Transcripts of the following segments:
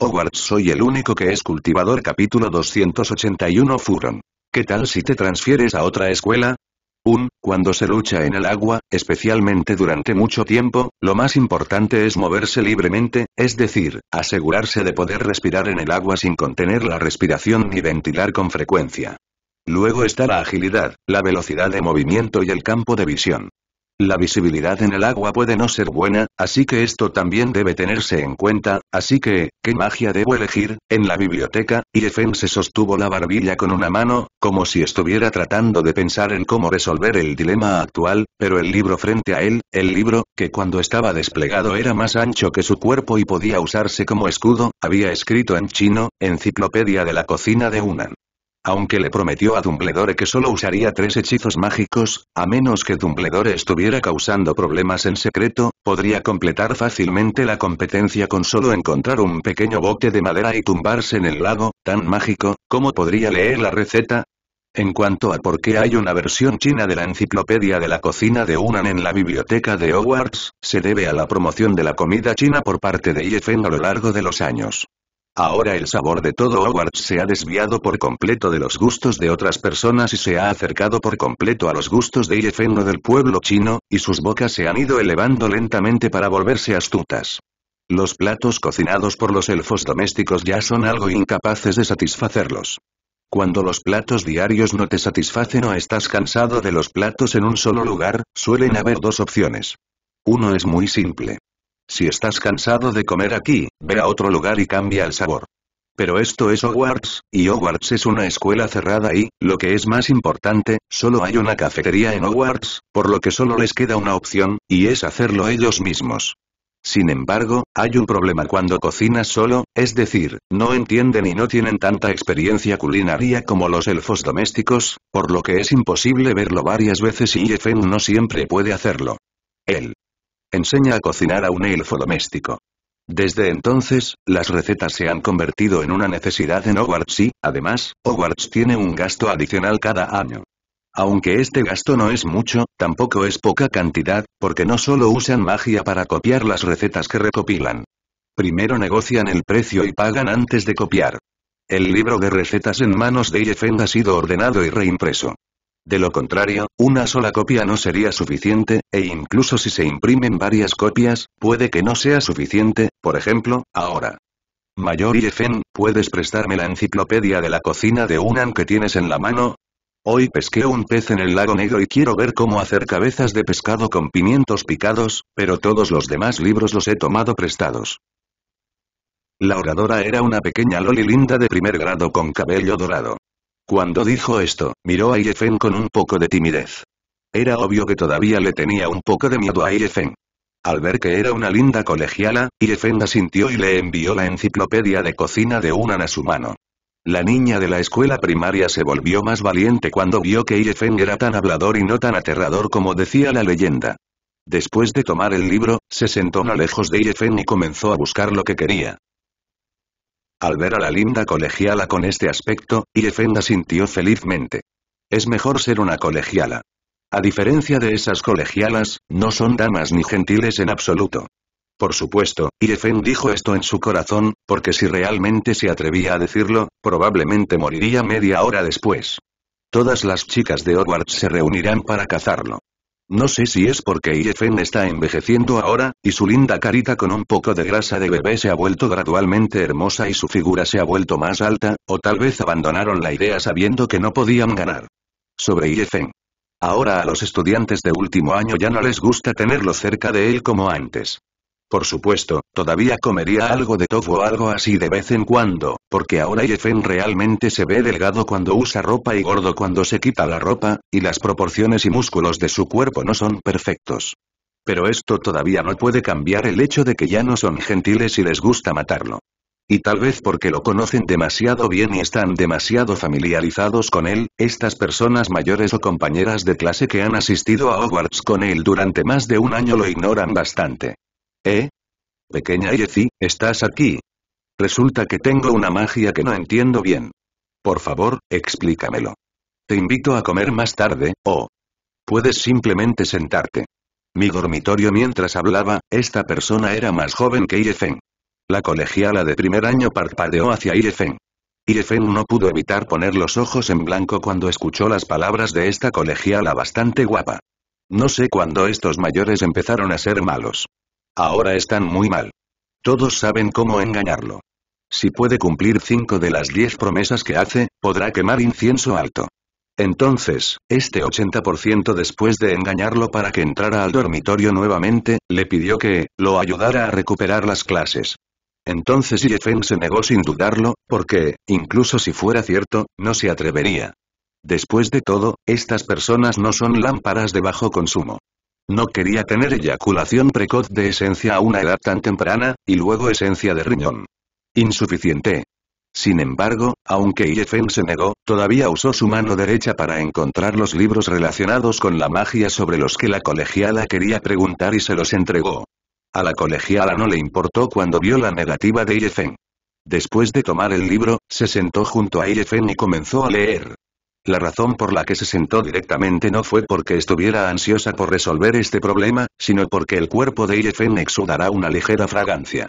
Hogwarts soy el único que es cultivador capítulo 281 Furon. ¿Qué tal si te transfieres a otra escuela? Un, cuando se lucha en el agua, especialmente durante mucho tiempo, lo más importante es moverse libremente, es decir, asegurarse de poder respirar en el agua sin contener la respiración ni ventilar con frecuencia. Luego está la agilidad, la velocidad de movimiento y el campo de visión. La visibilidad en el agua puede no ser buena, así que esto también debe tenerse en cuenta, así que, ¿qué magia debo elegir? En la biblioteca, Irefen se sostuvo la barbilla con una mano, como si estuviera tratando de pensar en cómo resolver el dilema actual, pero el libro frente a él, el libro, que cuando estaba desplegado era más ancho que su cuerpo y podía usarse como escudo, había escrito en chino, Enciclopedia de la Cocina de Hunan aunque le prometió a Dumbledore que solo usaría tres hechizos mágicos, a menos que Dumbledore estuviera causando problemas en secreto, podría completar fácilmente la competencia con solo encontrar un pequeño bote de madera y tumbarse en el lago, tan mágico, como podría leer la receta, en cuanto a por qué hay una versión china de la enciclopedia de la cocina de Unan en la biblioteca de Hogwarts, se debe a la promoción de la comida china por parte de Yefen a lo largo de los años. Ahora el sabor de todo Hogwarts se ha desviado por completo de los gustos de otras personas y se ha acercado por completo a los gustos de o del pueblo chino, y sus bocas se han ido elevando lentamente para volverse astutas. Los platos cocinados por los elfos domésticos ya son algo incapaces de satisfacerlos. Cuando los platos diarios no te satisfacen o estás cansado de los platos en un solo lugar, suelen haber dos opciones. Uno es muy simple. Si estás cansado de comer aquí, ve a otro lugar y cambia el sabor. Pero esto es Hogwarts, y Hogwarts es una escuela cerrada y, lo que es más importante, solo hay una cafetería en Hogwarts, por lo que solo les queda una opción, y es hacerlo ellos mismos. Sin embargo, hay un problema cuando cocinas solo, es decir, no entienden y no tienen tanta experiencia culinaria como los elfos domésticos, por lo que es imposible verlo varias veces y Efen no siempre puede hacerlo. Él enseña a cocinar a un elfo doméstico. Desde entonces, las recetas se han convertido en una necesidad en Hogwarts y, además, Hogwarts tiene un gasto adicional cada año. Aunque este gasto no es mucho, tampoco es poca cantidad, porque no solo usan magia para copiar las recetas que recopilan. Primero negocian el precio y pagan antes de copiar. El libro de recetas en manos de Jeffend ha sido ordenado y reimpreso. De lo contrario, una sola copia no sería suficiente, e incluso si se imprimen varias copias, puede que no sea suficiente, por ejemplo, ahora. Mayor Yefen, ¿puedes prestarme la enciclopedia de la cocina de Unan que tienes en la mano? Hoy pesqué un pez en el lago negro y quiero ver cómo hacer cabezas de pescado con pimientos picados, pero todos los demás libros los he tomado prestados. La oradora era una pequeña loli linda de primer grado con cabello dorado. Cuando dijo esto, miró a Iefen con un poco de timidez. Era obvio que todavía le tenía un poco de miedo a Iefen. Al ver que era una linda colegiala, la asintió y le envió la enciclopedia de cocina de una a su mano. La niña de la escuela primaria se volvió más valiente cuando vio que Irefen era tan hablador y no tan aterrador como decía la leyenda. Después de tomar el libro, se sentó no lejos de Iefen y comenzó a buscar lo que quería. Al ver a la linda colegiala con este aspecto, Irefenda sintió felizmente. Es mejor ser una colegiala. A diferencia de esas colegialas, no son damas ni gentiles en absoluto. Por supuesto, Irefen dijo esto en su corazón, porque si realmente se atrevía a decirlo, probablemente moriría media hora después. Todas las chicas de Hogwarts se reunirán para cazarlo. No sé si es porque Yefen está envejeciendo ahora, y su linda carita con un poco de grasa de bebé se ha vuelto gradualmente hermosa y su figura se ha vuelto más alta, o tal vez abandonaron la idea sabiendo que no podían ganar. Sobre Yefen. Ahora a los estudiantes de último año ya no les gusta tenerlo cerca de él como antes. Por supuesto, todavía comería algo de tofu o algo así de vez en cuando, porque ahora Yefen realmente se ve delgado cuando usa ropa y gordo cuando se quita la ropa, y las proporciones y músculos de su cuerpo no son perfectos. Pero esto todavía no puede cambiar el hecho de que ya no son gentiles y les gusta matarlo. Y tal vez porque lo conocen demasiado bien y están demasiado familiarizados con él, estas personas mayores o compañeras de clase que han asistido a Hogwarts con él durante más de un año lo ignoran bastante. ¿Eh? Pequeña Yezi, ¿estás aquí? Resulta que tengo una magia que no entiendo bien. Por favor, explícamelo. Te invito a comer más tarde, o... Puedes simplemente sentarte. Mi dormitorio mientras hablaba, esta persona era más joven que Yefen. La colegiala de primer año parpadeó hacia Yefen. Yefen no pudo evitar poner los ojos en blanco cuando escuchó las palabras de esta colegiala bastante guapa. No sé cuándo estos mayores empezaron a ser malos. Ahora están muy mal. Todos saben cómo engañarlo. Si puede cumplir cinco de las 10 promesas que hace, podrá quemar incienso alto. Entonces, este 80% después de engañarlo para que entrara al dormitorio nuevamente, le pidió que, lo ayudara a recuperar las clases. Entonces Yefeng se negó sin dudarlo, porque, incluso si fuera cierto, no se atrevería. Después de todo, estas personas no son lámparas de bajo consumo. No quería tener eyaculación precoz de esencia a una edad tan temprana, y luego esencia de riñón. Insuficiente. Sin embargo, aunque Yefen se negó, todavía usó su mano derecha para encontrar los libros relacionados con la magia sobre los que la colegiala quería preguntar y se los entregó. A la colegiala no le importó cuando vio la negativa de Yefen. Después de tomar el libro, se sentó junto a Yefen y comenzó a leer. La razón por la que se sentó directamente no fue porque estuviera ansiosa por resolver este problema, sino porque el cuerpo de Yefen exudará una ligera fragancia.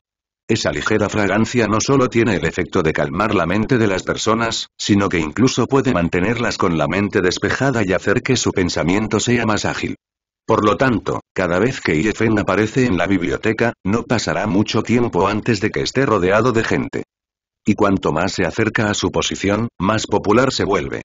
Esa ligera fragancia no solo tiene el efecto de calmar la mente de las personas, sino que incluso puede mantenerlas con la mente despejada y hacer que su pensamiento sea más ágil. Por lo tanto, cada vez que Yefen aparece en la biblioteca, no pasará mucho tiempo antes de que esté rodeado de gente. Y cuanto más se acerca a su posición, más popular se vuelve.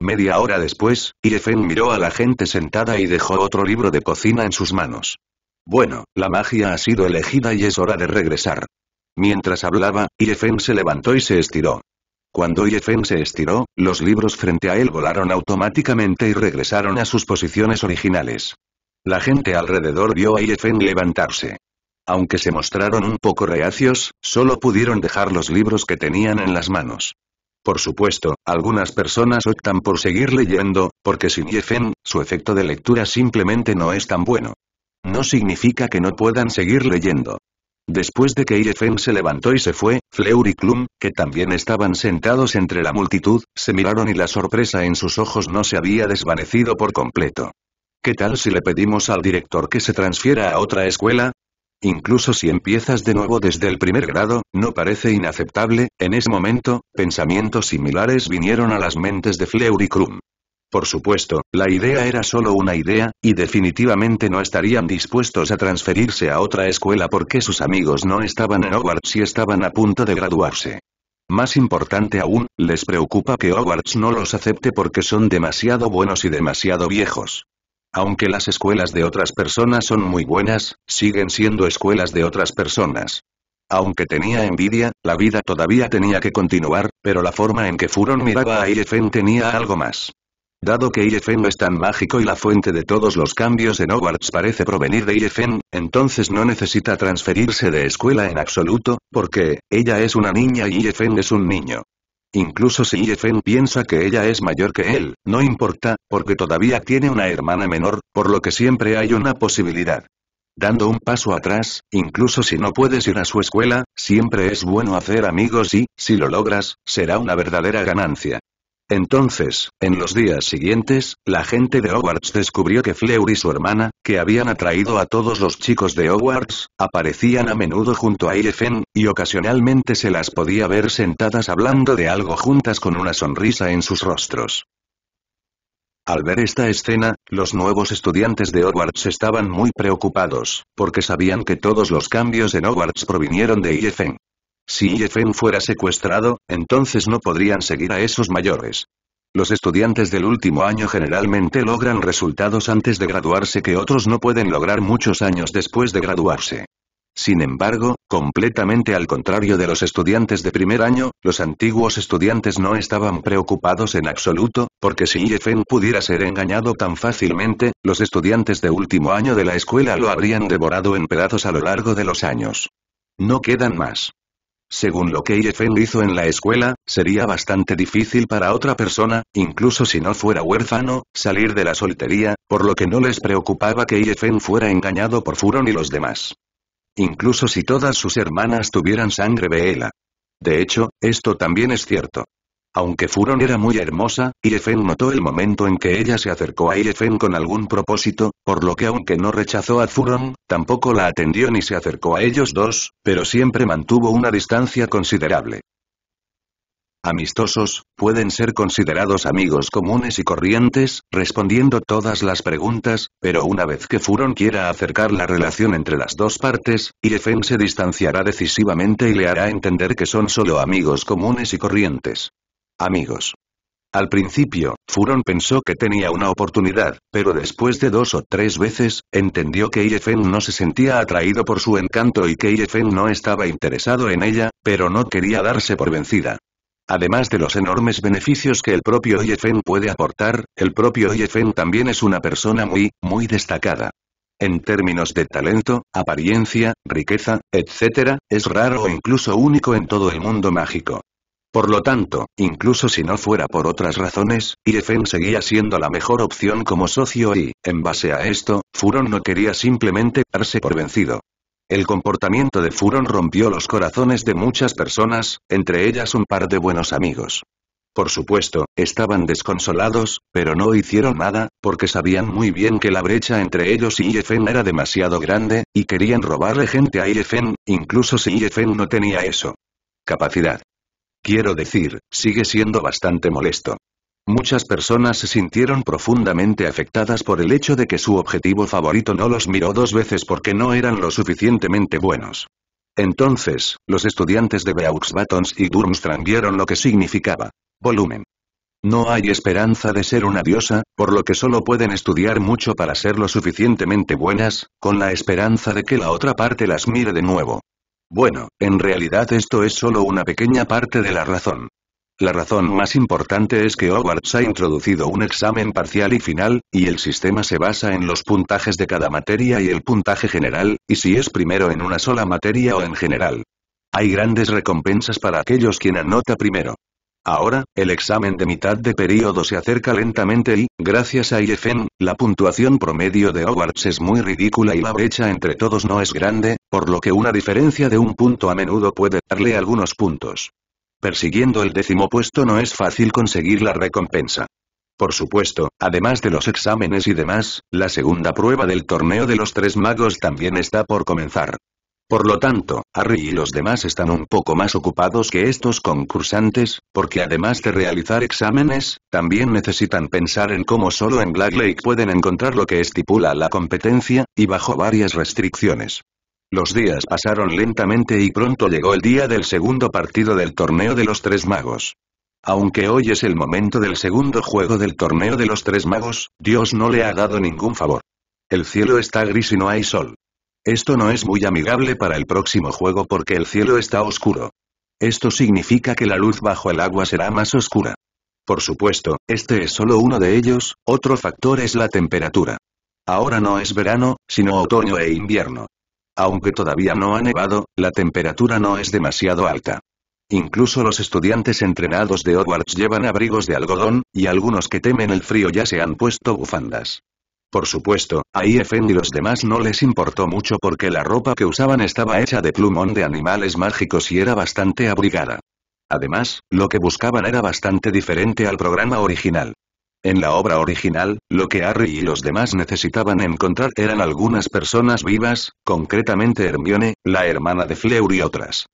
Media hora después, IFN miró a la gente sentada y dejó otro libro de cocina en sus manos. Bueno, la magia ha sido elegida y es hora de regresar. Mientras hablaba, IFN se levantó y se estiró. Cuando IFN se estiró, los libros frente a él volaron automáticamente y regresaron a sus posiciones originales. La gente alrededor vio a IFN levantarse. Aunque se mostraron un poco reacios, solo pudieron dejar los libros que tenían en las manos. Por supuesto, algunas personas optan por seguir leyendo, porque sin Yefen, su efecto de lectura simplemente no es tan bueno. No significa que no puedan seguir leyendo. Después de que Yefen se levantó y se fue, Fleur y Klum, que también estaban sentados entre la multitud, se miraron y la sorpresa en sus ojos no se había desvanecido por completo. ¿Qué tal si le pedimos al director que se transfiera a otra escuela? Incluso si empiezas de nuevo desde el primer grado, no parece inaceptable, en ese momento, pensamientos similares vinieron a las mentes de Fleur y Krum. Por supuesto, la idea era solo una idea, y definitivamente no estarían dispuestos a transferirse a otra escuela porque sus amigos no estaban en Hogwarts y estaban a punto de graduarse. Más importante aún, les preocupa que Hogwarts no los acepte porque son demasiado buenos y demasiado viejos. Aunque las escuelas de otras personas son muy buenas, siguen siendo escuelas de otras personas. Aunque tenía envidia, la vida todavía tenía que continuar, pero la forma en que Furon miraba a Irefen tenía algo más. Dado que Irefen es tan mágico y la fuente de todos los cambios en Hogwarts parece provenir de Irefen, entonces no necesita transferirse de escuela en absoluto, porque, ella es una niña y Irefen es un niño. Incluso si Yefen piensa que ella es mayor que él, no importa, porque todavía tiene una hermana menor, por lo que siempre hay una posibilidad. Dando un paso atrás, incluso si no puedes ir a su escuela, siempre es bueno hacer amigos y, si lo logras, será una verdadera ganancia. Entonces, en los días siguientes, la gente de Hogwarts descubrió que Fleur y su hermana, que habían atraído a todos los chicos de Hogwarts, aparecían a menudo junto a Irefen, y ocasionalmente se las podía ver sentadas hablando de algo juntas con una sonrisa en sus rostros. Al ver esta escena, los nuevos estudiantes de Hogwarts estaban muy preocupados, porque sabían que todos los cambios en Hogwarts provinieron de Irefen. Si Yefen fuera secuestrado, entonces no podrían seguir a esos mayores. Los estudiantes del último año generalmente logran resultados antes de graduarse que otros no pueden lograr muchos años después de graduarse. Sin embargo, completamente al contrario de los estudiantes de primer año, los antiguos estudiantes no estaban preocupados en absoluto, porque si IFN pudiera ser engañado tan fácilmente, los estudiantes de último año de la escuela lo habrían devorado en pedazos a lo largo de los años. No quedan más. Según lo que Yefen hizo en la escuela, sería bastante difícil para otra persona, incluso si no fuera huérfano, salir de la soltería, por lo que no les preocupaba que Yefen fuera engañado por Furon y los demás. Incluso si todas sus hermanas tuvieran sangre Beela. De hecho, esto también es cierto. Aunque Furon era muy hermosa, Irefen notó el momento en que ella se acercó a Irefen con algún propósito, por lo que aunque no rechazó a Furon, tampoco la atendió ni se acercó a ellos dos, pero siempre mantuvo una distancia considerable. Amistosos, pueden ser considerados amigos comunes y corrientes, respondiendo todas las preguntas, pero una vez que Furon quiera acercar la relación entre las dos partes, Irefen se distanciará decisivamente y le hará entender que son solo amigos comunes y corrientes. Amigos. Al principio, Furon pensó que tenía una oportunidad, pero después de dos o tres veces, entendió que Yefen no se sentía atraído por su encanto y que Yefen no estaba interesado en ella, pero no quería darse por vencida. Además de los enormes beneficios que el propio Yefen puede aportar, el propio Yefen también es una persona muy, muy destacada. En términos de talento, apariencia, riqueza, etc., es raro o incluso único en todo el mundo mágico. Por lo tanto, incluso si no fuera por otras razones, IFN seguía siendo la mejor opción como socio y, en base a esto, Furon no quería simplemente darse por vencido. El comportamiento de Furon rompió los corazones de muchas personas, entre ellas un par de buenos amigos. Por supuesto, estaban desconsolados, pero no hicieron nada, porque sabían muy bien que la brecha entre ellos y Yefen era demasiado grande, y querían robarle gente a Yefen, incluso si Yefen no tenía eso. Capacidad. Quiero decir, sigue siendo bastante molesto. Muchas personas se sintieron profundamente afectadas por el hecho de que su objetivo favorito no los miró dos veces porque no eran lo suficientemente buenos. Entonces, los estudiantes de Beauxbatons y Durmstrang vieron lo que significaba. Volumen. No hay esperanza de ser una diosa, por lo que solo pueden estudiar mucho para ser lo suficientemente buenas, con la esperanza de que la otra parte las mire de nuevo. Bueno, en realidad esto es solo una pequeña parte de la razón. La razón más importante es que Hogwarts ha introducido un examen parcial y final, y el sistema se basa en los puntajes de cada materia y el puntaje general, y si es primero en una sola materia o en general. Hay grandes recompensas para aquellos quien anota primero. Ahora, el examen de mitad de periodo se acerca lentamente y, gracias a IFM, la puntuación promedio de Hogwarts es muy ridícula y la brecha entre todos no es grande, por lo que una diferencia de un punto a menudo puede darle algunos puntos. Persiguiendo el décimo puesto no es fácil conseguir la recompensa. Por supuesto, además de los exámenes y demás, la segunda prueba del torneo de los tres magos también está por comenzar. Por lo tanto, Harry y los demás están un poco más ocupados que estos concursantes, porque además de realizar exámenes, también necesitan pensar en cómo solo en Black Lake pueden encontrar lo que estipula la competencia, y bajo varias restricciones. Los días pasaron lentamente y pronto llegó el día del segundo partido del torneo de los tres magos. Aunque hoy es el momento del segundo juego del torneo de los tres magos, Dios no le ha dado ningún favor. El cielo está gris y no hay sol. Esto no es muy amigable para el próximo juego porque el cielo está oscuro. Esto significa que la luz bajo el agua será más oscura. Por supuesto, este es solo uno de ellos, otro factor es la temperatura. Ahora no es verano, sino otoño e invierno. Aunque todavía no ha nevado, la temperatura no es demasiado alta. Incluso los estudiantes entrenados de Hogwarts llevan abrigos de algodón, y algunos que temen el frío ya se han puesto bufandas. Por supuesto, a Ifn y los demás no les importó mucho porque la ropa que usaban estaba hecha de plumón de animales mágicos y era bastante abrigada. Además, lo que buscaban era bastante diferente al programa original. En la obra original, lo que Harry y los demás necesitaban encontrar eran algunas personas vivas, concretamente Hermione, la hermana de Fleur y otras.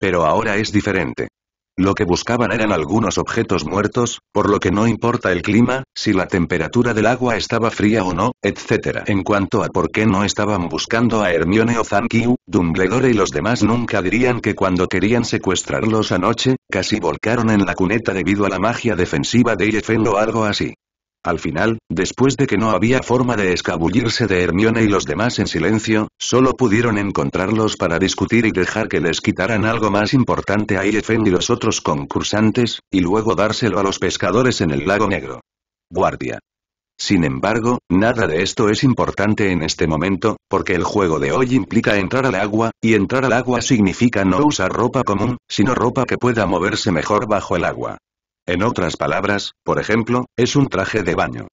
Pero ahora es diferente. Lo que buscaban eran algunos objetos muertos, por lo que no importa el clima, si la temperatura del agua estaba fría o no, etc. En cuanto a por qué no estaban buscando a Hermione o Zankiu, Dumbledore y los demás nunca dirían que cuando querían secuestrarlos anoche, casi volcaron en la cuneta debido a la magia defensiva de Yefen o algo así. Al final, después de que no había forma de escabullirse de Hermione y los demás en silencio, solo pudieron encontrarlos para discutir y dejar que les quitaran algo más importante a Irefen y los otros concursantes, y luego dárselo a los pescadores en el lago negro. Guardia. Sin embargo, nada de esto es importante en este momento, porque el juego de hoy implica entrar al agua, y entrar al agua significa no usar ropa común, sino ropa que pueda moverse mejor bajo el agua. En otras palabras, por ejemplo, es un traje de baño.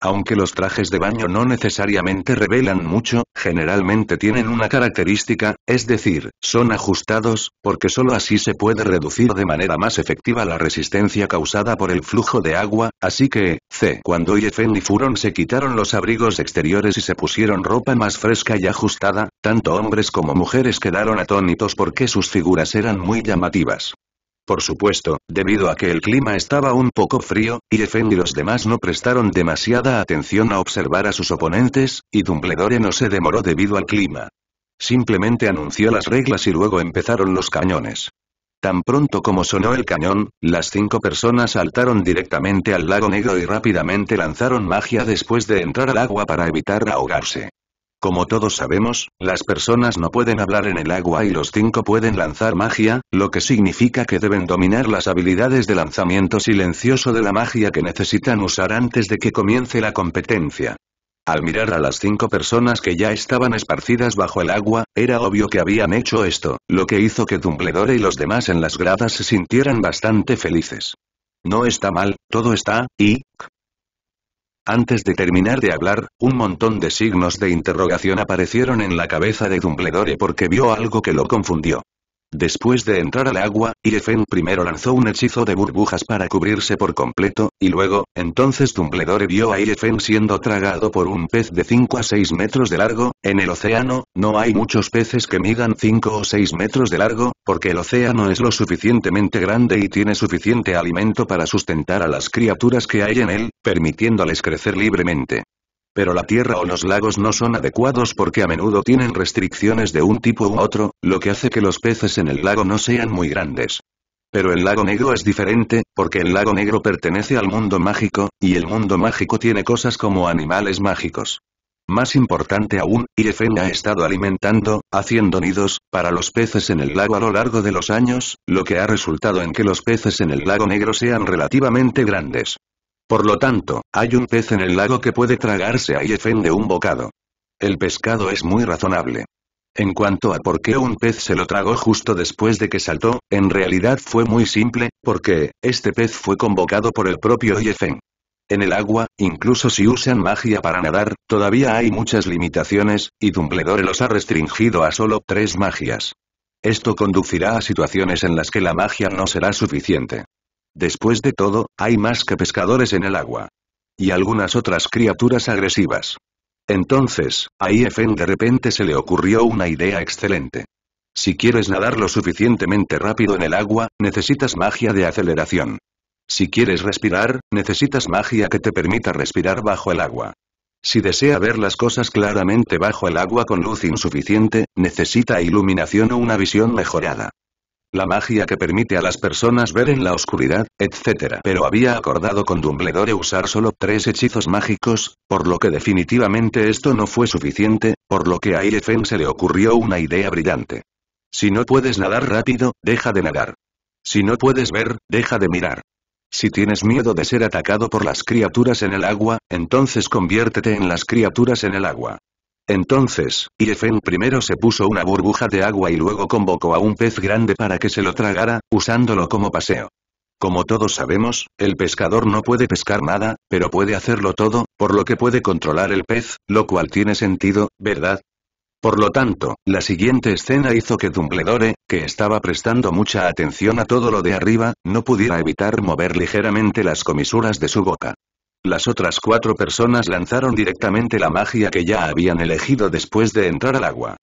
Aunque los trajes de baño no necesariamente revelan mucho, generalmente tienen una característica, es decir, son ajustados, porque sólo así se puede reducir de manera más efectiva la resistencia causada por el flujo de agua, así que, C. Cuando Yefen y Furon se quitaron los abrigos exteriores y se pusieron ropa más fresca y ajustada, tanto hombres como mujeres quedaron atónitos porque sus figuras eran muy llamativas. Por supuesto, debido a que el clima estaba un poco frío, y y los demás no prestaron demasiada atención a observar a sus oponentes, y Dumbledore no se demoró debido al clima. Simplemente anunció las reglas y luego empezaron los cañones. Tan pronto como sonó el cañón, las cinco personas saltaron directamente al lago negro y rápidamente lanzaron magia después de entrar al agua para evitar ahogarse. Como todos sabemos, las personas no pueden hablar en el agua y los cinco pueden lanzar magia, lo que significa que deben dominar las habilidades de lanzamiento silencioso de la magia que necesitan usar antes de que comience la competencia. Al mirar a las cinco personas que ya estaban esparcidas bajo el agua, era obvio que habían hecho esto, lo que hizo que Dumbledore y los demás en las gradas se sintieran bastante felices. No está mal, todo está, y, antes de terminar de hablar, un montón de signos de interrogación aparecieron en la cabeza de Dumbledore porque vio algo que lo confundió. Después de entrar al agua, Irefen primero lanzó un hechizo de burbujas para cubrirse por completo, y luego, entonces Tumbledore vio a Irefen siendo tragado por un pez de 5 a 6 metros de largo, en el océano, no hay muchos peces que midan 5 o 6 metros de largo, porque el océano es lo suficientemente grande y tiene suficiente alimento para sustentar a las criaturas que hay en él, permitiéndoles crecer libremente. Pero la tierra o los lagos no son adecuados porque a menudo tienen restricciones de un tipo u otro, lo que hace que los peces en el lago no sean muy grandes. Pero el lago negro es diferente, porque el lago negro pertenece al mundo mágico, y el mundo mágico tiene cosas como animales mágicos. Más importante aún, Irefen ha estado alimentando, haciendo nidos, para los peces en el lago a lo largo de los años, lo que ha resultado en que los peces en el lago negro sean relativamente grandes. Por lo tanto, hay un pez en el lago que puede tragarse a Yefen de un bocado. El pescado es muy razonable. En cuanto a por qué un pez se lo tragó justo después de que saltó, en realidad fue muy simple, porque, este pez fue convocado por el propio Yefen. En el agua, incluso si usan magia para nadar, todavía hay muchas limitaciones, y Dumbledore los ha restringido a solo tres magias. Esto conducirá a situaciones en las que la magia no será suficiente. Después de todo, hay más que pescadores en el agua. Y algunas otras criaturas agresivas. Entonces, a IFN de repente se le ocurrió una idea excelente. Si quieres nadar lo suficientemente rápido en el agua, necesitas magia de aceleración. Si quieres respirar, necesitas magia que te permita respirar bajo el agua. Si desea ver las cosas claramente bajo el agua con luz insuficiente, necesita iluminación o una visión mejorada la magia que permite a las personas ver en la oscuridad, etc. Pero había acordado con Dumbledore usar solo tres hechizos mágicos, por lo que definitivamente esto no fue suficiente, por lo que a Irefen se le ocurrió una idea brillante. Si no puedes nadar rápido, deja de nadar. Si no puedes ver, deja de mirar. Si tienes miedo de ser atacado por las criaturas en el agua, entonces conviértete en las criaturas en el agua. Entonces, Irfen primero se puso una burbuja de agua y luego convocó a un pez grande para que se lo tragara, usándolo como paseo. Como todos sabemos, el pescador no puede pescar nada, pero puede hacerlo todo, por lo que puede controlar el pez, lo cual tiene sentido, ¿verdad? Por lo tanto, la siguiente escena hizo que Dumbledore, que estaba prestando mucha atención a todo lo de arriba, no pudiera evitar mover ligeramente las comisuras de su boca. Las otras cuatro personas lanzaron directamente la magia que ya habían elegido después de entrar al agua.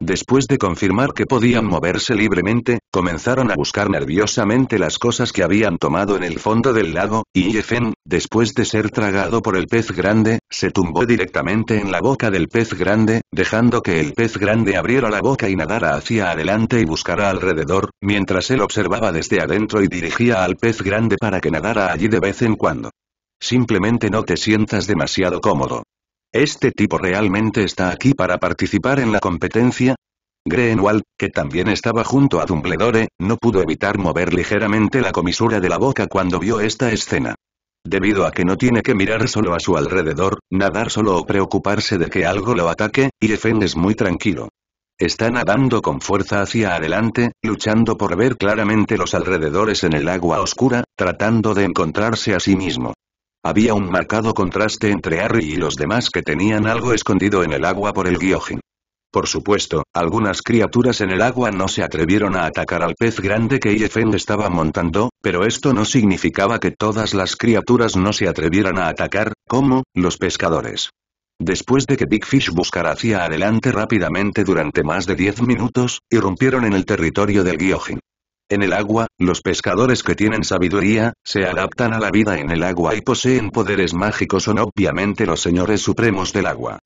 Después de confirmar que podían moverse libremente, comenzaron a buscar nerviosamente las cosas que habían tomado en el fondo del lago, y Yefen, después de ser tragado por el pez grande, se tumbó directamente en la boca del pez grande, dejando que el pez grande abriera la boca y nadara hacia adelante y buscara alrededor, mientras él observaba desde adentro y dirigía al pez grande para que nadara allí de vez en cuando. Simplemente no te sientas demasiado cómodo. ¿Este tipo realmente está aquí para participar en la competencia? Greenwald, que también estaba junto a Dumbledore, no pudo evitar mover ligeramente la comisura de la boca cuando vio esta escena. Debido a que no tiene que mirar solo a su alrededor, nadar solo o preocuparse de que algo lo ataque, y es muy tranquilo. Está nadando con fuerza hacia adelante, luchando por ver claramente los alrededores en el agua oscura, tratando de encontrarse a sí mismo. Había un marcado contraste entre Harry y los demás que tenían algo escondido en el agua por el guiojin. Por supuesto, algunas criaturas en el agua no se atrevieron a atacar al pez grande que Yefen estaba montando, pero esto no significaba que todas las criaturas no se atrevieran a atacar, como, los pescadores. Después de que Big Fish buscara hacia adelante rápidamente durante más de 10 minutos, irrumpieron en el territorio del Gyojin. En el agua, los pescadores que tienen sabiduría, se adaptan a la vida en el agua y poseen poderes mágicos son obviamente los señores supremos del agua.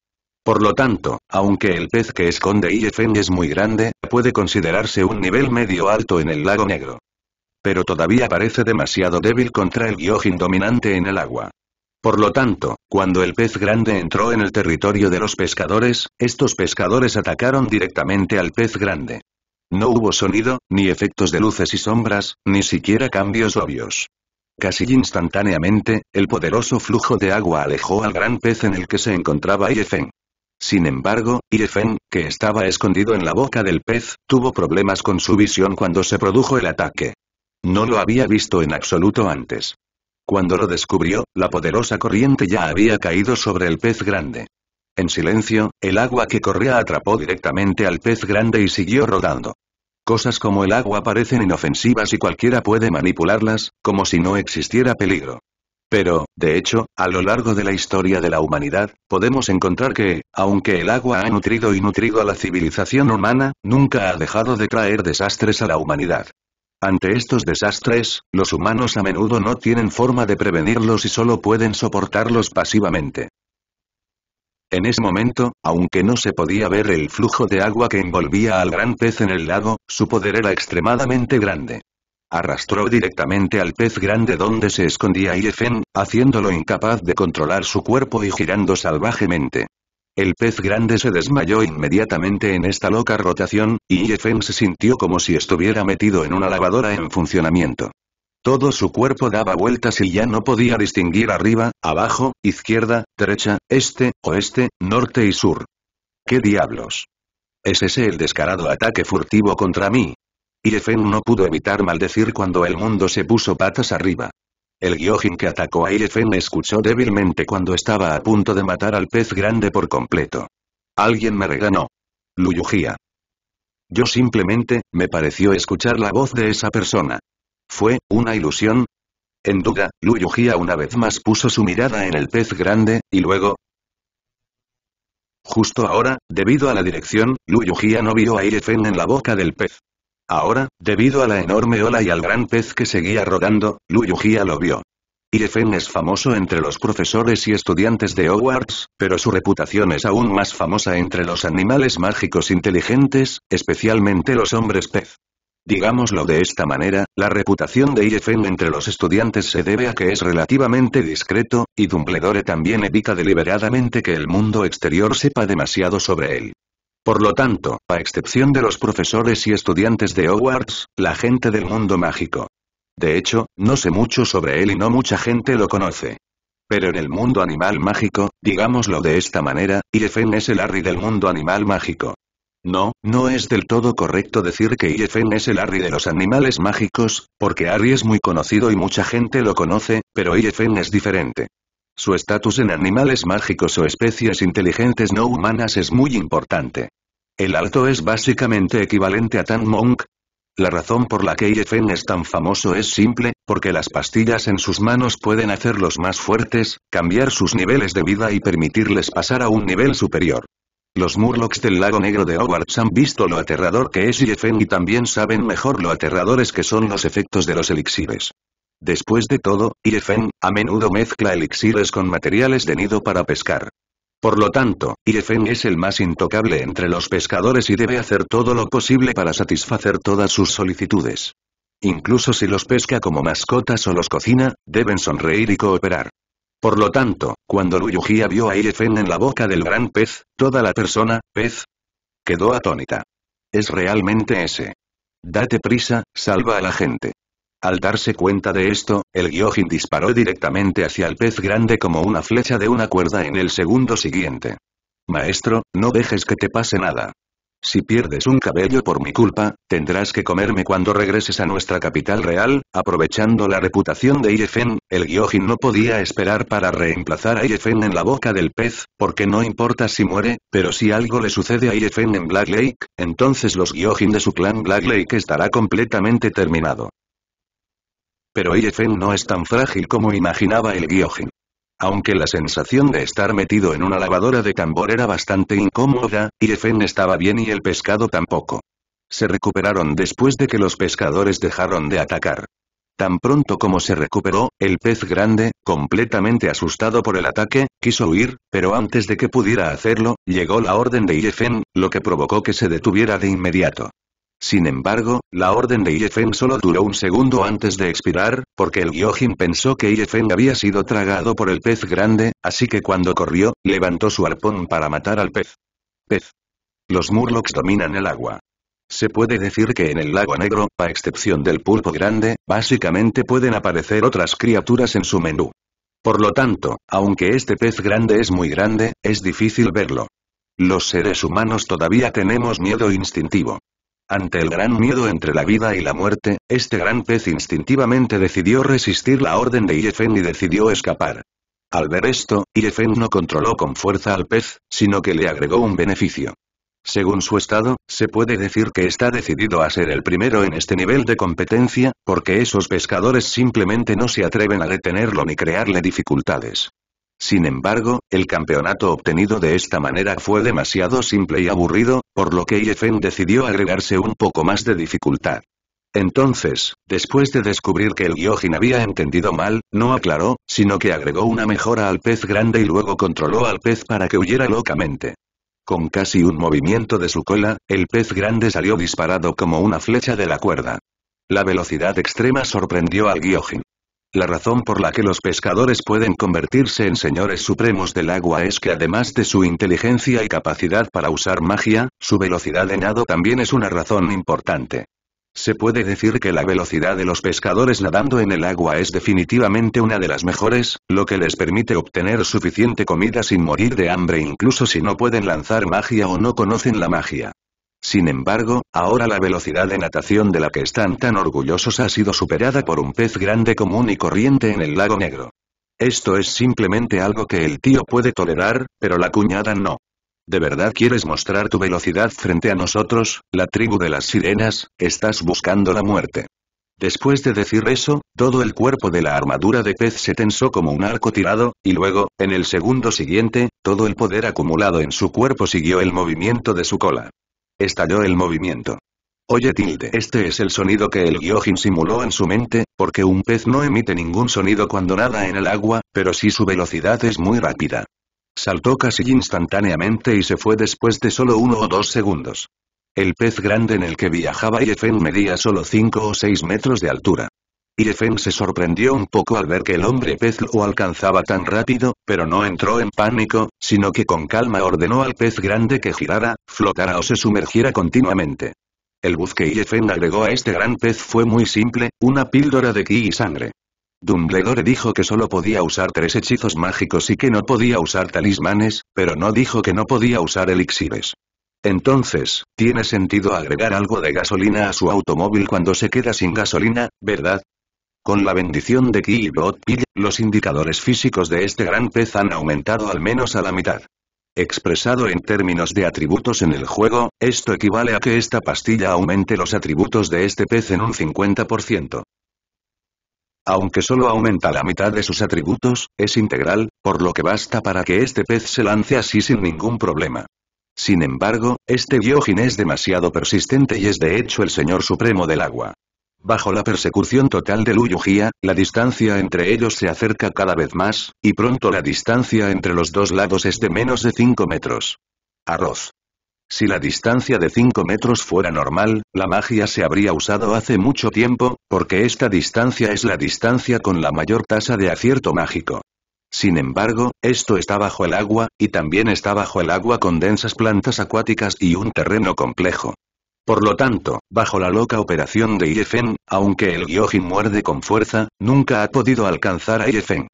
Por lo tanto, aunque el pez que esconde Yefen es muy grande, puede considerarse un nivel medio alto en el lago negro. Pero todavía parece demasiado débil contra el Gyojin dominante en el agua. Por lo tanto, cuando el pez grande entró en el territorio de los pescadores, estos pescadores atacaron directamente al pez grande. No hubo sonido, ni efectos de luces y sombras, ni siquiera cambios obvios. Casi instantáneamente, el poderoso flujo de agua alejó al gran pez en el que se encontraba Iefen. Sin embargo, Iefen, que estaba escondido en la boca del pez, tuvo problemas con su visión cuando se produjo el ataque. No lo había visto en absoluto antes. Cuando lo descubrió, la poderosa corriente ya había caído sobre el pez grande. En silencio, el agua que corría atrapó directamente al pez grande y siguió rodando. Cosas como el agua parecen inofensivas y cualquiera puede manipularlas, como si no existiera peligro. Pero, de hecho, a lo largo de la historia de la humanidad, podemos encontrar que, aunque el agua ha nutrido y nutrido a la civilización humana, nunca ha dejado de traer desastres a la humanidad. Ante estos desastres, los humanos a menudo no tienen forma de prevenirlos y solo pueden soportarlos pasivamente. En ese momento, aunque no se podía ver el flujo de agua que envolvía al gran pez en el lago, su poder era extremadamente grande. Arrastró directamente al pez grande donde se escondía Yefen, haciéndolo incapaz de controlar su cuerpo y girando salvajemente. El pez grande se desmayó inmediatamente en esta loca rotación, y Yefen se sintió como si estuviera metido en una lavadora en funcionamiento. Todo su cuerpo daba vueltas y ya no podía distinguir arriba, abajo, izquierda, derecha, este, oeste, norte y sur. ¿Qué diablos? ¿Es ese el descarado ataque furtivo contra mí? Ilefen no pudo evitar maldecir cuando el mundo se puso patas arriba. El Gyojin que atacó a me escuchó débilmente cuando estaba a punto de matar al pez grande por completo. Alguien me reganó. Luyujía. Yo simplemente, me pareció escuchar la voz de esa persona. ¿Fue una ilusión? En duda, Lu una vez más puso su mirada en el pez grande, y luego... Justo ahora, debido a la dirección, Lu no vio a Irefen en la boca del pez. Ahora, debido a la enorme ola y al gran pez que seguía rodando, Lu lo vio. Irefen es famoso entre los profesores y estudiantes de Hogwarts, pero su reputación es aún más famosa entre los animales mágicos inteligentes, especialmente los hombres pez. Digámoslo de esta manera, la reputación de IFM entre los estudiantes se debe a que es relativamente discreto, y Dumbledore también evita deliberadamente que el mundo exterior sepa demasiado sobre él. Por lo tanto, a excepción de los profesores y estudiantes de Hogwarts, la gente del mundo mágico. De hecho, no sé mucho sobre él y no mucha gente lo conoce. Pero en el mundo animal mágico, digámoslo de esta manera, IFM es el Harry del mundo animal mágico. No, no es del todo correcto decir que IFN es el Harry de los animales mágicos, porque Harry es muy conocido y mucha gente lo conoce, pero IFN es diferente. Su estatus en animales mágicos o especies inteligentes no humanas es muy importante. El alto es básicamente equivalente a Tan Monk. La razón por la que IFN es tan famoso es simple, porque las pastillas en sus manos pueden hacerlos más fuertes, cambiar sus niveles de vida y permitirles pasar a un nivel superior. Los Murlocs del lago negro de Hogwarts han visto lo aterrador que es Yefen y también saben mejor lo aterradores que son los efectos de los elixires. Después de todo, Yefen, a menudo mezcla elixires con materiales de nido para pescar. Por lo tanto, Yefen es el más intocable entre los pescadores y debe hacer todo lo posible para satisfacer todas sus solicitudes. Incluso si los pesca como mascotas o los cocina, deben sonreír y cooperar. Por lo tanto, cuando Luyugia vio a Iefen en la boca del gran pez, toda la persona, pez, quedó atónita. Es realmente ese. Date prisa, salva a la gente. Al darse cuenta de esto, el Gyojin disparó directamente hacia el pez grande como una flecha de una cuerda en el segundo siguiente. Maestro, no dejes que te pase nada. Si pierdes un cabello por mi culpa, tendrás que comerme cuando regreses a nuestra capital real. Aprovechando la reputación de IFN, el Gyojin no podía esperar para reemplazar a IFN en la boca del pez, porque no importa si muere, pero si algo le sucede a IFN en Black Lake, entonces los Gyojin de su clan Black Lake estará completamente terminado. Pero IFN no es tan frágil como imaginaba el Gyojin aunque la sensación de estar metido en una lavadora de tambor era bastante incómoda, y estaba bien y el pescado tampoco. Se recuperaron después de que los pescadores dejaron de atacar. Tan pronto como se recuperó, el pez grande, completamente asustado por el ataque, quiso huir, pero antes de que pudiera hacerlo, llegó la orden de Yefen, lo que provocó que se detuviera de inmediato. Sin embargo, la orden de Iefen solo duró un segundo antes de expirar, porque el Gyojin pensó que Yefen había sido tragado por el pez grande, así que cuando corrió, levantó su arpón para matar al pez. Pez. Los Murlocs dominan el agua. Se puede decir que en el lago negro, a excepción del pulpo grande, básicamente pueden aparecer otras criaturas en su menú. Por lo tanto, aunque este pez grande es muy grande, es difícil verlo. Los seres humanos todavía tenemos miedo instintivo. Ante el gran miedo entre la vida y la muerte, este gran pez instintivamente decidió resistir la orden de Yefen y decidió escapar. Al ver esto, Yefen no controló con fuerza al pez, sino que le agregó un beneficio. Según su estado, se puede decir que está decidido a ser el primero en este nivel de competencia, porque esos pescadores simplemente no se atreven a detenerlo ni crearle dificultades. Sin embargo, el campeonato obtenido de esta manera fue demasiado simple y aburrido, por lo que Yefen decidió agregarse un poco más de dificultad. Entonces, después de descubrir que el Gyojin había entendido mal, no aclaró, sino que agregó una mejora al pez grande y luego controló al pez para que huyera locamente. Con casi un movimiento de su cola, el pez grande salió disparado como una flecha de la cuerda. La velocidad extrema sorprendió al Gyojin. La razón por la que los pescadores pueden convertirse en señores supremos del agua es que además de su inteligencia y capacidad para usar magia, su velocidad de nado también es una razón importante. Se puede decir que la velocidad de los pescadores nadando en el agua es definitivamente una de las mejores, lo que les permite obtener suficiente comida sin morir de hambre incluso si no pueden lanzar magia o no conocen la magia. Sin embargo, ahora la velocidad de natación de la que están tan orgullosos ha sido superada por un pez grande común y corriente en el lago negro. Esto es simplemente algo que el tío puede tolerar, pero la cuñada no. ¿De verdad quieres mostrar tu velocidad frente a nosotros, la tribu de las sirenas? Estás buscando la muerte. Después de decir eso, todo el cuerpo de la armadura de pez se tensó como un arco tirado, y luego, en el segundo siguiente, todo el poder acumulado en su cuerpo siguió el movimiento de su cola. Estalló el movimiento. Oye tilde. Este es el sonido que el Gyojin simuló en su mente, porque un pez no emite ningún sonido cuando nada en el agua, pero si su velocidad es muy rápida. Saltó casi instantáneamente y se fue después de solo uno o dos segundos. El pez grande en el que viajaba Yefen medía solo cinco o seis metros de altura. Irefem se sorprendió un poco al ver que el hombre pez lo alcanzaba tan rápido, pero no entró en pánico, sino que con calma ordenó al pez grande que girara, flotara o se sumergiera continuamente. El buzque que agregó a este gran pez fue muy simple, una píldora de ki y sangre. Dumbledore dijo que solo podía usar tres hechizos mágicos y que no podía usar talismanes, pero no dijo que no podía usar elixires. Entonces, tiene sentido agregar algo de gasolina a su automóvil cuando se queda sin gasolina, ¿verdad? Con la bendición de Ki Pill, los indicadores físicos de este gran pez han aumentado al menos a la mitad. Expresado en términos de atributos en el juego, esto equivale a que esta pastilla aumente los atributos de este pez en un 50%. Aunque solo aumenta la mitad de sus atributos, es integral, por lo que basta para que este pez se lance así sin ningún problema. Sin embargo, este Gyojin es demasiado persistente y es de hecho el señor supremo del agua. Bajo la persecución total de Luyugia, la distancia entre ellos se acerca cada vez más, y pronto la distancia entre los dos lados es de menos de 5 metros. Arroz. Si la distancia de 5 metros fuera normal, la magia se habría usado hace mucho tiempo, porque esta distancia es la distancia con la mayor tasa de acierto mágico. Sin embargo, esto está bajo el agua, y también está bajo el agua con densas plantas acuáticas y un terreno complejo. Por lo tanto, bajo la loca operación de Yefen, aunque el Gyojin muerde con fuerza, nunca ha podido alcanzar a Yefen.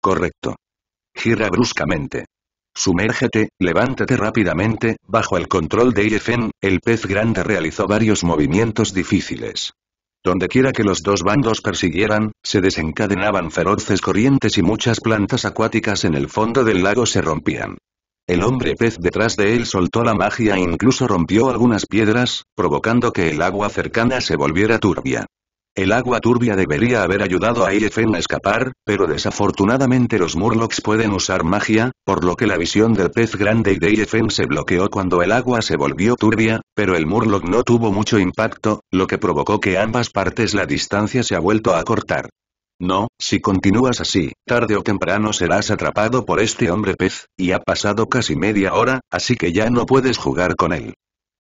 Correcto. Gira bruscamente. Sumérgete, levántate rápidamente, bajo el control de Yefen, el pez grande realizó varios movimientos difíciles. Donde quiera que los dos bandos persiguieran, se desencadenaban feroces corrientes y muchas plantas acuáticas en el fondo del lago se rompían. El hombre pez detrás de él soltó la magia e incluso rompió algunas piedras, provocando que el agua cercana se volviera turbia. El agua turbia debería haber ayudado a IFN a escapar, pero desafortunadamente los Murlocs pueden usar magia, por lo que la visión del pez grande y de Iefen se bloqueó cuando el agua se volvió turbia, pero el Murloc no tuvo mucho impacto, lo que provocó que ambas partes la distancia se ha vuelto a cortar. No, si continúas así, tarde o temprano serás atrapado por este hombre pez, y ha pasado casi media hora, así que ya no puedes jugar con él.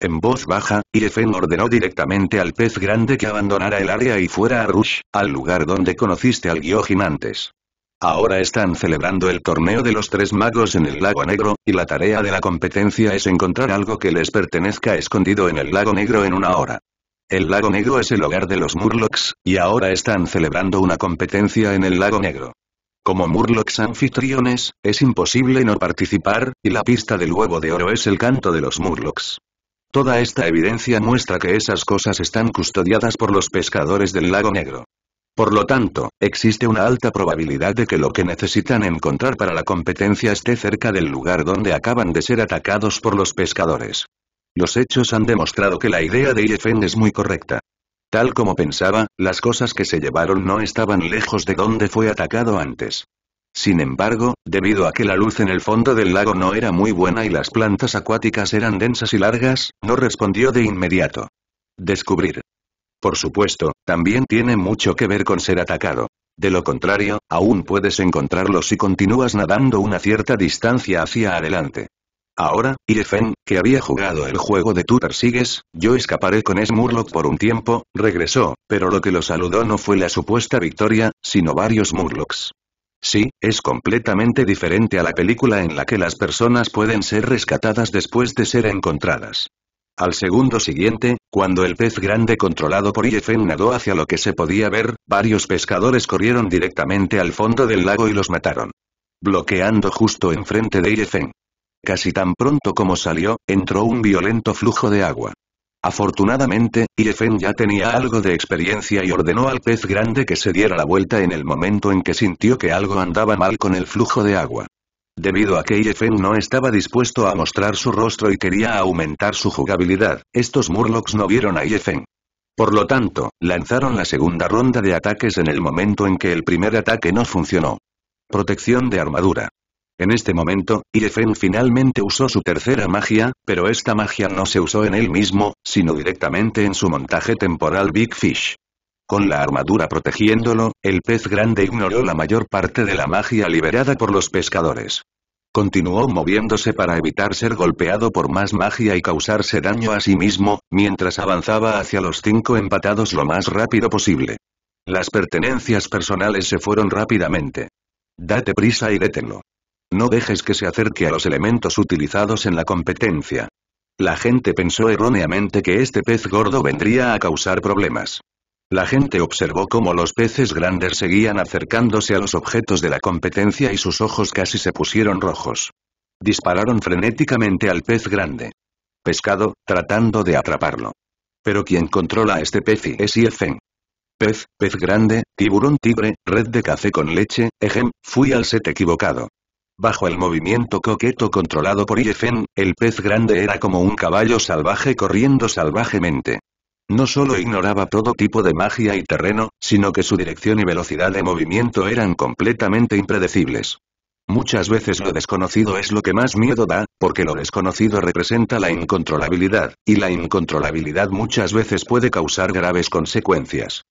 En voz baja, Irfen ordenó directamente al pez grande que abandonara el área y fuera a Rush, al lugar donde conociste al Gyojin antes. Ahora están celebrando el torneo de los tres magos en el lago negro, y la tarea de la competencia es encontrar algo que les pertenezca escondido en el lago negro en una hora. El Lago Negro es el hogar de los Murlocs, y ahora están celebrando una competencia en el Lago Negro. Como Murlocs anfitriones, es imposible no participar, y la pista del huevo de oro es el canto de los Murlocs. Toda esta evidencia muestra que esas cosas están custodiadas por los pescadores del Lago Negro. Por lo tanto, existe una alta probabilidad de que lo que necesitan encontrar para la competencia esté cerca del lugar donde acaban de ser atacados por los pescadores. Los hechos han demostrado que la idea de Yefen es muy correcta. Tal como pensaba, las cosas que se llevaron no estaban lejos de donde fue atacado antes. Sin embargo, debido a que la luz en el fondo del lago no era muy buena y las plantas acuáticas eran densas y largas, no respondió de inmediato. Descubrir. Por supuesto, también tiene mucho que ver con ser atacado. De lo contrario, aún puedes encontrarlo si continúas nadando una cierta distancia hacia adelante. Ahora, Irefen, que había jugado el juego de tú persigues, yo escaparé con Smurlock por un tiempo, regresó, pero lo que lo saludó no fue la supuesta victoria, sino varios Murlocs. Sí, es completamente diferente a la película en la que las personas pueden ser rescatadas después de ser encontradas. Al segundo siguiente, cuando el pez grande controlado por Yefen nadó hacia lo que se podía ver, varios pescadores corrieron directamente al fondo del lago y los mataron. Bloqueando justo enfrente de Yefen. Casi tan pronto como salió, entró un violento flujo de agua. Afortunadamente, Yefen ya tenía algo de experiencia y ordenó al pez grande que se diera la vuelta en el momento en que sintió que algo andaba mal con el flujo de agua. Debido a que Yefen no estaba dispuesto a mostrar su rostro y quería aumentar su jugabilidad, estos Murlocs no vieron a Yefen. Por lo tanto, lanzaron la segunda ronda de ataques en el momento en que el primer ataque no funcionó. Protección de armadura. En este momento, Irefren finalmente usó su tercera magia, pero esta magia no se usó en él mismo, sino directamente en su montaje temporal Big Fish. Con la armadura protegiéndolo, el pez grande ignoró la mayor parte de la magia liberada por los pescadores. Continuó moviéndose para evitar ser golpeado por más magia y causarse daño a sí mismo, mientras avanzaba hacia los cinco empatados lo más rápido posible. Las pertenencias personales se fueron rápidamente. Date prisa y détenlo. No dejes que se acerque a los elementos utilizados en la competencia. La gente pensó erróneamente que este pez gordo vendría a causar problemas. La gente observó cómo los peces grandes seguían acercándose a los objetos de la competencia y sus ojos casi se pusieron rojos. Dispararon frenéticamente al pez grande. Pescado, tratando de atraparlo. Pero quien controla a este pez y es IFN. Pez, pez grande, tiburón tigre, red de café con leche, ejem, fui al set equivocado. Bajo el movimiento coqueto controlado por Yefen, el pez grande era como un caballo salvaje corriendo salvajemente. No solo ignoraba todo tipo de magia y terreno, sino que su dirección y velocidad de movimiento eran completamente impredecibles. Muchas veces lo desconocido es lo que más miedo da, porque lo desconocido representa la incontrolabilidad, y la incontrolabilidad muchas veces puede causar graves consecuencias.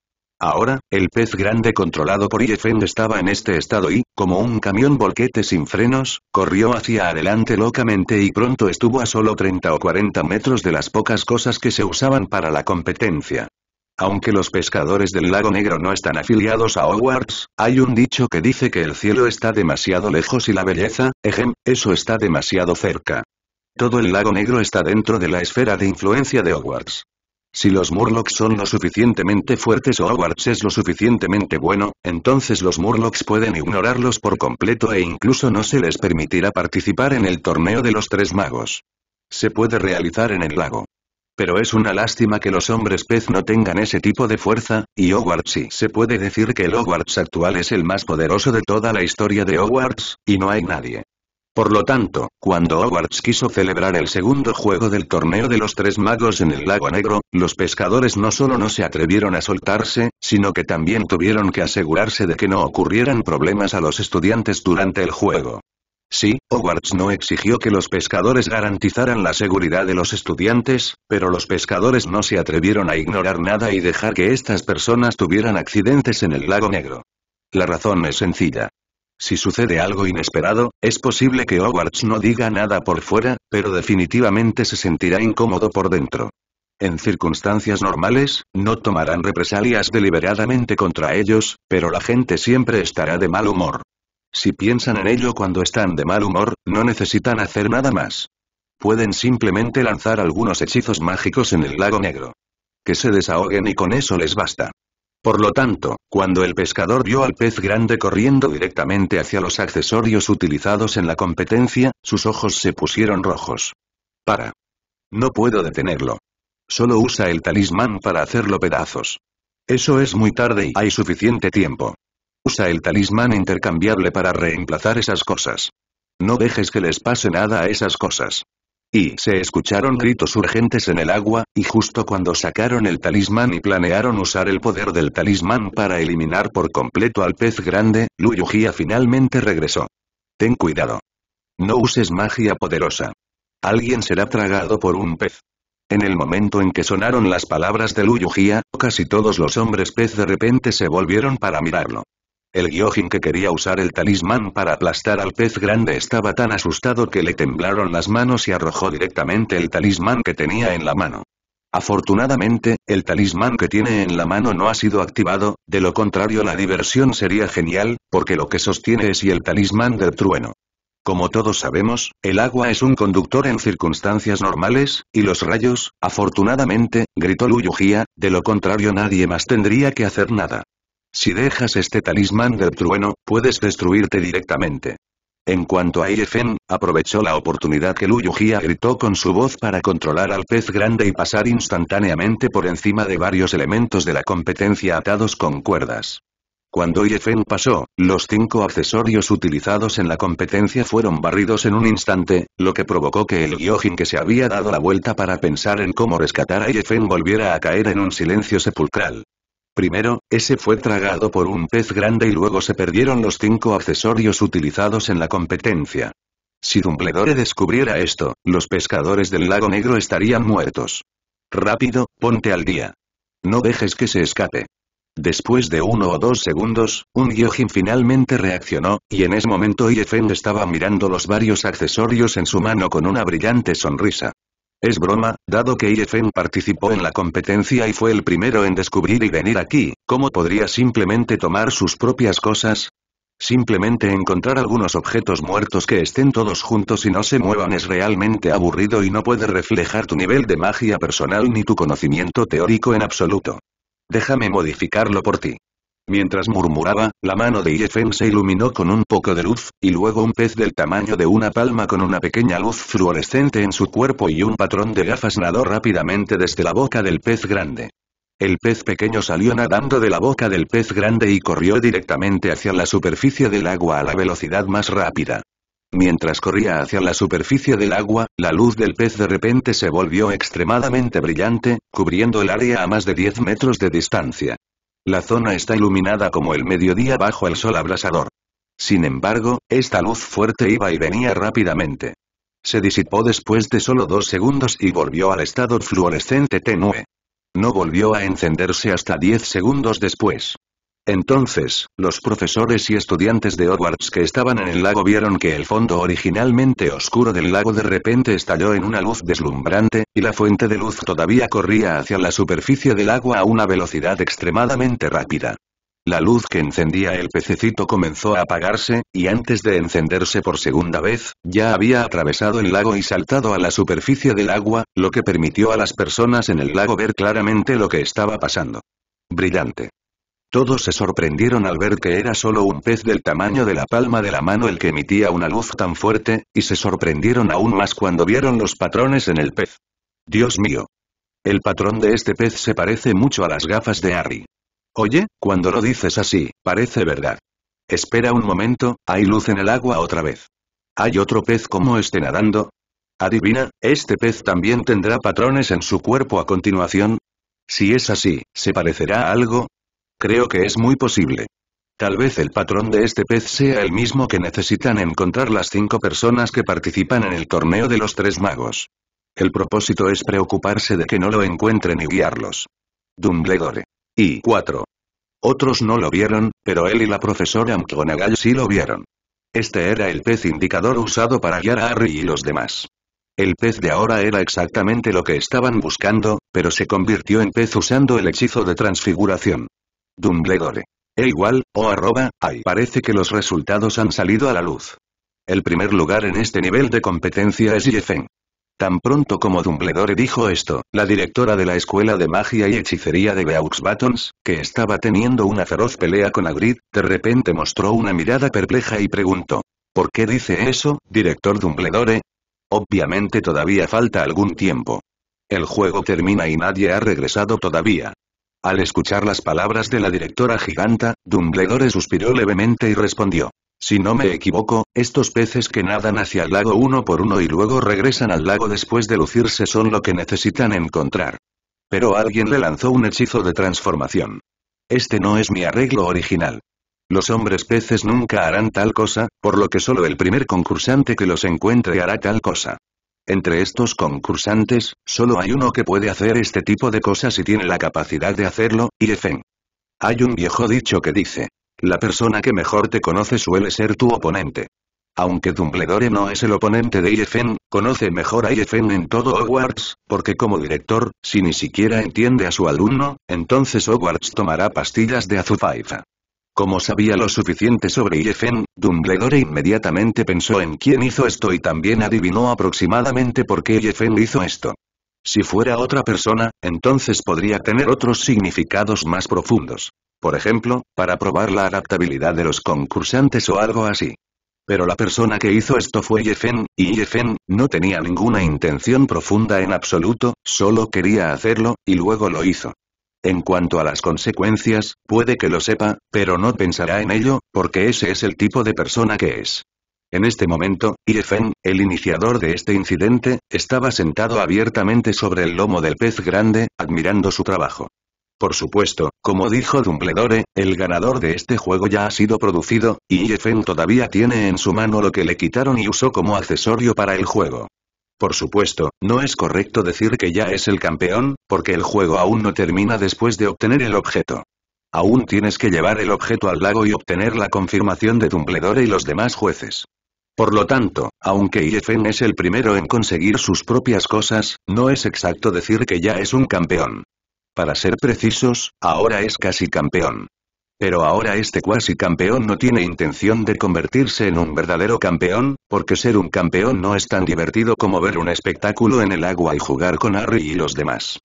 Ahora, el pez grande controlado por Yefeng estaba en este estado y, como un camión volquete sin frenos, corrió hacia adelante locamente y pronto estuvo a solo 30 o 40 metros de las pocas cosas que se usaban para la competencia. Aunque los pescadores del lago negro no están afiliados a Hogwarts, hay un dicho que dice que el cielo está demasiado lejos y la belleza, ejem, eso está demasiado cerca. Todo el lago negro está dentro de la esfera de influencia de Hogwarts. Si los Murlocs son lo suficientemente fuertes o Hogwarts es lo suficientemente bueno, entonces los Murlocs pueden ignorarlos por completo e incluso no se les permitirá participar en el torneo de los tres magos. Se puede realizar en el lago. Pero es una lástima que los hombres pez no tengan ese tipo de fuerza, y Hogwarts sí. Se puede decir que el Hogwarts actual es el más poderoso de toda la historia de Hogwarts, y no hay nadie por lo tanto, cuando Hogwarts quiso celebrar el segundo juego del torneo de los tres magos en el lago negro, los pescadores no solo no se atrevieron a soltarse, sino que también tuvieron que asegurarse de que no ocurrieran problemas a los estudiantes durante el juego. Sí, Hogwarts no exigió que los pescadores garantizaran la seguridad de los estudiantes, pero los pescadores no se atrevieron a ignorar nada y dejar que estas personas tuvieran accidentes en el lago negro. La razón es sencilla. Si sucede algo inesperado, es posible que Hogwarts no diga nada por fuera, pero definitivamente se sentirá incómodo por dentro. En circunstancias normales, no tomarán represalias deliberadamente contra ellos, pero la gente siempre estará de mal humor. Si piensan en ello cuando están de mal humor, no necesitan hacer nada más. Pueden simplemente lanzar algunos hechizos mágicos en el lago negro. Que se desahoguen y con eso les basta. Por lo tanto, cuando el pescador vio al pez grande corriendo directamente hacia los accesorios utilizados en la competencia, sus ojos se pusieron rojos. Para. No puedo detenerlo. Solo usa el talismán para hacerlo pedazos. Eso es muy tarde y hay suficiente tiempo. Usa el talismán intercambiable para reemplazar esas cosas. No dejes que les pase nada a esas cosas y se escucharon gritos urgentes en el agua, y justo cuando sacaron el talismán y planearon usar el poder del talismán para eliminar por completo al pez grande, Lu finalmente regresó. Ten cuidado. No uses magia poderosa. Alguien será tragado por un pez. En el momento en que sonaron las palabras de Lu casi todos los hombres pez de repente se volvieron para mirarlo. El Gyojin que quería usar el talismán para aplastar al pez grande estaba tan asustado que le temblaron las manos y arrojó directamente el talismán que tenía en la mano. Afortunadamente, el talismán que tiene en la mano no ha sido activado, de lo contrario la diversión sería genial, porque lo que sostiene es y el talismán del trueno. Como todos sabemos, el agua es un conductor en circunstancias normales, y los rayos, afortunadamente, gritó Luyugia, de lo contrario nadie más tendría que hacer nada. Si dejas este talismán del trueno, puedes destruirte directamente. En cuanto a Yefen, aprovechó la oportunidad que Luyugia gritó con su voz para controlar al pez grande y pasar instantáneamente por encima de varios elementos de la competencia atados con cuerdas. Cuando Yefen pasó, los cinco accesorios utilizados en la competencia fueron barridos en un instante, lo que provocó que el Gyojin que se había dado la vuelta para pensar en cómo rescatar a Yefen volviera a caer en un silencio sepulcral. Primero, ese fue tragado por un pez grande y luego se perdieron los cinco accesorios utilizados en la competencia. Si Dumbledore descubriera esto, los pescadores del lago negro estarían muertos. Rápido, ponte al día. No dejes que se escape. Después de uno o dos segundos, un Gyojin finalmente reaccionó, y en ese momento Yefen estaba mirando los varios accesorios en su mano con una brillante sonrisa. Es broma, dado que IFN participó en la competencia y fue el primero en descubrir y venir aquí, ¿cómo podría simplemente tomar sus propias cosas? Simplemente encontrar algunos objetos muertos que estén todos juntos y no se muevan es realmente aburrido y no puede reflejar tu nivel de magia personal ni tu conocimiento teórico en absoluto. Déjame modificarlo por ti. Mientras murmuraba, la mano de Yefen se iluminó con un poco de luz, y luego un pez del tamaño de una palma con una pequeña luz fluorescente en su cuerpo y un patrón de gafas nadó rápidamente desde la boca del pez grande. El pez pequeño salió nadando de la boca del pez grande y corrió directamente hacia la superficie del agua a la velocidad más rápida. Mientras corría hacia la superficie del agua, la luz del pez de repente se volvió extremadamente brillante, cubriendo el área a más de 10 metros de distancia. La zona está iluminada como el mediodía bajo el sol abrasador. Sin embargo, esta luz fuerte iba y venía rápidamente. Se disipó después de solo dos segundos y volvió al estado fluorescente tenue. No volvió a encenderse hasta diez segundos después. Entonces, los profesores y estudiantes de Hogwarts que estaban en el lago vieron que el fondo originalmente oscuro del lago de repente estalló en una luz deslumbrante, y la fuente de luz todavía corría hacia la superficie del agua a una velocidad extremadamente rápida. La luz que encendía el pececito comenzó a apagarse, y antes de encenderse por segunda vez, ya había atravesado el lago y saltado a la superficie del agua, lo que permitió a las personas en el lago ver claramente lo que estaba pasando. Brillante. Todos se sorprendieron al ver que era solo un pez del tamaño de la palma de la mano el que emitía una luz tan fuerte, y se sorprendieron aún más cuando vieron los patrones en el pez. Dios mío. El patrón de este pez se parece mucho a las gafas de Harry. Oye, cuando lo dices así, parece verdad. Espera un momento, hay luz en el agua otra vez. ¿Hay otro pez como este nadando? Adivina, este pez también tendrá patrones en su cuerpo a continuación. Si es así, ¿se parecerá a algo? Creo que es muy posible. Tal vez el patrón de este pez sea el mismo que necesitan encontrar las cinco personas que participan en el torneo de los tres magos. El propósito es preocuparse de que no lo encuentren y guiarlos. Dumbledore. Y 4. Otros no lo vieron, pero él y la profesora McGonagall sí lo vieron. Este era el pez indicador usado para guiar a Harry y los demás. El pez de ahora era exactamente lo que estaban buscando, pero se convirtió en pez usando el hechizo de transfiguración. Dumbledore. E igual, o arroba, ay, parece que los resultados han salido a la luz. El primer lugar en este nivel de competencia es Yefeng. Tan pronto como Dumbledore dijo esto, la directora de la Escuela de Magia y Hechicería de Beaux que estaba teniendo una feroz pelea con Agrid, de repente mostró una mirada perpleja y preguntó. ¿Por qué dice eso, director Dumbledore? Obviamente todavía falta algún tiempo. El juego termina y nadie ha regresado todavía. Al escuchar las palabras de la directora giganta, Dumbledore suspiró levemente y respondió. Si no me equivoco, estos peces que nadan hacia el lago uno por uno y luego regresan al lago después de lucirse son lo que necesitan encontrar. Pero alguien le lanzó un hechizo de transformación. Este no es mi arreglo original. Los hombres peces nunca harán tal cosa, por lo que solo el primer concursante que los encuentre hará tal cosa. Entre estos concursantes, solo hay uno que puede hacer este tipo de cosas y tiene la capacidad de hacerlo, y Hay un viejo dicho que dice, la persona que mejor te conoce suele ser tu oponente. Aunque Dumbledore no es el oponente de IFN, conoce mejor a IFN en todo Hogwarts, porque como director, si ni siquiera entiende a su alumno, entonces Hogwarts tomará pastillas de azufaifa. Como sabía lo suficiente sobre Yefen, Dumbledore inmediatamente pensó en quién hizo esto y también adivinó aproximadamente por qué Yefen hizo esto. Si fuera otra persona, entonces podría tener otros significados más profundos. Por ejemplo, para probar la adaptabilidad de los concursantes o algo así. Pero la persona que hizo esto fue Yefen, y Yefen, no tenía ninguna intención profunda en absoluto, solo quería hacerlo, y luego lo hizo. En cuanto a las consecuencias, puede que lo sepa, pero no pensará en ello, porque ese es el tipo de persona que es. En este momento, Iefen, el iniciador de este incidente, estaba sentado abiertamente sobre el lomo del pez grande, admirando su trabajo. Por supuesto, como dijo Dumbledore, el ganador de este juego ya ha sido producido, y Iefen todavía tiene en su mano lo que le quitaron y usó como accesorio para el juego. Por supuesto, no es correcto decir que ya es el campeón, porque el juego aún no termina después de obtener el objeto. Aún tienes que llevar el objeto al lago y obtener la confirmación de Dumbledore y los demás jueces. Por lo tanto, aunque Yefen es el primero en conseguir sus propias cosas, no es exacto decir que ya es un campeón. Para ser precisos, ahora es casi campeón. Pero ahora este cuasi campeón no tiene intención de convertirse en un verdadero campeón, porque ser un campeón no es tan divertido como ver un espectáculo en el agua y jugar con Harry y los demás.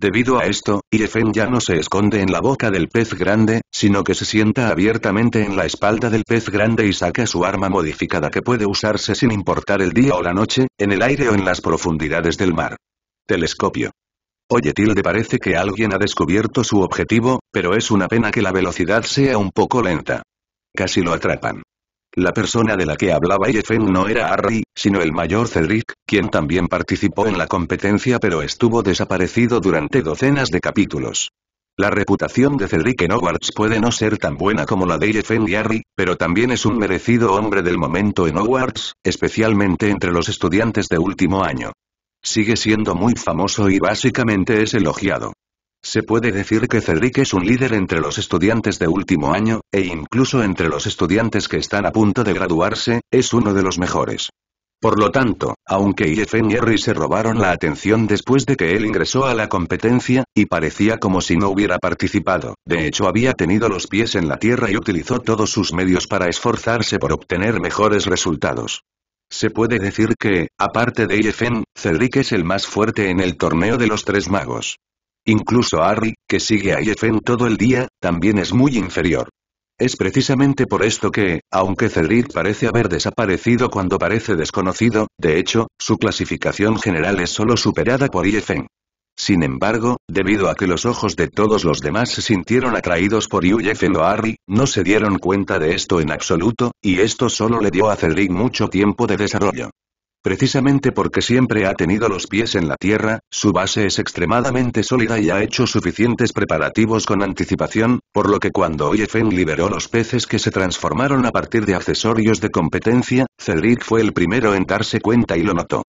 Debido a esto, Yefen ya no se esconde en la boca del pez grande, sino que se sienta abiertamente en la espalda del pez grande y saca su arma modificada que puede usarse sin importar el día o la noche, en el aire o en las profundidades del mar. Telescopio. Oye Tilde parece que alguien ha descubierto su objetivo, pero es una pena que la velocidad sea un poco lenta. Casi lo atrapan. La persona de la que hablaba IFN no era Harry, sino el mayor Cedric, quien también participó en la competencia pero estuvo desaparecido durante docenas de capítulos. La reputación de Cedric en Hogwarts puede no ser tan buena como la de IFN y Harry, pero también es un merecido hombre del momento en Hogwarts, especialmente entre los estudiantes de último año. Sigue siendo muy famoso y básicamente es elogiado. Se puede decir que Cedric es un líder entre los estudiantes de último año, e incluso entre los estudiantes que están a punto de graduarse, es uno de los mejores. Por lo tanto, aunque IFN y Harry se robaron la atención después de que él ingresó a la competencia, y parecía como si no hubiera participado, de hecho había tenido los pies en la tierra y utilizó todos sus medios para esforzarse por obtener mejores resultados. Se puede decir que, aparte de Yefen, Cedric es el más fuerte en el torneo de los tres magos. Incluso Harry, que sigue a Yefen todo el día, también es muy inferior. Es precisamente por esto que, aunque Cedric parece haber desaparecido cuando parece desconocido, de hecho, su clasificación general es solo superada por Yefen. Sin embargo, debido a que los ojos de todos los demás se sintieron atraídos por o Harry, no se dieron cuenta de esto en absoluto, y esto solo le dio a Cedric mucho tiempo de desarrollo. Precisamente porque siempre ha tenido los pies en la tierra, su base es extremadamente sólida y ha hecho suficientes preparativos con anticipación, por lo que cuando Oyefen liberó los peces que se transformaron a partir de accesorios de competencia, Cedric fue el primero en darse cuenta y lo notó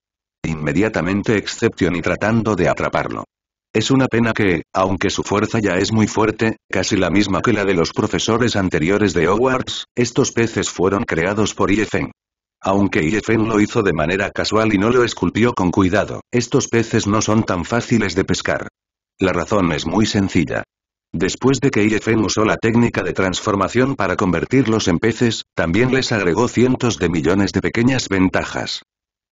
inmediatamente Exception y tratando de atraparlo. Es una pena que, aunque su fuerza ya es muy fuerte, casi la misma que la de los profesores anteriores de Hogwarts, estos peces fueron creados por IFN. Aunque IFN lo hizo de manera casual y no lo esculpió con cuidado, estos peces no son tan fáciles de pescar. La razón es muy sencilla. Después de que IFN usó la técnica de transformación para convertirlos en peces, también les agregó cientos de millones de pequeñas ventajas.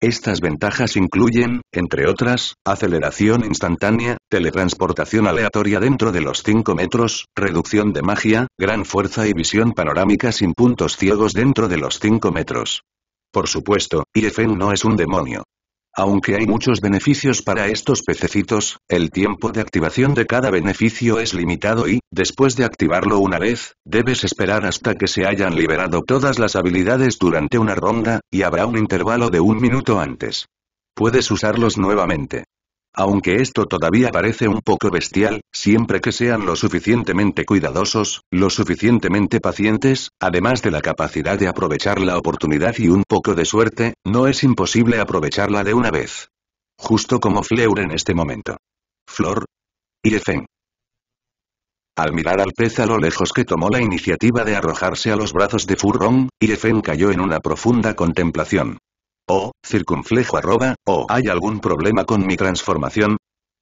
Estas ventajas incluyen, entre otras, aceleración instantánea, teletransportación aleatoria dentro de los 5 metros, reducción de magia, gran fuerza y visión panorámica sin puntos ciegos dentro de los 5 metros. Por supuesto, IFN no es un demonio. Aunque hay muchos beneficios para estos pececitos, el tiempo de activación de cada beneficio es limitado y, después de activarlo una vez, debes esperar hasta que se hayan liberado todas las habilidades durante una ronda, y habrá un intervalo de un minuto antes. Puedes usarlos nuevamente. Aunque esto todavía parece un poco bestial, siempre que sean lo suficientemente cuidadosos, lo suficientemente pacientes, además de la capacidad de aprovechar la oportunidad y un poco de suerte, no es imposible aprovecharla de una vez. Justo como Fleur en este momento. Flor. Y Al mirar al pez a lo lejos que tomó la iniciativa de arrojarse a los brazos de Furrón, Irefen cayó en una profunda contemplación o, circunflejo arroba, o hay algún problema con mi transformación,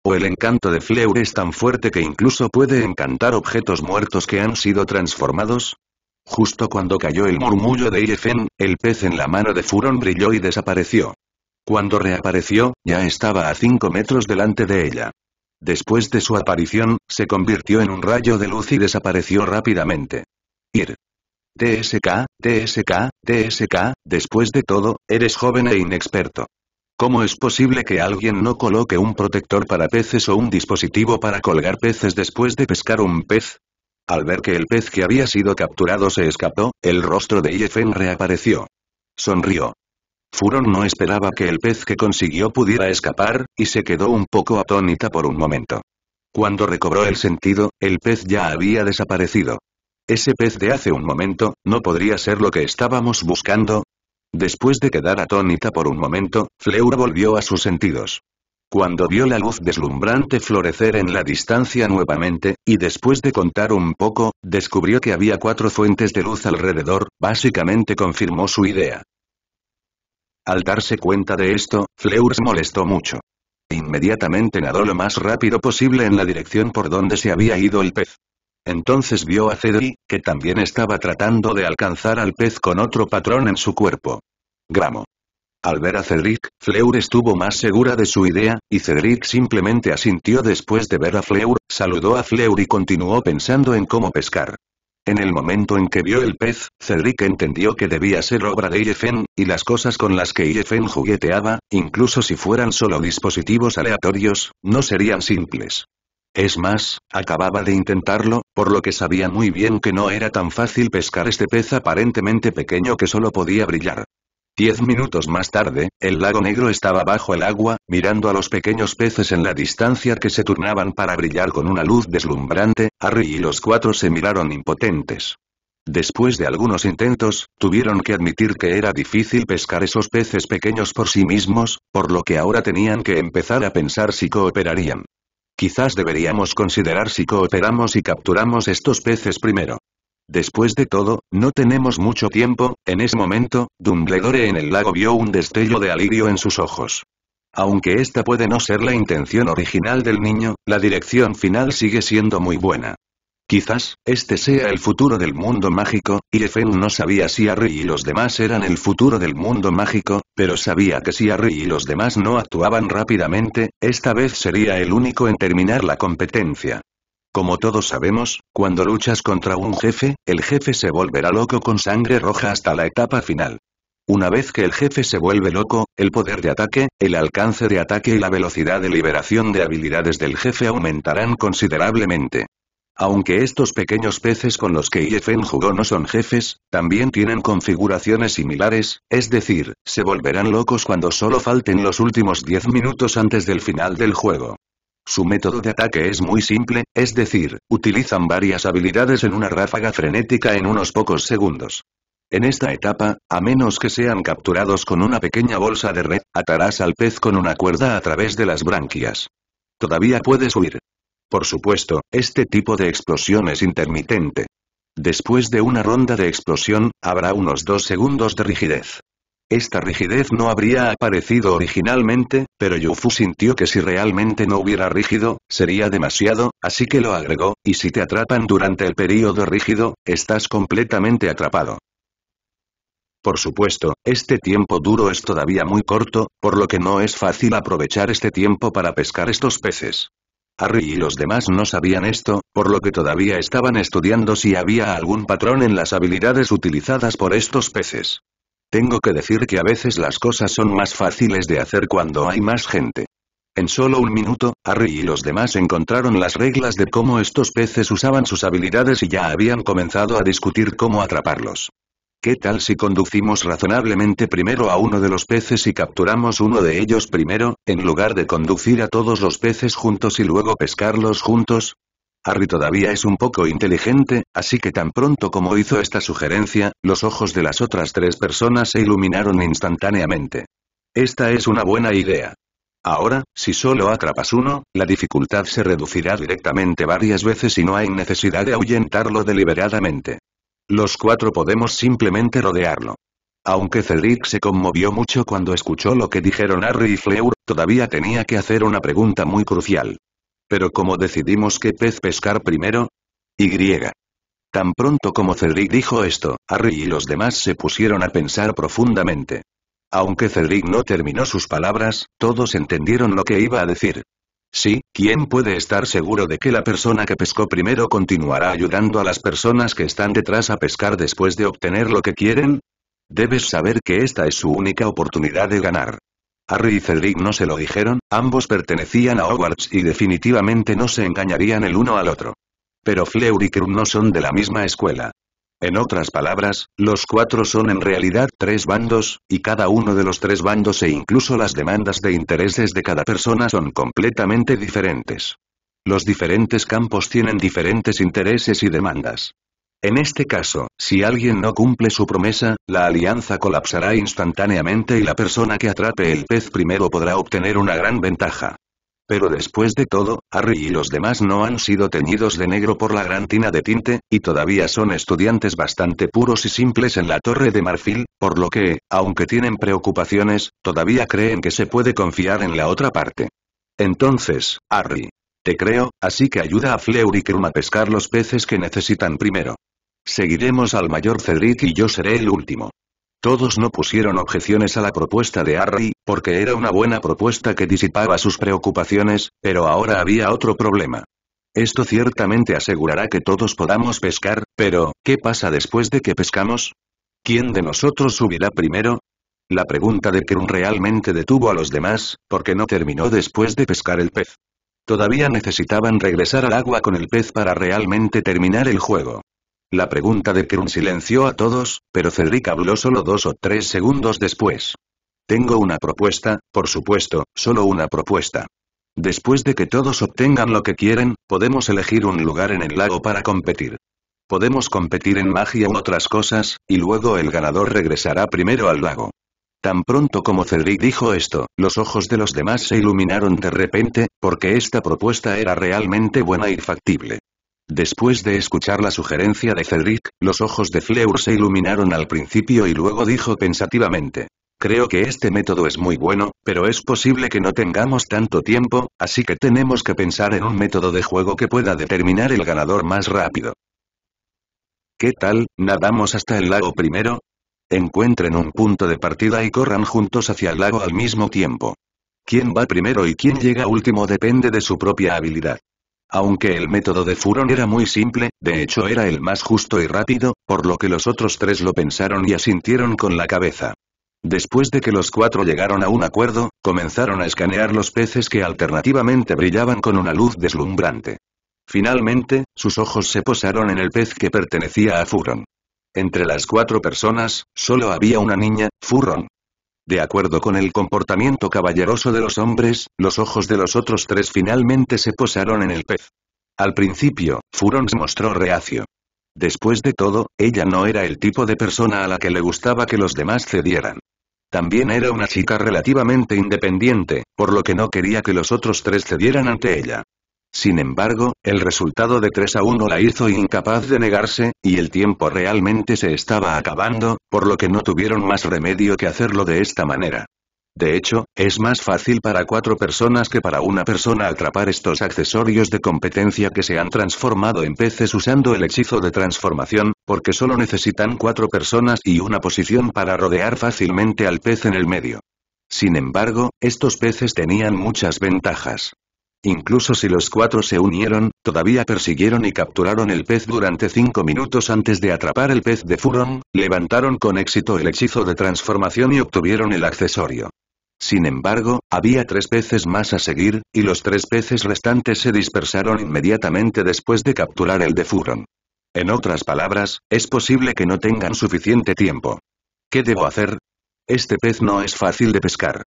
o el encanto de Fleur es tan fuerte que incluso puede encantar objetos muertos que han sido transformados? Justo cuando cayó el murmullo de Irefen, el pez en la mano de Furón brilló y desapareció. Cuando reapareció, ya estaba a 5 metros delante de ella. Después de su aparición, se convirtió en un rayo de luz y desapareció rápidamente. Ir. TSK, TSK, TSK, después de todo, eres joven e inexperto. ¿Cómo es posible que alguien no coloque un protector para peces o un dispositivo para colgar peces después de pescar un pez? Al ver que el pez que había sido capturado se escapó, el rostro de Yefen reapareció. Sonrió. Furon no esperaba que el pez que consiguió pudiera escapar, y se quedó un poco atónita por un momento. Cuando recobró el sentido, el pez ya había desaparecido. Ese pez de hace un momento, ¿no podría ser lo que estábamos buscando? Después de quedar atónita por un momento, Fleur volvió a sus sentidos. Cuando vio la luz deslumbrante florecer en la distancia nuevamente, y después de contar un poco, descubrió que había cuatro fuentes de luz alrededor, básicamente confirmó su idea. Al darse cuenta de esto, Fleur se molestó mucho. Inmediatamente nadó lo más rápido posible en la dirección por donde se había ido el pez. Entonces vio a Cedric, que también estaba tratando de alcanzar al pez con otro patrón en su cuerpo. Gramo. Al ver a Cedric, Fleur estuvo más segura de su idea, y Cedric simplemente asintió después de ver a Fleur, saludó a Fleur y continuó pensando en cómo pescar. En el momento en que vio el pez, Cedric entendió que debía ser obra de IFN, y las cosas con las que IFN jugueteaba, incluso si fueran solo dispositivos aleatorios, no serían simples. Es más, acababa de intentarlo, por lo que sabía muy bien que no era tan fácil pescar este pez aparentemente pequeño que solo podía brillar. Diez minutos más tarde, el lago negro estaba bajo el agua, mirando a los pequeños peces en la distancia que se turnaban para brillar con una luz deslumbrante, Harry y los cuatro se miraron impotentes. Después de algunos intentos, tuvieron que admitir que era difícil pescar esos peces pequeños por sí mismos, por lo que ahora tenían que empezar a pensar si cooperarían. Quizás deberíamos considerar si cooperamos y capturamos estos peces primero. Después de todo, no tenemos mucho tiempo, en ese momento, Dumbledore en el lago vio un destello de alivio en sus ojos. Aunque esta puede no ser la intención original del niño, la dirección final sigue siendo muy buena. Quizás, este sea el futuro del mundo mágico, y Lefen no sabía si Arri y los demás eran el futuro del mundo mágico, pero sabía que si Arri y los demás no actuaban rápidamente, esta vez sería el único en terminar la competencia. Como todos sabemos, cuando luchas contra un jefe, el jefe se volverá loco con sangre roja hasta la etapa final. Una vez que el jefe se vuelve loco, el poder de ataque, el alcance de ataque y la velocidad de liberación de habilidades del jefe aumentarán considerablemente. Aunque estos pequeños peces con los que IFN jugó no son jefes, también tienen configuraciones similares, es decir, se volverán locos cuando solo falten los últimos 10 minutos antes del final del juego. Su método de ataque es muy simple, es decir, utilizan varias habilidades en una ráfaga frenética en unos pocos segundos. En esta etapa, a menos que sean capturados con una pequeña bolsa de red, atarás al pez con una cuerda a través de las branquias. Todavía puedes huir. Por supuesto, este tipo de explosión es intermitente. Después de una ronda de explosión, habrá unos dos segundos de rigidez. Esta rigidez no habría aparecido originalmente, pero Yufu sintió que si realmente no hubiera rígido, sería demasiado, así que lo agregó, y si te atrapan durante el período rígido, estás completamente atrapado. Por supuesto, este tiempo duro es todavía muy corto, por lo que no es fácil aprovechar este tiempo para pescar estos peces. Harry y los demás no sabían esto, por lo que todavía estaban estudiando si había algún patrón en las habilidades utilizadas por estos peces. Tengo que decir que a veces las cosas son más fáciles de hacer cuando hay más gente. En solo un minuto, Harry y los demás encontraron las reglas de cómo estos peces usaban sus habilidades y ya habían comenzado a discutir cómo atraparlos. ¿Qué tal si conducimos razonablemente primero a uno de los peces y capturamos uno de ellos primero, en lugar de conducir a todos los peces juntos y luego pescarlos juntos? Harry todavía es un poco inteligente, así que tan pronto como hizo esta sugerencia, los ojos de las otras tres personas se iluminaron instantáneamente. Esta es una buena idea. Ahora, si solo atrapas uno, la dificultad se reducirá directamente varias veces y no hay necesidad de ahuyentarlo deliberadamente. Los cuatro podemos simplemente rodearlo. Aunque Cedric se conmovió mucho cuando escuchó lo que dijeron Harry y Fleur, todavía tenía que hacer una pregunta muy crucial. Pero ¿cómo decidimos qué pez pescar primero? Y. Tan pronto como Cedric dijo esto, Harry y los demás se pusieron a pensar profundamente. Aunque Cedric no terminó sus palabras, todos entendieron lo que iba a decir. Sí, ¿quién puede estar seguro de que la persona que pescó primero continuará ayudando a las personas que están detrás a pescar después de obtener lo que quieren? Debes saber que esta es su única oportunidad de ganar. Harry y Cedric no se lo dijeron, ambos pertenecían a Hogwarts y definitivamente no se engañarían el uno al otro. Pero Fleur y Krum no son de la misma escuela. En otras palabras, los cuatro son en realidad tres bandos, y cada uno de los tres bandos e incluso las demandas de intereses de cada persona son completamente diferentes. Los diferentes campos tienen diferentes intereses y demandas. En este caso, si alguien no cumple su promesa, la alianza colapsará instantáneamente y la persona que atrape el pez primero podrá obtener una gran ventaja. Pero después de todo, Harry y los demás no han sido teñidos de negro por la gran tina de tinte, y todavía son estudiantes bastante puros y simples en la Torre de Marfil, por lo que, aunque tienen preocupaciones, todavía creen que se puede confiar en la otra parte. Entonces, Harry. Te creo, así que ayuda a Fleur y Krum a pescar los peces que necesitan primero. Seguiremos al mayor Cedric y yo seré el último. Todos no pusieron objeciones a la propuesta de Harry, porque era una buena propuesta que disipaba sus preocupaciones, pero ahora había otro problema. Esto ciertamente asegurará que todos podamos pescar, pero, ¿qué pasa después de que pescamos? ¿Quién de nosotros subirá primero? La pregunta de Krum realmente detuvo a los demás, porque no terminó después de pescar el pez. Todavía necesitaban regresar al agua con el pez para realmente terminar el juego. La pregunta de un silenció a todos, pero Cedric habló solo dos o tres segundos después. Tengo una propuesta, por supuesto, solo una propuesta. Después de que todos obtengan lo que quieren, podemos elegir un lugar en el lago para competir. Podemos competir en magia u otras cosas, y luego el ganador regresará primero al lago. Tan pronto como Cedric dijo esto, los ojos de los demás se iluminaron de repente, porque esta propuesta era realmente buena y factible. Después de escuchar la sugerencia de Cedric, los ojos de Fleur se iluminaron al principio y luego dijo pensativamente. Creo que este método es muy bueno, pero es posible que no tengamos tanto tiempo, así que tenemos que pensar en un método de juego que pueda determinar el ganador más rápido. ¿Qué tal, nadamos hasta el lago primero? Encuentren un punto de partida y corran juntos hacia el lago al mismo tiempo. Quién va primero y quién llega último depende de su propia habilidad. Aunque el método de Furon era muy simple, de hecho era el más justo y rápido, por lo que los otros tres lo pensaron y asintieron con la cabeza. Después de que los cuatro llegaron a un acuerdo, comenzaron a escanear los peces que alternativamente brillaban con una luz deslumbrante. Finalmente, sus ojos se posaron en el pez que pertenecía a Furon. Entre las cuatro personas, solo había una niña, Furon. De acuerdo con el comportamiento caballeroso de los hombres, los ojos de los otros tres finalmente se posaron en el pez. Al principio, Furon se mostró reacio. Después de todo, ella no era el tipo de persona a la que le gustaba que los demás cedieran. También era una chica relativamente independiente, por lo que no quería que los otros tres cedieran ante ella. Sin embargo, el resultado de 3 a 1 la hizo incapaz de negarse, y el tiempo realmente se estaba acabando, por lo que no tuvieron más remedio que hacerlo de esta manera. De hecho, es más fácil para cuatro personas que para una persona atrapar estos accesorios de competencia que se han transformado en peces usando el hechizo de transformación, porque solo necesitan cuatro personas y una posición para rodear fácilmente al pez en el medio. Sin embargo, estos peces tenían muchas ventajas. Incluso si los cuatro se unieron, todavía persiguieron y capturaron el pez durante cinco minutos antes de atrapar el pez de Furon, levantaron con éxito el hechizo de transformación y obtuvieron el accesorio. Sin embargo, había tres peces más a seguir, y los tres peces restantes se dispersaron inmediatamente después de capturar el de Furon. En otras palabras, es posible que no tengan suficiente tiempo. ¿Qué debo hacer? Este pez no es fácil de pescar.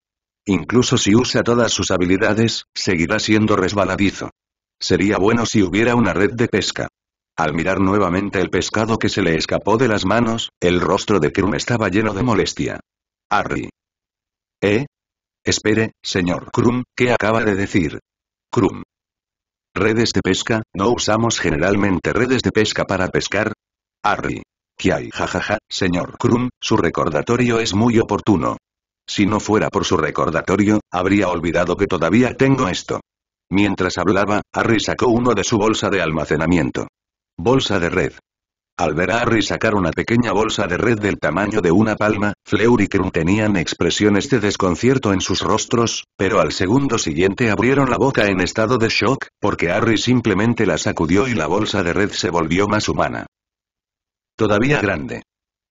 Incluso si usa todas sus habilidades, seguirá siendo resbaladizo. Sería bueno si hubiera una red de pesca. Al mirar nuevamente el pescado que se le escapó de las manos, el rostro de Krum estaba lleno de molestia. Harry. ¿Eh? Espere, señor Krum, ¿qué acaba de decir? Krum. ¿Redes de pesca? ¿No usamos generalmente redes de pesca para pescar? Harry. ¿Qué hay? Jajaja, señor Krum, su recordatorio es muy oportuno. Si no fuera por su recordatorio, habría olvidado que todavía tengo esto. Mientras hablaba, Harry sacó uno de su bolsa de almacenamiento. Bolsa de red. Al ver a Harry sacar una pequeña bolsa de red del tamaño de una palma, Fleur y Krum tenían expresiones de desconcierto en sus rostros, pero al segundo siguiente abrieron la boca en estado de shock, porque Harry simplemente la sacudió y la bolsa de red se volvió más humana. Todavía grande.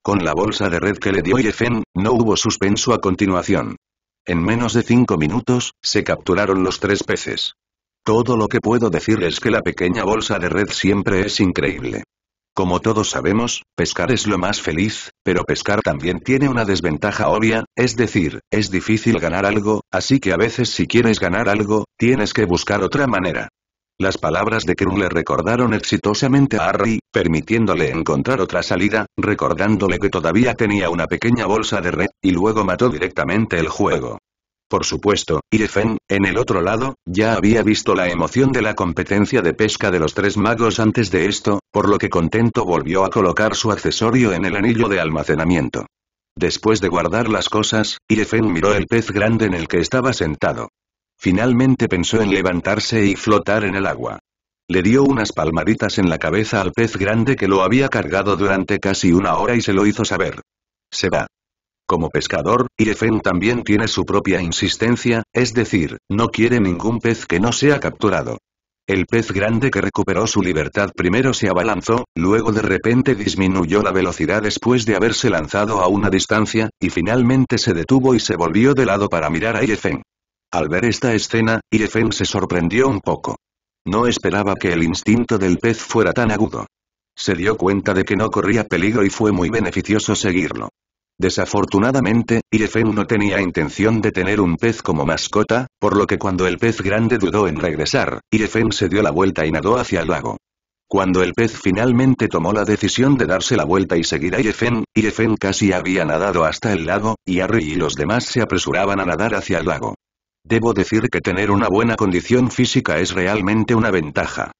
Con la bolsa de red que le dio Yefen, no hubo suspenso a continuación. En menos de cinco minutos, se capturaron los tres peces. Todo lo que puedo decir es que la pequeña bolsa de red siempre es increíble. Como todos sabemos, pescar es lo más feliz, pero pescar también tiene una desventaja obvia, es decir, es difícil ganar algo, así que a veces si quieres ganar algo, tienes que buscar otra manera. Las palabras de Crew le recordaron exitosamente a Harry, permitiéndole encontrar otra salida, recordándole que todavía tenía una pequeña bolsa de red, y luego mató directamente el juego. Por supuesto, Irefen, en el otro lado, ya había visto la emoción de la competencia de pesca de los tres magos antes de esto, por lo que contento volvió a colocar su accesorio en el anillo de almacenamiento. Después de guardar las cosas, Irefen miró el pez grande en el que estaba sentado. Finalmente pensó en levantarse y flotar en el agua. Le dio unas palmaditas en la cabeza al pez grande que lo había cargado durante casi una hora y se lo hizo saber. Se va. Como pescador, Irefen también tiene su propia insistencia, es decir, no quiere ningún pez que no sea capturado. El pez grande que recuperó su libertad primero se abalanzó, luego de repente disminuyó la velocidad después de haberse lanzado a una distancia, y finalmente se detuvo y se volvió de lado para mirar a Irefen. Al ver esta escena, Irefel se sorprendió un poco. No esperaba que el instinto del pez fuera tan agudo. Se dio cuenta de que no corría peligro y fue muy beneficioso seguirlo. Desafortunadamente, Irefeu no tenía intención de tener un pez como mascota, por lo que cuando el pez grande dudó en regresar, Irefeu se dio la vuelta y nadó hacia el lago. Cuando el pez finalmente tomó la decisión de darse la vuelta y seguir a Irefen, Irefen casi había nadado hasta el lago, y Harry y los demás se apresuraban a nadar hacia el lago. Debo decir que tener una buena condición física es realmente una ventaja.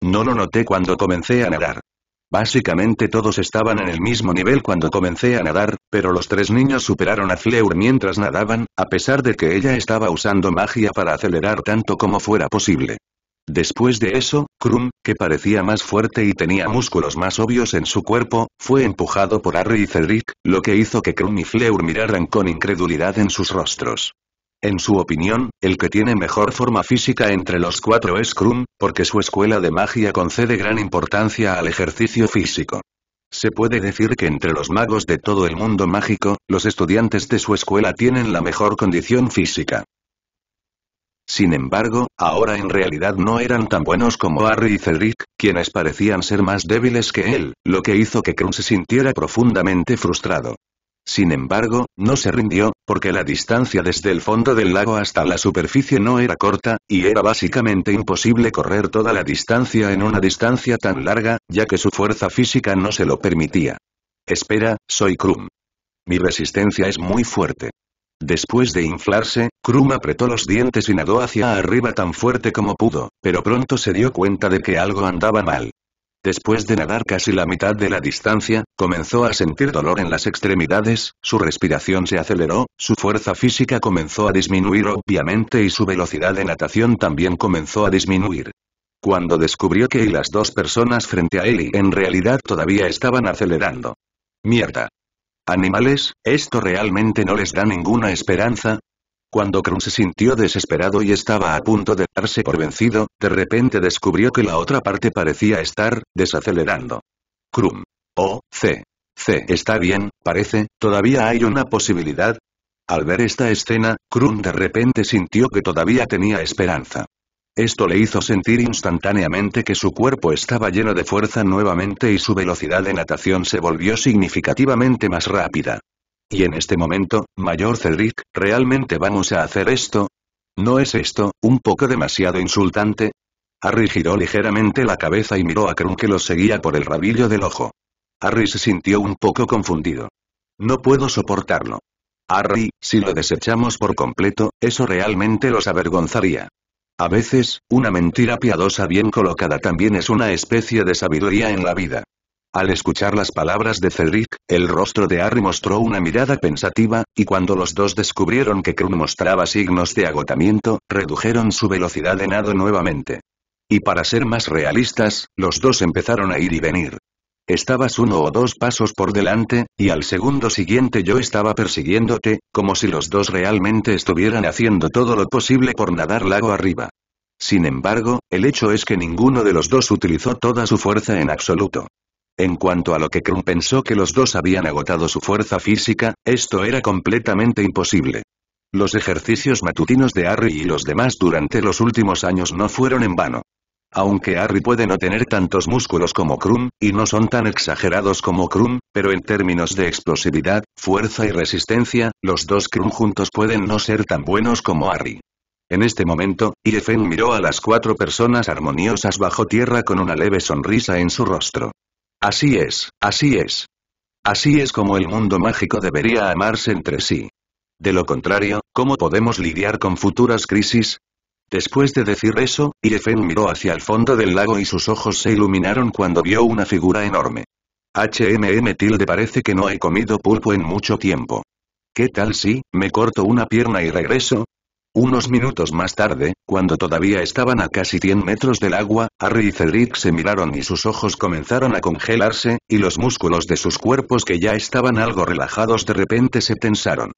No lo noté cuando comencé a nadar. Básicamente todos estaban en el mismo nivel cuando comencé a nadar, pero los tres niños superaron a Fleur mientras nadaban, a pesar de que ella estaba usando magia para acelerar tanto como fuera posible. Después de eso, Krum, que parecía más fuerte y tenía músculos más obvios en su cuerpo, fue empujado por Harry y Cedric, lo que hizo que Krum y Fleur miraran con incredulidad en sus rostros. En su opinión, el que tiene mejor forma física entre los cuatro es Krum, porque su escuela de magia concede gran importancia al ejercicio físico. Se puede decir que entre los magos de todo el mundo mágico, los estudiantes de su escuela tienen la mejor condición física. Sin embargo, ahora en realidad no eran tan buenos como Harry y Cedric, quienes parecían ser más débiles que él, lo que hizo que Krum se sintiera profundamente frustrado. Sin embargo, no se rindió, porque la distancia desde el fondo del lago hasta la superficie no era corta, y era básicamente imposible correr toda la distancia en una distancia tan larga, ya que su fuerza física no se lo permitía. Espera, soy Krum. Mi resistencia es muy fuerte. Después de inflarse, Krum apretó los dientes y nadó hacia arriba tan fuerte como pudo, pero pronto se dio cuenta de que algo andaba mal. Después de nadar casi la mitad de la distancia, comenzó a sentir dolor en las extremidades, su respiración se aceleró, su fuerza física comenzó a disminuir obviamente y su velocidad de natación también comenzó a disminuir. Cuando descubrió que las dos personas frente a él y en realidad todavía estaban acelerando. Mierda. Animales, esto realmente no les da ninguna esperanza, cuando Krum se sintió desesperado y estaba a punto de darse por vencido, de repente descubrió que la otra parte parecía estar, desacelerando. Krum. Oh, C. C. Está bien, parece, todavía hay una posibilidad. Al ver esta escena, Krum de repente sintió que todavía tenía esperanza. Esto le hizo sentir instantáneamente que su cuerpo estaba lleno de fuerza nuevamente y su velocidad de natación se volvió significativamente más rápida. Y en este momento, Mayor Cedric, ¿realmente vamos a hacer esto? ¿No es esto, un poco demasiado insultante? Harry giró ligeramente la cabeza y miró a Krum que lo seguía por el rabillo del ojo. Harry se sintió un poco confundido. No puedo soportarlo. Harry, si lo desechamos por completo, eso realmente los avergonzaría. A veces, una mentira piadosa bien colocada también es una especie de sabiduría en la vida. Al escuchar las palabras de Cedric, el rostro de Harry mostró una mirada pensativa, y cuando los dos descubrieron que Krum mostraba signos de agotamiento, redujeron su velocidad de nado nuevamente. Y para ser más realistas, los dos empezaron a ir y venir. Estabas uno o dos pasos por delante, y al segundo siguiente yo estaba persiguiéndote, como si los dos realmente estuvieran haciendo todo lo posible por nadar lago arriba. Sin embargo, el hecho es que ninguno de los dos utilizó toda su fuerza en absoluto. En cuanto a lo que Krum pensó que los dos habían agotado su fuerza física, esto era completamente imposible. Los ejercicios matutinos de Harry y los demás durante los últimos años no fueron en vano. Aunque Harry puede no tener tantos músculos como Krum, y no son tan exagerados como Krum, pero en términos de explosividad, fuerza y resistencia, los dos Krum juntos pueden no ser tan buenos como Harry. En este momento, Irfen miró a las cuatro personas armoniosas bajo tierra con una leve sonrisa en su rostro. Así es, así es. Así es como el mundo mágico debería amarse entre sí. De lo contrario, ¿cómo podemos lidiar con futuras crisis? Después de decir eso, Yefen miró hacia el fondo del lago y sus ojos se iluminaron cuando vio una figura enorme. HMM tilde parece que no he comido pulpo en mucho tiempo. ¿Qué tal si, me corto una pierna y regreso? Unos minutos más tarde, cuando todavía estaban a casi 100 metros del agua, Harry y Cedric se miraron y sus ojos comenzaron a congelarse, y los músculos de sus cuerpos que ya estaban algo relajados de repente se tensaron.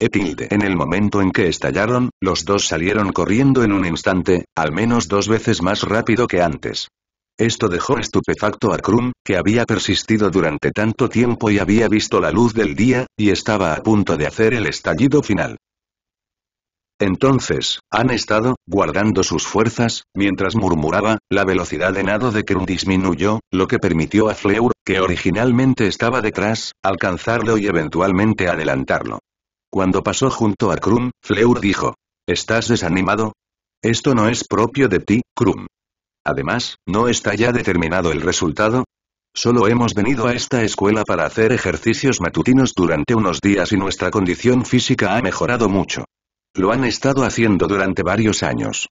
Etilde. En el momento en que estallaron, los dos salieron corriendo en un instante, al menos dos veces más rápido que antes. Esto dejó estupefacto a Krum, que había persistido durante tanto tiempo y había visto la luz del día, y estaba a punto de hacer el estallido final. Entonces, han estado, guardando sus fuerzas, mientras murmuraba, la velocidad de nado de Krum disminuyó, lo que permitió a Fleur, que originalmente estaba detrás, alcanzarlo y eventualmente adelantarlo. Cuando pasó junto a Krum, Fleur dijo, ¿Estás desanimado? Esto no es propio de ti, Krum. Además, ¿no está ya determinado el resultado? Solo hemos venido a esta escuela para hacer ejercicios matutinos durante unos días y nuestra condición física ha mejorado mucho. Lo han estado haciendo durante varios años.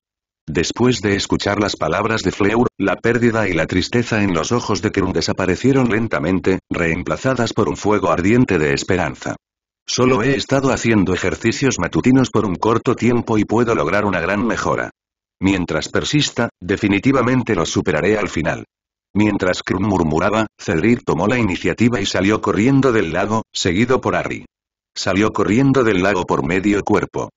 Después de escuchar las palabras de Fleur, la pérdida y la tristeza en los ojos de Krum desaparecieron lentamente, reemplazadas por un fuego ardiente de esperanza. Solo he estado haciendo ejercicios matutinos por un corto tiempo y puedo lograr una gran mejora. Mientras persista, definitivamente lo superaré al final. Mientras Krum murmuraba, Cedric tomó la iniciativa y salió corriendo del lago, seguido por Harry. Salió corriendo del lago por medio cuerpo.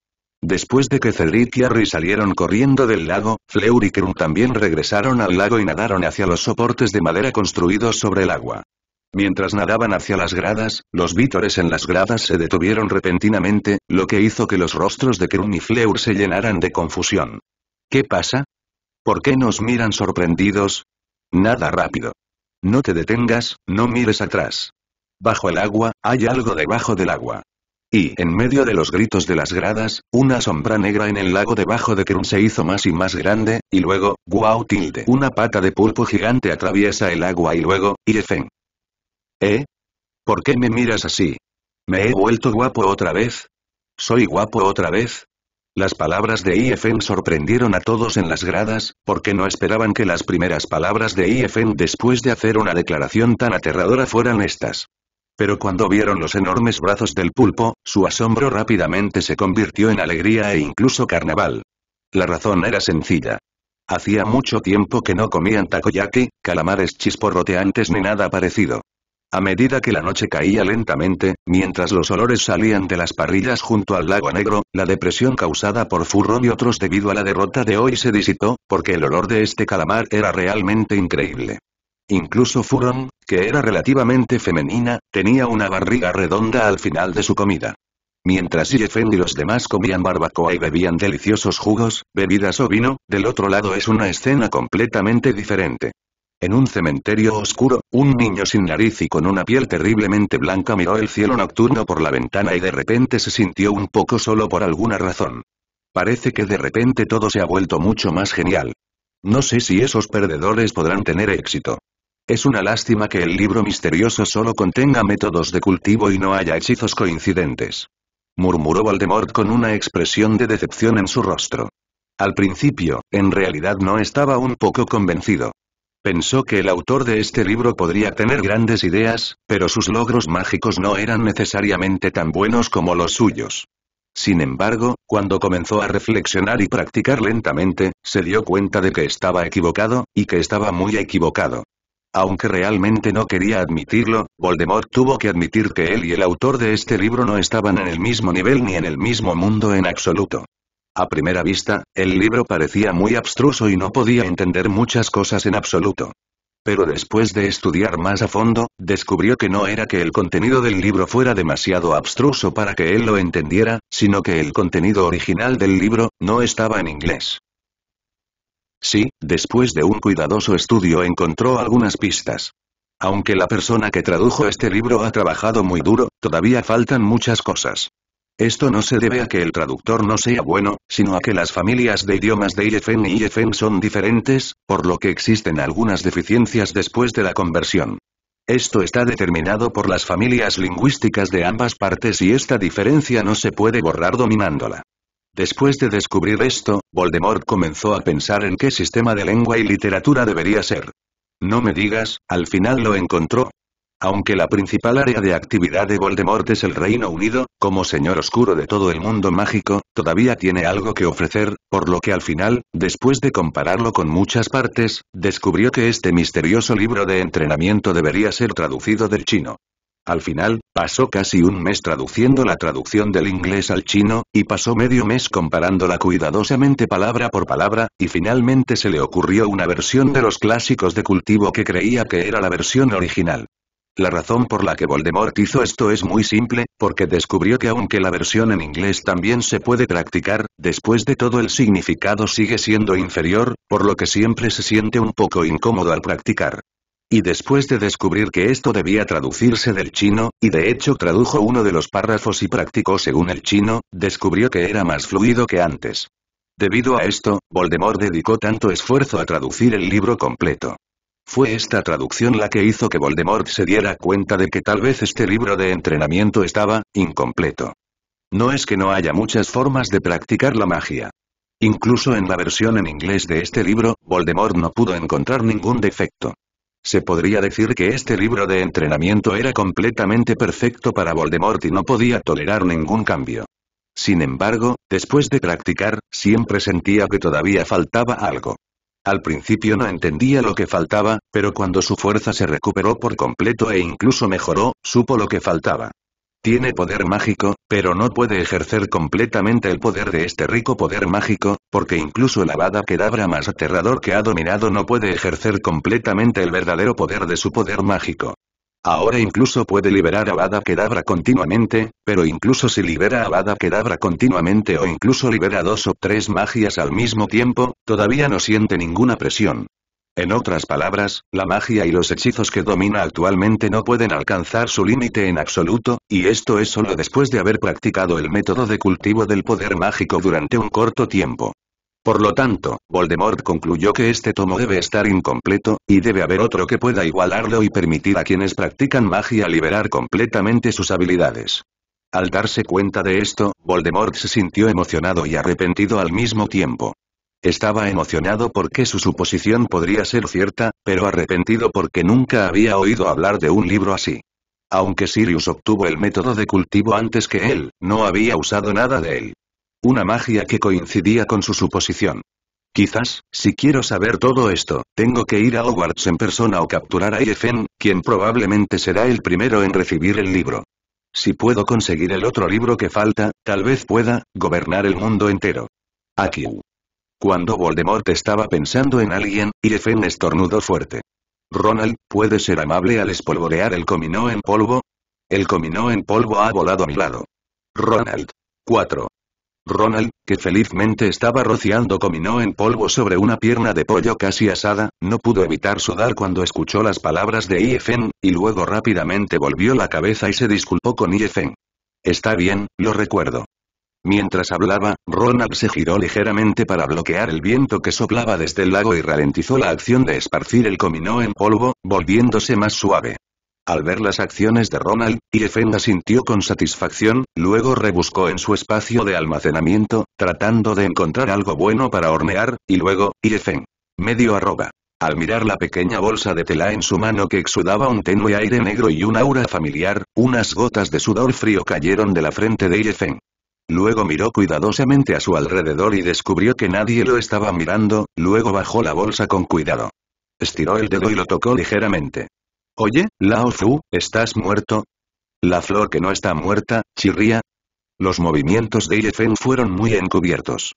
Después de que Cedric y Harry salieron corriendo del lago, Fleur y Krum también regresaron al lago y nadaron hacia los soportes de madera construidos sobre el agua. Mientras nadaban hacia las gradas, los vítores en las gradas se detuvieron repentinamente, lo que hizo que los rostros de Krum y Fleur se llenaran de confusión. ¿Qué pasa? ¿Por qué nos miran sorprendidos? Nada rápido. No te detengas, no mires atrás. Bajo el agua, hay algo debajo del agua. Y, en medio de los gritos de las gradas, una sombra negra en el lago debajo de Kerun se hizo más y más grande, y luego, Guau tilde. Una pata de pulpo gigante atraviesa el agua y luego, Irefen. ¿Eh? ¿Por qué me miras así? ¿Me he vuelto guapo otra vez? ¿Soy guapo otra vez? Las palabras de IFEN sorprendieron a todos en las gradas, porque no esperaban que las primeras palabras de IFN después de hacer una declaración tan aterradora fueran estas pero cuando vieron los enormes brazos del pulpo, su asombro rápidamente se convirtió en alegría e incluso carnaval. La razón era sencilla. Hacía mucho tiempo que no comían takoyaki, calamares chisporroteantes ni nada parecido. A medida que la noche caía lentamente, mientras los olores salían de las parrillas junto al lago negro, la depresión causada por furro y otros debido a la derrota de hoy se disipó, porque el olor de este calamar era realmente increíble. Incluso Furon, que era relativamente femenina, tenía una barriga redonda al final de su comida. Mientras Yefen y los demás comían barbacoa y bebían deliciosos jugos, bebidas o vino, del otro lado es una escena completamente diferente. En un cementerio oscuro, un niño sin nariz y con una piel terriblemente blanca miró el cielo nocturno por la ventana y de repente se sintió un poco solo por alguna razón. Parece que de repente todo se ha vuelto mucho más genial. No sé si esos perdedores podrán tener éxito. Es una lástima que el libro misterioso solo contenga métodos de cultivo y no haya hechizos coincidentes. Murmuró Voldemort con una expresión de decepción en su rostro. Al principio, en realidad no estaba un poco convencido. Pensó que el autor de este libro podría tener grandes ideas, pero sus logros mágicos no eran necesariamente tan buenos como los suyos. Sin embargo, cuando comenzó a reflexionar y practicar lentamente, se dio cuenta de que estaba equivocado, y que estaba muy equivocado. Aunque realmente no quería admitirlo, Voldemort tuvo que admitir que él y el autor de este libro no estaban en el mismo nivel ni en el mismo mundo en absoluto. A primera vista, el libro parecía muy abstruso y no podía entender muchas cosas en absoluto. Pero después de estudiar más a fondo, descubrió que no era que el contenido del libro fuera demasiado abstruso para que él lo entendiera, sino que el contenido original del libro, no estaba en inglés. Sí, después de un cuidadoso estudio encontró algunas pistas. Aunque la persona que tradujo este libro ha trabajado muy duro, todavía faltan muchas cosas. Esto no se debe a que el traductor no sea bueno, sino a que las familias de idiomas de IFN y IFN son diferentes, por lo que existen algunas deficiencias después de la conversión. Esto está determinado por las familias lingüísticas de ambas partes y esta diferencia no se puede borrar dominándola. Después de descubrir esto, Voldemort comenzó a pensar en qué sistema de lengua y literatura debería ser. No me digas, al final lo encontró. Aunque la principal área de actividad de Voldemort es el Reino Unido, como señor oscuro de todo el mundo mágico, todavía tiene algo que ofrecer, por lo que al final, después de compararlo con muchas partes, descubrió que este misterioso libro de entrenamiento debería ser traducido del chino. Al final, pasó casi un mes traduciendo la traducción del inglés al chino, y pasó medio mes comparándola cuidadosamente palabra por palabra, y finalmente se le ocurrió una versión de los clásicos de cultivo que creía que era la versión original. La razón por la que Voldemort hizo esto es muy simple, porque descubrió que aunque la versión en inglés también se puede practicar, después de todo el significado sigue siendo inferior, por lo que siempre se siente un poco incómodo al practicar. Y después de descubrir que esto debía traducirse del chino, y de hecho tradujo uno de los párrafos y practicó según el chino, descubrió que era más fluido que antes. Debido a esto, Voldemort dedicó tanto esfuerzo a traducir el libro completo. Fue esta traducción la que hizo que Voldemort se diera cuenta de que tal vez este libro de entrenamiento estaba, incompleto. No es que no haya muchas formas de practicar la magia. Incluso en la versión en inglés de este libro, Voldemort no pudo encontrar ningún defecto. Se podría decir que este libro de entrenamiento era completamente perfecto para Voldemort y no podía tolerar ningún cambio. Sin embargo, después de practicar, siempre sentía que todavía faltaba algo. Al principio no entendía lo que faltaba, pero cuando su fuerza se recuperó por completo e incluso mejoró, supo lo que faltaba. Tiene poder mágico, pero no puede ejercer completamente el poder de este rico poder mágico, porque incluso el Avada Kedavra más aterrador que ha dominado no puede ejercer completamente el verdadero poder de su poder mágico. Ahora incluso puede liberar a Avada continuamente, pero incluso si libera a Avada continuamente o incluso libera dos o tres magias al mismo tiempo, todavía no siente ninguna presión. En otras palabras, la magia y los hechizos que domina actualmente no pueden alcanzar su límite en absoluto, y esto es solo después de haber practicado el método de cultivo del poder mágico durante un corto tiempo. Por lo tanto, Voldemort concluyó que este tomo debe estar incompleto, y debe haber otro que pueda igualarlo y permitir a quienes practican magia liberar completamente sus habilidades. Al darse cuenta de esto, Voldemort se sintió emocionado y arrepentido al mismo tiempo. Estaba emocionado porque su suposición podría ser cierta, pero arrepentido porque nunca había oído hablar de un libro así. Aunque Sirius obtuvo el método de cultivo antes que él, no había usado nada de él. Una magia que coincidía con su suposición. Quizás, si quiero saber todo esto, tengo que ir a Hogwarts en persona o capturar a Efen, quien probablemente será el primero en recibir el libro. Si puedo conseguir el otro libro que falta, tal vez pueda, gobernar el mundo entero. Aquí. Cuando Voldemort estaba pensando en alguien, Irefen estornudó fuerte. Ronald, ¿puede ser amable al espolvorear el comino en polvo? El comino en polvo ha volado a mi lado. Ronald. 4. Ronald, que felizmente estaba rociando comino en polvo sobre una pierna de pollo casi asada, no pudo evitar sudar cuando escuchó las palabras de Iefen, y luego rápidamente volvió la cabeza y se disculpó con Iefen. Está bien, lo recuerdo. Mientras hablaba, Ronald se giró ligeramente para bloquear el viento que soplaba desde el lago y ralentizó la acción de esparcir el comino en polvo, volviéndose más suave. Al ver las acciones de Ronald, Yefen sintió con satisfacción, luego rebuscó en su espacio de almacenamiento, tratando de encontrar algo bueno para hornear, y luego, Ifen. Medio arroba. Al mirar la pequeña bolsa de tela en su mano que exudaba un tenue aire negro y un aura familiar, unas gotas de sudor frío cayeron de la frente de Ifen. Luego miró cuidadosamente a su alrededor y descubrió que nadie lo estaba mirando, luego bajó la bolsa con cuidado. Estiró el dedo y lo tocó ligeramente. Oye, Lao Zhu, ¿estás muerto? La flor que no está muerta, chirría. Los movimientos de Yifeng fueron muy encubiertos.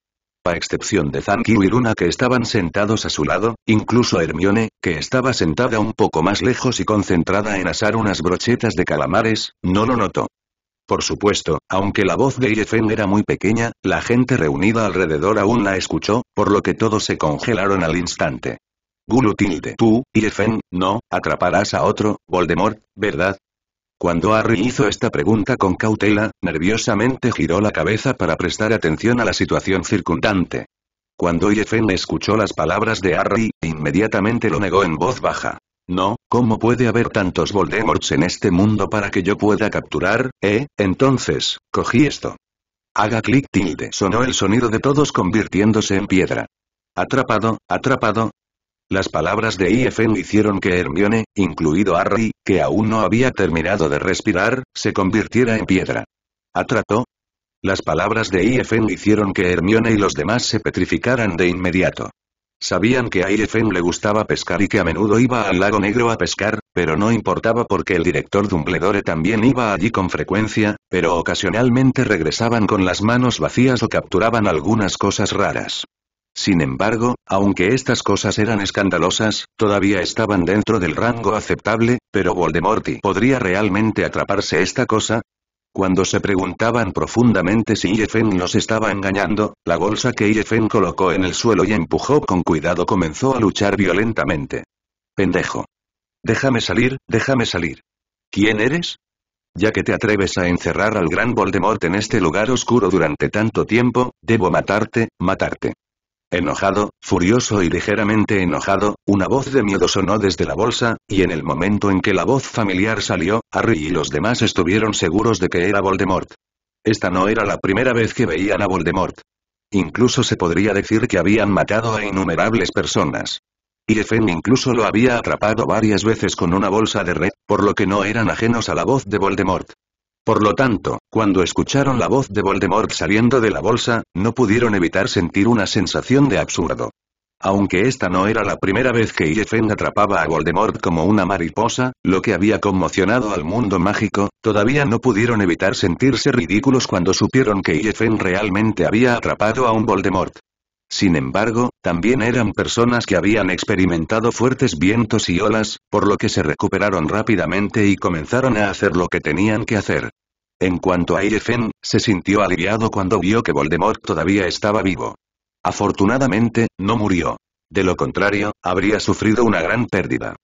A excepción de Zankyu y Luna que estaban sentados a su lado, incluso Hermione, que estaba sentada un poco más lejos y concentrada en asar unas brochetas de calamares, no lo notó. Por supuesto, aunque la voz de IFN era muy pequeña, la gente reunida alrededor aún la escuchó, por lo que todos se congelaron al instante. Gulutilde, tú, IFN, no, atraparás a otro, Voldemort, ¿verdad? Cuando Harry hizo esta pregunta con cautela, nerviosamente giró la cabeza para prestar atención a la situación circundante. Cuando IFN escuchó las palabras de Harry, inmediatamente lo negó en voz baja. No, ¿Cómo puede haber tantos Voldemorts en este mundo para que yo pueda capturar, eh? Entonces, cogí esto. Haga clic tilde. Sonó el sonido de todos convirtiéndose en piedra. Atrapado, atrapado. Las palabras de IFN hicieron que Hermione, incluido Harry, que aún no había terminado de respirar, se convirtiera en piedra. Atrato. Las palabras de E.F.N. hicieron que Hermione y los demás se petrificaran de inmediato. Sabían que a IFM le gustaba pescar y que a menudo iba al lago negro a pescar, pero no importaba porque el director Dumbledore también iba allí con frecuencia, pero ocasionalmente regresaban con las manos vacías o capturaban algunas cosas raras. Sin embargo, aunque estas cosas eran escandalosas, todavía estaban dentro del rango aceptable, pero Voldemort podría realmente atraparse esta cosa, cuando se preguntaban profundamente si Yefen los estaba engañando, la bolsa que Yefen colocó en el suelo y empujó con cuidado comenzó a luchar violentamente. Pendejo. Déjame salir, déjame salir. ¿Quién eres? Ya que te atreves a encerrar al gran Voldemort en este lugar oscuro durante tanto tiempo, debo matarte, matarte. Enojado, furioso y ligeramente enojado, una voz de miedo sonó desde la bolsa, y en el momento en que la voz familiar salió, Harry y los demás estuvieron seguros de que era Voldemort. Esta no era la primera vez que veían a Voldemort. Incluso se podría decir que habían matado a innumerables personas. Y Fenn incluso lo había atrapado varias veces con una bolsa de red, por lo que no eran ajenos a la voz de Voldemort. Por lo tanto, cuando escucharon la voz de Voldemort saliendo de la bolsa, no pudieron evitar sentir una sensación de absurdo. Aunque esta no era la primera vez que Yefeng atrapaba a Voldemort como una mariposa, lo que había conmocionado al mundo mágico, todavía no pudieron evitar sentirse ridículos cuando supieron que Yefeng realmente había atrapado a un Voldemort. Sin embargo, también eran personas que habían experimentado fuertes vientos y olas, por lo que se recuperaron rápidamente y comenzaron a hacer lo que tenían que hacer. En cuanto a Irefen, se sintió aliviado cuando vio que Voldemort todavía estaba vivo. Afortunadamente, no murió. De lo contrario, habría sufrido una gran pérdida.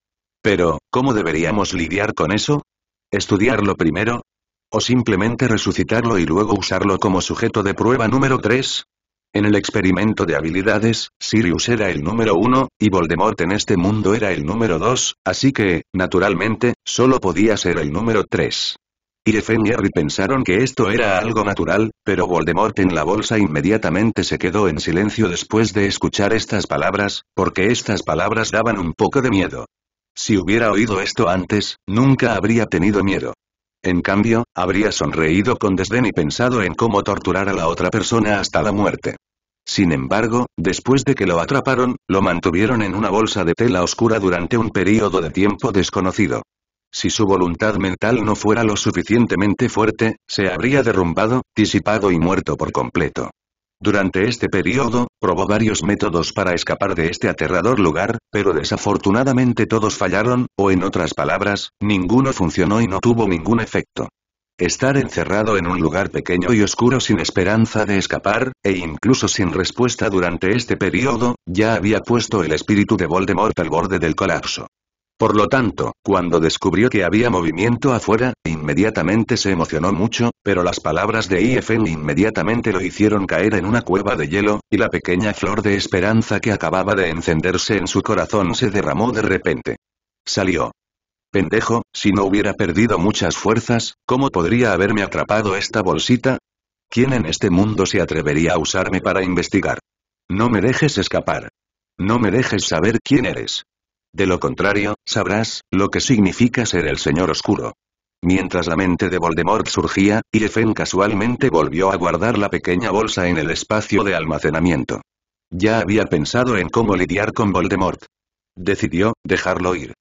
Pero, ¿cómo deberíamos lidiar con eso? ¿Estudiarlo primero? ¿O simplemente resucitarlo y luego usarlo como sujeto de prueba número 3? En el experimento de habilidades, Sirius era el número uno, y Voldemort en este mundo era el número dos, así que, naturalmente, solo podía ser el número tres. Irefen y Harry pensaron que esto era algo natural, pero Voldemort en la bolsa inmediatamente se quedó en silencio después de escuchar estas palabras, porque estas palabras daban un poco de miedo. Si hubiera oído esto antes, nunca habría tenido miedo. En cambio, habría sonreído con desdén y pensado en cómo torturar a la otra persona hasta la muerte. Sin embargo, después de que lo atraparon, lo mantuvieron en una bolsa de tela oscura durante un período de tiempo desconocido. Si su voluntad mental no fuera lo suficientemente fuerte, se habría derrumbado, disipado y muerto por completo. Durante este periodo, probó varios métodos para escapar de este aterrador lugar, pero desafortunadamente todos fallaron, o en otras palabras, ninguno funcionó y no tuvo ningún efecto. Estar encerrado en un lugar pequeño y oscuro sin esperanza de escapar, e incluso sin respuesta durante este periodo, ya había puesto el espíritu de Voldemort al borde del colapso. Por lo tanto, cuando descubrió que había movimiento afuera, inmediatamente se emocionó mucho, pero las palabras de ifn inmediatamente lo hicieron caer en una cueva de hielo, y la pequeña flor de esperanza que acababa de encenderse en su corazón se derramó de repente. Salió. Pendejo, si no hubiera perdido muchas fuerzas, ¿cómo podría haberme atrapado esta bolsita? ¿Quién en este mundo se atrevería a usarme para investigar? No me dejes escapar. No me dejes saber quién eres. De lo contrario, sabrás, lo que significa ser el Señor Oscuro. Mientras la mente de Voldemort surgía, Irfen casualmente volvió a guardar la pequeña bolsa en el espacio de almacenamiento. Ya había pensado en cómo lidiar con Voldemort. Decidió, dejarlo ir.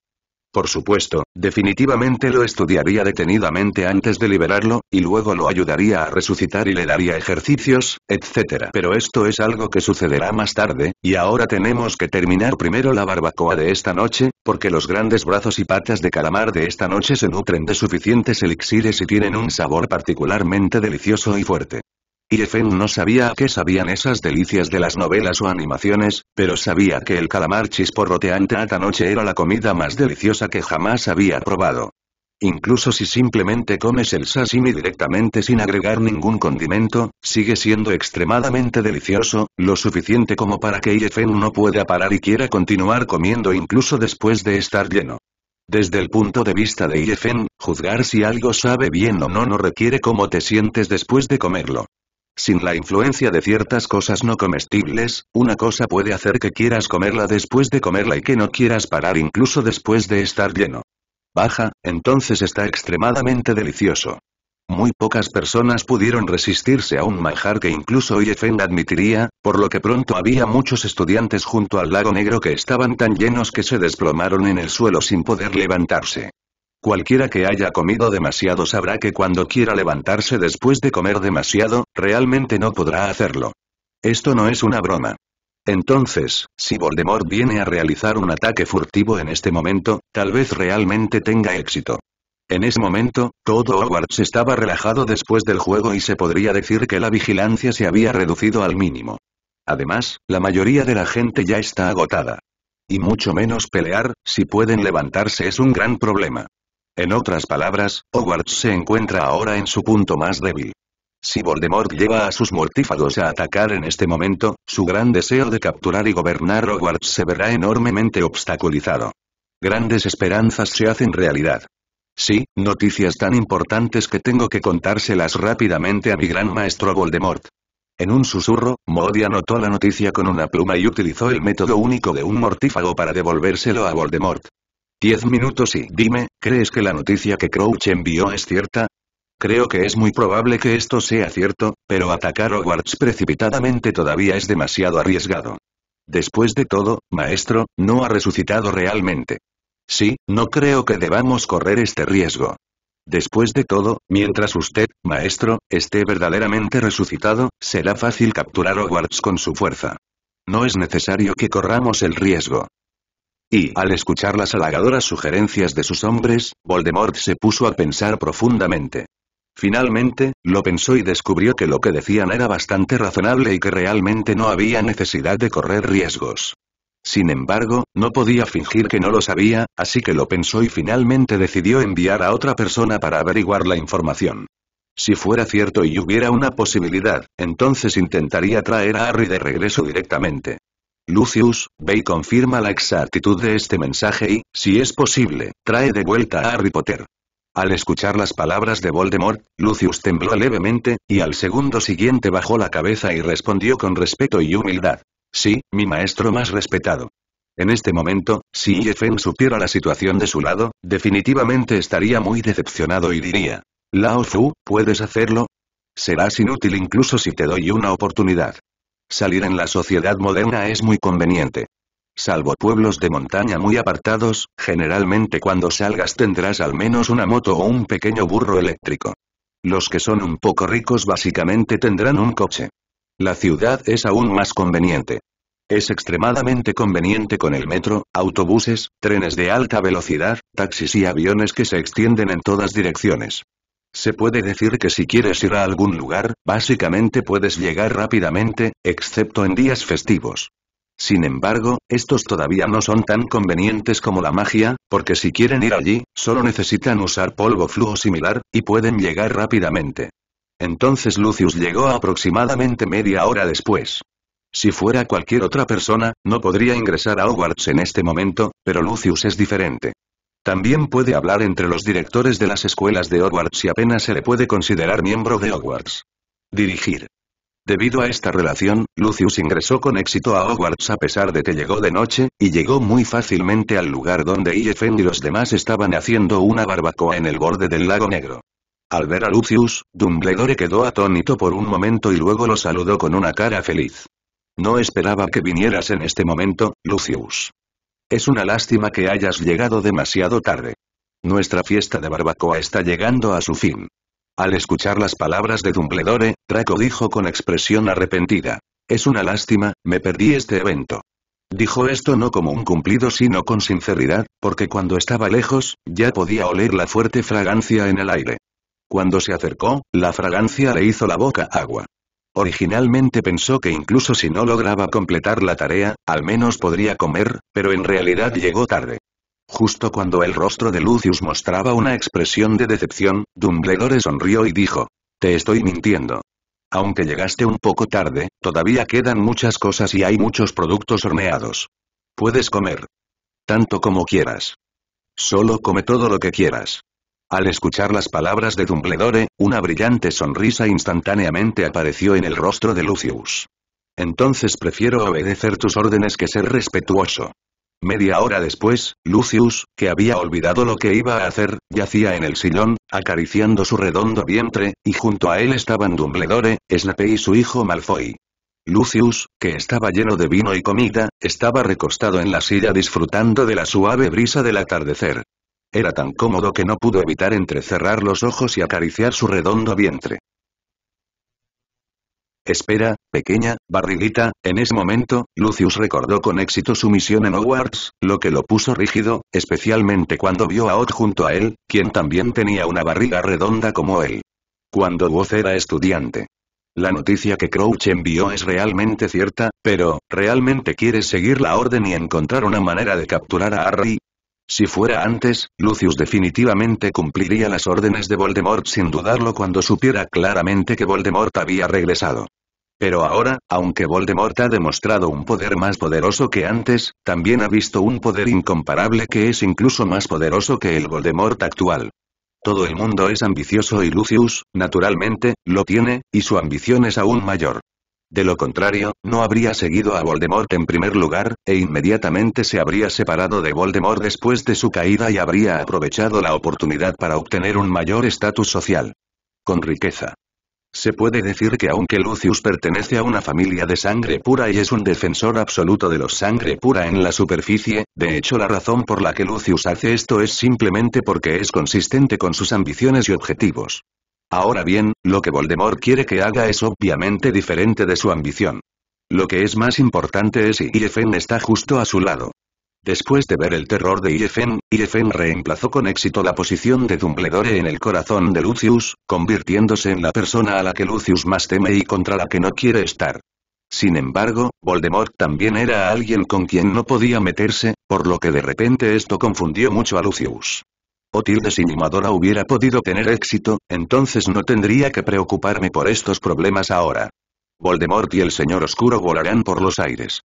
Por supuesto, definitivamente lo estudiaría detenidamente antes de liberarlo, y luego lo ayudaría a resucitar y le daría ejercicios, etc. Pero esto es algo que sucederá más tarde, y ahora tenemos que terminar primero la barbacoa de esta noche, porque los grandes brazos y patas de calamar de esta noche se nutren de suficientes elixires y tienen un sabor particularmente delicioso y fuerte. Irefén no sabía a qué sabían esas delicias de las novelas o animaciones, pero sabía que el calamar chisporroteante ata noche era la comida más deliciosa que jamás había probado. Incluso si simplemente comes el sashimi directamente sin agregar ningún condimento, sigue siendo extremadamente delicioso, lo suficiente como para que Irefen no pueda parar y quiera continuar comiendo incluso después de estar lleno. Desde el punto de vista de Irefen, juzgar si algo sabe bien o no no requiere cómo te sientes después de comerlo. Sin la influencia de ciertas cosas no comestibles, una cosa puede hacer que quieras comerla después de comerla y que no quieras parar incluso después de estar lleno. Baja, entonces está extremadamente delicioso. Muy pocas personas pudieron resistirse a un manjar que incluso Yefen admitiría, por lo que pronto había muchos estudiantes junto al lago negro que estaban tan llenos que se desplomaron en el suelo sin poder levantarse. Cualquiera que haya comido demasiado sabrá que cuando quiera levantarse después de comer demasiado, realmente no podrá hacerlo. Esto no es una broma. Entonces, si Voldemort viene a realizar un ataque furtivo en este momento, tal vez realmente tenga éxito. En ese momento, todo Hogwarts estaba relajado después del juego y se podría decir que la vigilancia se había reducido al mínimo. Además, la mayoría de la gente ya está agotada. Y mucho menos pelear, si pueden levantarse es un gran problema. En otras palabras, Hogwarts se encuentra ahora en su punto más débil. Si Voldemort lleva a sus mortífagos a atacar en este momento, su gran deseo de capturar y gobernar Hogwarts se verá enormemente obstaculizado. Grandes esperanzas se hacen realidad. Sí, noticias tan importantes que tengo que contárselas rápidamente a mi gran maestro Voldemort. En un susurro, Modi anotó la noticia con una pluma y utilizó el método único de un mortífago para devolvérselo a Voldemort. Diez minutos y dime, ¿crees que la noticia que Crouch envió es cierta? Creo que es muy probable que esto sea cierto, pero atacar Hogwarts precipitadamente todavía es demasiado arriesgado. Después de todo, maestro, no ha resucitado realmente. Sí, no creo que debamos correr este riesgo. Después de todo, mientras usted, maestro, esté verdaderamente resucitado, será fácil capturar Hogwarts con su fuerza. No es necesario que corramos el riesgo. Y, al escuchar las halagadoras sugerencias de sus hombres, Voldemort se puso a pensar profundamente. Finalmente, lo pensó y descubrió que lo que decían era bastante razonable y que realmente no había necesidad de correr riesgos. Sin embargo, no podía fingir que no lo sabía, así que lo pensó y finalmente decidió enviar a otra persona para averiguar la información. Si fuera cierto y hubiera una posibilidad, entonces intentaría traer a Harry de regreso directamente. Lucius, ve y confirma la exactitud de este mensaje y, si es posible, trae de vuelta a Harry Potter. Al escuchar las palabras de Voldemort, Lucius tembló levemente, y al segundo siguiente bajó la cabeza y respondió con respeto y humildad. Sí, mi maestro más respetado. En este momento, si Yefen supiera la situación de su lado, definitivamente estaría muy decepcionado y diría. Lao Fu, ¿puedes hacerlo? Serás inútil incluso si te doy una oportunidad. Salir en la sociedad moderna es muy conveniente. Salvo pueblos de montaña muy apartados, generalmente cuando salgas tendrás al menos una moto o un pequeño burro eléctrico. Los que son un poco ricos básicamente tendrán un coche. La ciudad es aún más conveniente. Es extremadamente conveniente con el metro, autobuses, trenes de alta velocidad, taxis y aviones que se extienden en todas direcciones. Se puede decir que si quieres ir a algún lugar, básicamente puedes llegar rápidamente, excepto en días festivos. Sin embargo, estos todavía no son tan convenientes como la magia, porque si quieren ir allí, solo necesitan usar polvo flujo similar, y pueden llegar rápidamente. Entonces Lucius llegó aproximadamente media hora después. Si fuera cualquier otra persona, no podría ingresar a Hogwarts en este momento, pero Lucius es diferente. También puede hablar entre los directores de las escuelas de Hogwarts y apenas se le puede considerar miembro de Hogwarts. Dirigir. Debido a esta relación, Lucius ingresó con éxito a Hogwarts a pesar de que llegó de noche, y llegó muy fácilmente al lugar donde IFN y los demás estaban haciendo una barbacoa en el borde del lago negro. Al ver a Lucius, Dumbledore quedó atónito por un momento y luego lo saludó con una cara feliz. No esperaba que vinieras en este momento, Lucius. Es una lástima que hayas llegado demasiado tarde. Nuestra fiesta de barbacoa está llegando a su fin. Al escuchar las palabras de Dumbledore, Draco dijo con expresión arrepentida. Es una lástima, me perdí este evento. Dijo esto no como un cumplido sino con sinceridad, porque cuando estaba lejos, ya podía oler la fuerte fragancia en el aire. Cuando se acercó, la fragancia le hizo la boca agua. Originalmente pensó que incluso si no lograba completar la tarea, al menos podría comer, pero en realidad llegó tarde. Justo cuando el rostro de Lucius mostraba una expresión de decepción, Dumbledore sonrió y dijo, «Te estoy mintiendo. Aunque llegaste un poco tarde, todavía quedan muchas cosas y hay muchos productos horneados. Puedes comer. Tanto como quieras. Solo come todo lo que quieras. Al escuchar las palabras de Dumbledore, una brillante sonrisa instantáneamente apareció en el rostro de Lucius. Entonces prefiero obedecer tus órdenes que ser respetuoso. Media hora después, Lucius, que había olvidado lo que iba a hacer, yacía en el sillón, acariciando su redondo vientre, y junto a él estaban Dumbledore, Snape y su hijo Malfoy. Lucius, que estaba lleno de vino y comida, estaba recostado en la silla disfrutando de la suave brisa del atardecer. Era tan cómodo que no pudo evitar entrecerrar los ojos y acariciar su redondo vientre. Espera, pequeña, barriguita, en ese momento, Lucius recordó con éxito su misión en Hogwarts, lo que lo puso rígido, especialmente cuando vio a Odd junto a él, quien también tenía una barriga redonda como él. Cuando Woz era estudiante. La noticia que Crouch envió es realmente cierta, pero, ¿realmente quieres seguir la orden y encontrar una manera de capturar a Harry? Si fuera antes, Lucius definitivamente cumpliría las órdenes de Voldemort sin dudarlo cuando supiera claramente que Voldemort había regresado. Pero ahora, aunque Voldemort ha demostrado un poder más poderoso que antes, también ha visto un poder incomparable que es incluso más poderoso que el Voldemort actual. Todo el mundo es ambicioso y Lucius, naturalmente, lo tiene, y su ambición es aún mayor. De lo contrario, no habría seguido a Voldemort en primer lugar, e inmediatamente se habría separado de Voldemort después de su caída y habría aprovechado la oportunidad para obtener un mayor estatus social. Con riqueza. Se puede decir que aunque Lucius pertenece a una familia de sangre pura y es un defensor absoluto de los sangre pura en la superficie, de hecho la razón por la que Lucius hace esto es simplemente porque es consistente con sus ambiciones y objetivos. Ahora bien, lo que Voldemort quiere que haga es obviamente diferente de su ambición. Lo que es más importante es si IFN está justo a su lado. Después de ver el terror de IFN, IFN reemplazó con éxito la posición de Dumbledore en el corazón de Lucius, convirtiéndose en la persona a la que Lucius más teme y contra la que no quiere estar. Sin embargo, Voldemort también era alguien con quien no podía meterse, por lo que de repente esto confundió mucho a Lucius o tilde si hubiera podido tener éxito, entonces no tendría que preocuparme por estos problemas ahora. Voldemort y el Señor Oscuro volarán por los aires.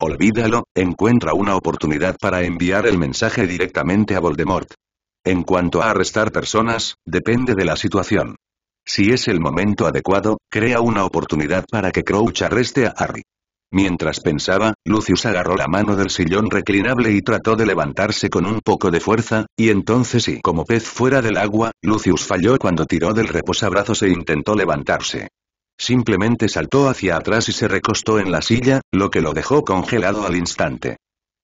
Olvídalo, encuentra una oportunidad para enviar el mensaje directamente a Voldemort. En cuanto a arrestar personas, depende de la situación. Si es el momento adecuado, crea una oportunidad para que Crouch arreste a Harry. Mientras pensaba, Lucius agarró la mano del sillón reclinable y trató de levantarse con un poco de fuerza, y entonces y como pez fuera del agua, Lucius falló cuando tiró del reposabrazos e intentó levantarse. Simplemente saltó hacia atrás y se recostó en la silla, lo que lo dejó congelado al instante.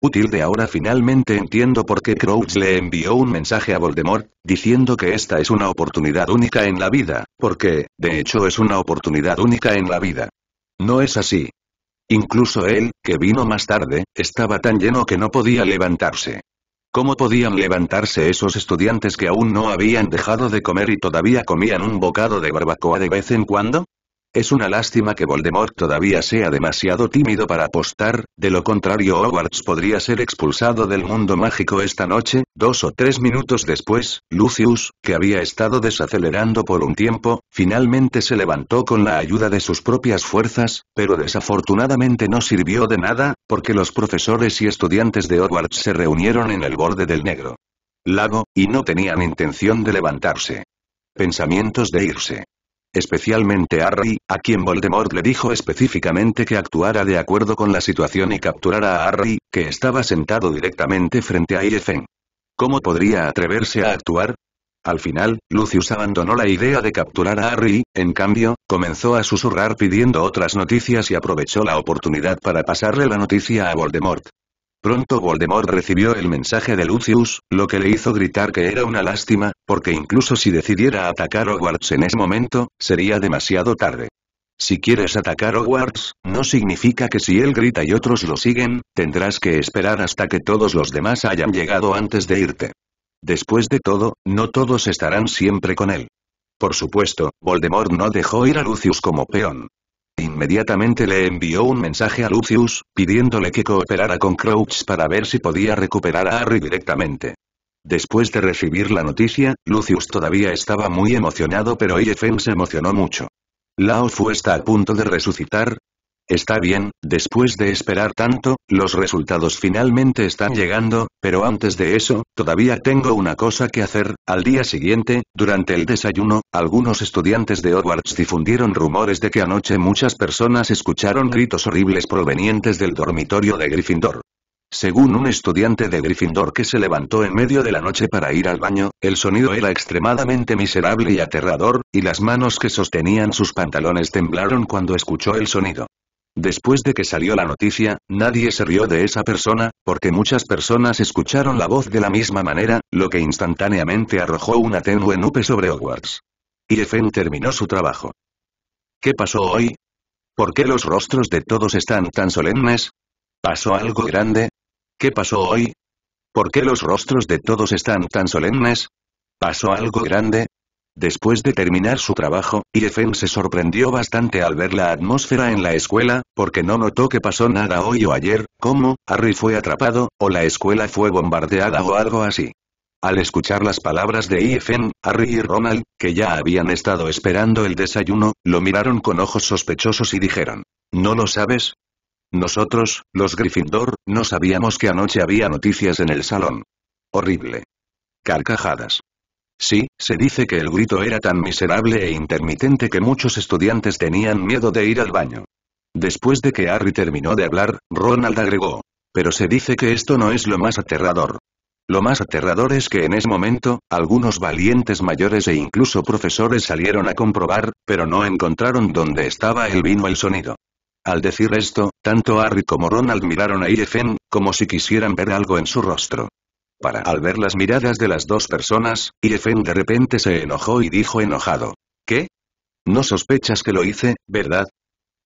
Útil de ahora finalmente entiendo por qué Crouch le envió un mensaje a Voldemort, diciendo que esta es una oportunidad única en la vida, porque, de hecho es una oportunidad única en la vida. No es así, Incluso él, que vino más tarde, estaba tan lleno que no podía levantarse. ¿Cómo podían levantarse esos estudiantes que aún no habían dejado de comer y todavía comían un bocado de barbacoa de vez en cuando? Es una lástima que Voldemort todavía sea demasiado tímido para apostar, de lo contrario Hogwarts podría ser expulsado del mundo mágico esta noche, dos o tres minutos después, Lucius, que había estado desacelerando por un tiempo, finalmente se levantó con la ayuda de sus propias fuerzas, pero desafortunadamente no sirvió de nada, porque los profesores y estudiantes de Hogwarts se reunieron en el borde del negro lago, y no tenían intención de levantarse. Pensamientos de irse especialmente a Harry, a quien Voldemort le dijo específicamente que actuara de acuerdo con la situación y capturara a Harry, que estaba sentado directamente frente a IFN. ¿Cómo podría atreverse a actuar? Al final, Lucius abandonó la idea de capturar a Harry, en cambio, comenzó a susurrar pidiendo otras noticias y aprovechó la oportunidad para pasarle la noticia a Voldemort. Pronto Voldemort recibió el mensaje de Lucius, lo que le hizo gritar que era una lástima, porque incluso si decidiera atacar Hogwarts en ese momento, sería demasiado tarde. Si quieres atacar Hogwarts, no significa que si él grita y otros lo siguen, tendrás que esperar hasta que todos los demás hayan llegado antes de irte. Después de todo, no todos estarán siempre con él. Por supuesto, Voldemort no dejó ir a Lucius como peón. Inmediatamente le envió un mensaje a Lucius, pidiéndole que cooperara con Crouch para ver si podía recuperar a Harry directamente. Después de recibir la noticia, Lucius todavía estaba muy emocionado pero IFM se emocionó mucho. Lao fue está a punto de resucitar, Está bien, después de esperar tanto, los resultados finalmente están llegando, pero antes de eso, todavía tengo una cosa que hacer. Al día siguiente, durante el desayuno, algunos estudiantes de Hogwarts difundieron rumores de que anoche muchas personas escucharon gritos horribles provenientes del dormitorio de Gryffindor. Según un estudiante de Gryffindor que se levantó en medio de la noche para ir al baño, el sonido era extremadamente miserable y aterrador, y las manos que sostenían sus pantalones temblaron cuando escuchó el sonido. Después de que salió la noticia, nadie se rió de esa persona, porque muchas personas escucharon la voz de la misma manera, lo que instantáneamente arrojó una tenue nube sobre Hogwarts. Y FN terminó su trabajo. ¿Qué pasó hoy? ¿Por qué los rostros de todos están tan solemnes? ¿Pasó algo grande? ¿Qué pasó hoy? ¿Por qué los rostros de todos están tan solemnes? ¿Pasó algo grande? Después de terminar su trabajo, IFM se sorprendió bastante al ver la atmósfera en la escuela, porque no notó que pasó nada hoy o ayer, como, Harry fue atrapado, o la escuela fue bombardeada o algo así. Al escuchar las palabras de EFN, Harry y Ronald, que ya habían estado esperando el desayuno, lo miraron con ojos sospechosos y dijeron, ¿no lo sabes? Nosotros, los Gryffindor, no sabíamos que anoche había noticias en el salón. Horrible. Carcajadas. Sí, se dice que el grito era tan miserable e intermitente que muchos estudiantes tenían miedo de ir al baño. Después de que Harry terminó de hablar, Ronald agregó. Pero se dice que esto no es lo más aterrador. Lo más aterrador es que en ese momento, algunos valientes mayores e incluso profesores salieron a comprobar, pero no encontraron dónde estaba el vino el sonido. Al decir esto, tanto Harry como Ronald miraron a IFN, como si quisieran ver algo en su rostro. Para al ver las miradas de las dos personas, IFN de repente se enojó y dijo enojado. ¿Qué? No sospechas que lo hice, ¿verdad?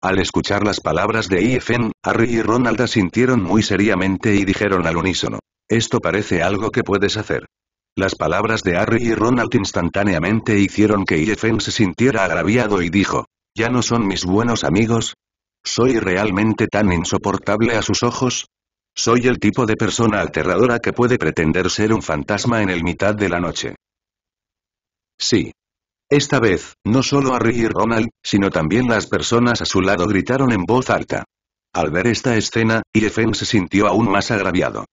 Al escuchar las palabras de IFN, Harry y Ronald asintieron muy seriamente y dijeron al unísono. Esto parece algo que puedes hacer. Las palabras de Harry y Ronald instantáneamente hicieron que IFN se sintiera agraviado y dijo. Ya no son mis buenos amigos, ¿Soy realmente tan insoportable a sus ojos? Soy el tipo de persona aterradora que puede pretender ser un fantasma en el mitad de la noche. Sí. Esta vez, no solo Harry y Ronald, sino también las personas a su lado gritaron en voz alta. Al ver esta escena, Irefem se sintió aún más agraviado.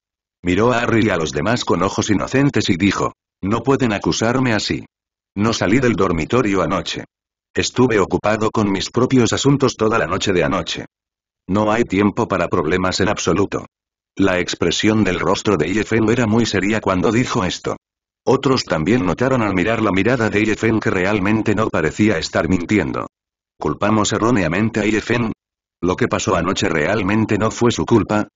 Miró a Harry y a los demás con ojos inocentes y dijo, no pueden acusarme así. No salí del dormitorio anoche. Estuve ocupado con mis propios asuntos toda la noche de anoche. No hay tiempo para problemas en absoluto. La expresión del rostro de Yefen era muy seria cuando dijo esto. Otros también notaron al mirar la mirada de Yefen que realmente no parecía estar mintiendo. ¿Culpamos erróneamente a Yefen? ¿Lo que pasó anoche realmente no fue su culpa?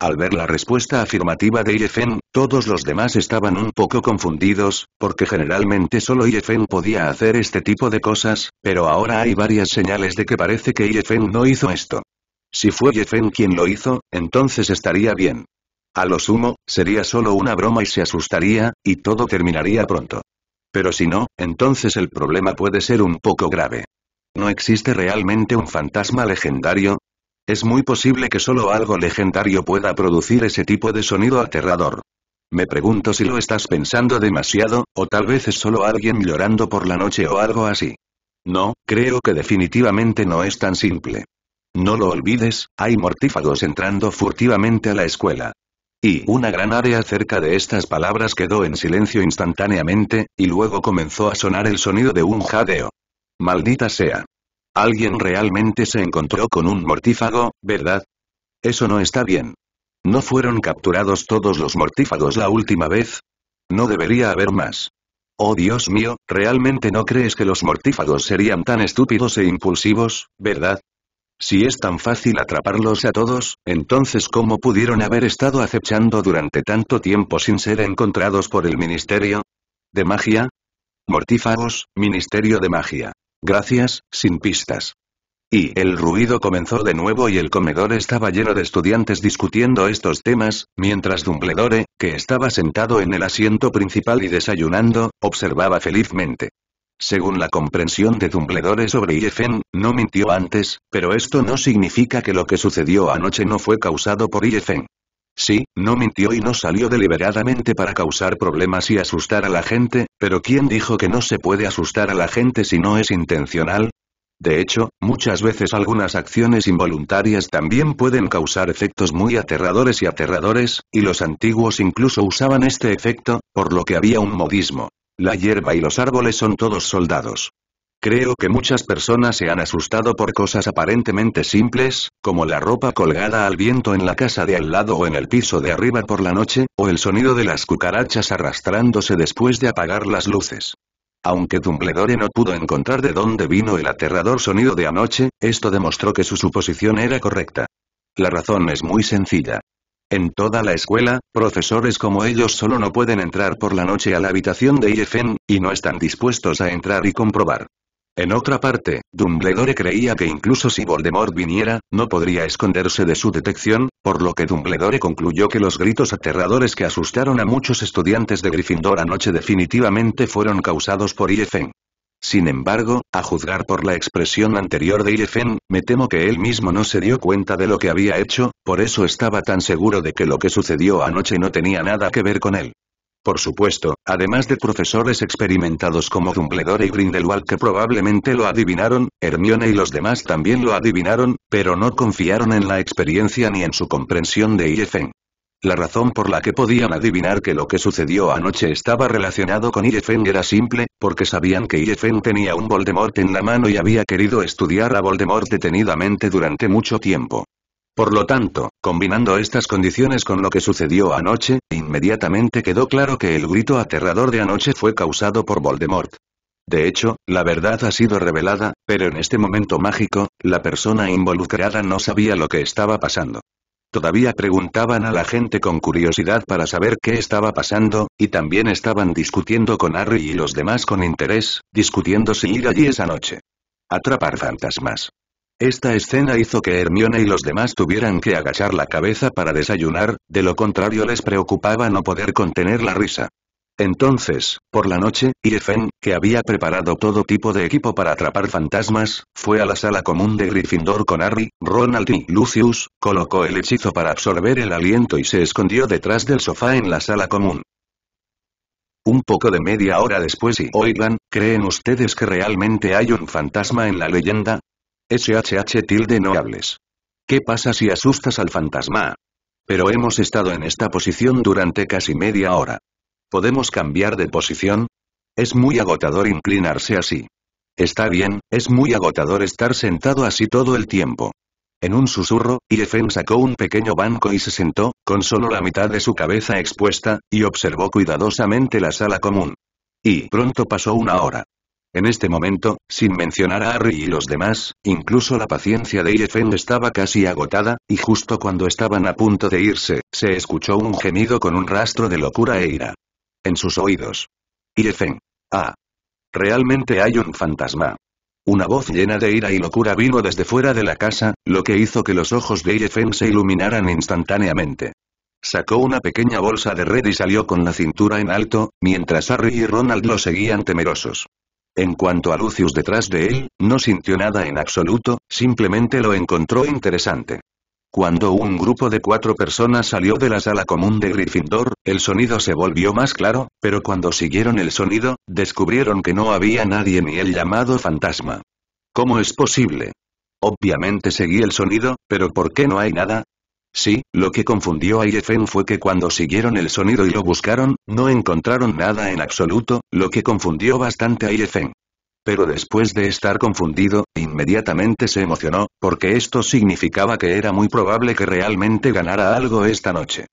Al ver la respuesta afirmativa de Yefen, todos los demás estaban un poco confundidos, porque generalmente solo Yefen podía hacer este tipo de cosas, pero ahora hay varias señales de que parece que Yefen no hizo esto. Si fue Jefen quien lo hizo, entonces estaría bien. A lo sumo, sería solo una broma y se asustaría, y todo terminaría pronto. Pero si no, entonces el problema puede ser un poco grave. ¿No existe realmente un fantasma legendario? Es muy posible que solo algo legendario pueda producir ese tipo de sonido aterrador. Me pregunto si lo estás pensando demasiado, o tal vez es solo alguien llorando por la noche o algo así. No, creo que definitivamente no es tan simple. No lo olvides, hay mortífagos entrando furtivamente a la escuela. Y una gran área cerca de estas palabras quedó en silencio instantáneamente, y luego comenzó a sonar el sonido de un jadeo. Maldita sea. Alguien realmente se encontró con un mortífago, ¿verdad? Eso no está bien. ¿No fueron capturados todos los mortífagos la última vez? No debería haber más. Oh Dios mío, ¿realmente no crees que los mortífagos serían tan estúpidos e impulsivos, verdad? Si es tan fácil atraparlos a todos, entonces ¿cómo pudieron haber estado acechando durante tanto tiempo sin ser encontrados por el Ministerio? ¿De magia? Mortífagos, Ministerio de Magia. Gracias, sin pistas. Y el ruido comenzó de nuevo y el comedor estaba lleno de estudiantes discutiendo estos temas, mientras Dumbledore, que estaba sentado en el asiento principal y desayunando, observaba felizmente. Según la comprensión de Dumbledore sobre IFN, no mintió antes, pero esto no significa que lo que sucedió anoche no fue causado por IFN. Sí, no mintió y no salió deliberadamente para causar problemas y asustar a la gente, pero ¿quién dijo que no se puede asustar a la gente si no es intencional? De hecho, muchas veces algunas acciones involuntarias también pueden causar efectos muy aterradores y aterradores, y los antiguos incluso usaban este efecto, por lo que había un modismo. La hierba y los árboles son todos soldados. Creo que muchas personas se han asustado por cosas aparentemente simples, como la ropa colgada al viento en la casa de al lado o en el piso de arriba por la noche, o el sonido de las cucarachas arrastrándose después de apagar las luces. Aunque Dumbledore no pudo encontrar de dónde vino el aterrador sonido de anoche, esto demostró que su suposición era correcta. La razón es muy sencilla. En toda la escuela, profesores como ellos solo no pueden entrar por la noche a la habitación de IFN, y no están dispuestos a entrar y comprobar. En otra parte, Dumbledore creía que incluso si Voldemort viniera, no podría esconderse de su detección, por lo que Dumbledore concluyó que los gritos aterradores que asustaron a muchos estudiantes de Gryffindor anoche definitivamente fueron causados por IFN. Sin embargo, a juzgar por la expresión anterior de Ilfen, me temo que él mismo no se dio cuenta de lo que había hecho, por eso estaba tan seguro de que lo que sucedió anoche no tenía nada que ver con él. Por supuesto, además de profesores experimentados como Dumbledore y Grindelwald que probablemente lo adivinaron, Hermione y los demás también lo adivinaron, pero no confiaron en la experiencia ni en su comprensión de IFEN. La razón por la que podían adivinar que lo que sucedió anoche estaba relacionado con Irefen era simple, porque sabían que Irefen tenía un Voldemort en la mano y había querido estudiar a Voldemort detenidamente durante mucho tiempo. Por lo tanto, combinando estas condiciones con lo que sucedió anoche, inmediatamente quedó claro que el grito aterrador de anoche fue causado por Voldemort. De hecho, la verdad ha sido revelada, pero en este momento mágico, la persona involucrada no sabía lo que estaba pasando. Todavía preguntaban a la gente con curiosidad para saber qué estaba pasando, y también estaban discutiendo con Harry y los demás con interés, discutiendo si ir allí esa noche. Atrapar fantasmas. Esta escena hizo que Hermione y los demás tuvieran que agachar la cabeza para desayunar, de lo contrario les preocupaba no poder contener la risa. Entonces, por la noche, Irfen, que había preparado todo tipo de equipo para atrapar fantasmas, fue a la sala común de Gryffindor con Harry, Ronald y Lucius, colocó el hechizo para absorber el aliento y se escondió detrás del sofá en la sala común. Un poco de media hora después y oigan, ¿creen ustedes que realmente hay un fantasma en la leyenda? SHH tilde no hables. ¿Qué pasa si asustas al fantasma? Pero hemos estado en esta posición durante casi media hora. ¿Podemos cambiar de posición? Es muy agotador inclinarse así. Está bien, es muy agotador estar sentado así todo el tiempo. En un susurro, Iefen sacó un pequeño banco y se sentó, con solo la mitad de su cabeza expuesta, y observó cuidadosamente la sala común. Y pronto pasó una hora. En este momento, sin mencionar a Harry y los demás, incluso la paciencia de Iefen estaba casi agotada, y justo cuando estaban a punto de irse, se escuchó un gemido con un rastro de locura e ira en sus oídos. IFN. Ah. Realmente hay un fantasma. Una voz llena de ira y locura vino desde fuera de la casa, lo que hizo que los ojos de Irefen se iluminaran instantáneamente. Sacó una pequeña bolsa de red y salió con la cintura en alto, mientras Harry y Ronald lo seguían temerosos. En cuanto a Lucius detrás de él, no sintió nada en absoluto, simplemente lo encontró interesante. Cuando un grupo de cuatro personas salió de la sala común de Gryffindor, el sonido se volvió más claro, pero cuando siguieron el sonido, descubrieron que no había nadie ni el llamado fantasma. ¿Cómo es posible? Obviamente seguí el sonido, pero ¿por qué no hay nada? Sí, lo que confundió a Yefen fue que cuando siguieron el sonido y lo buscaron, no encontraron nada en absoluto, lo que confundió bastante a Yefen pero después de estar confundido, inmediatamente se emocionó, porque esto significaba que era muy probable que realmente ganara algo esta noche.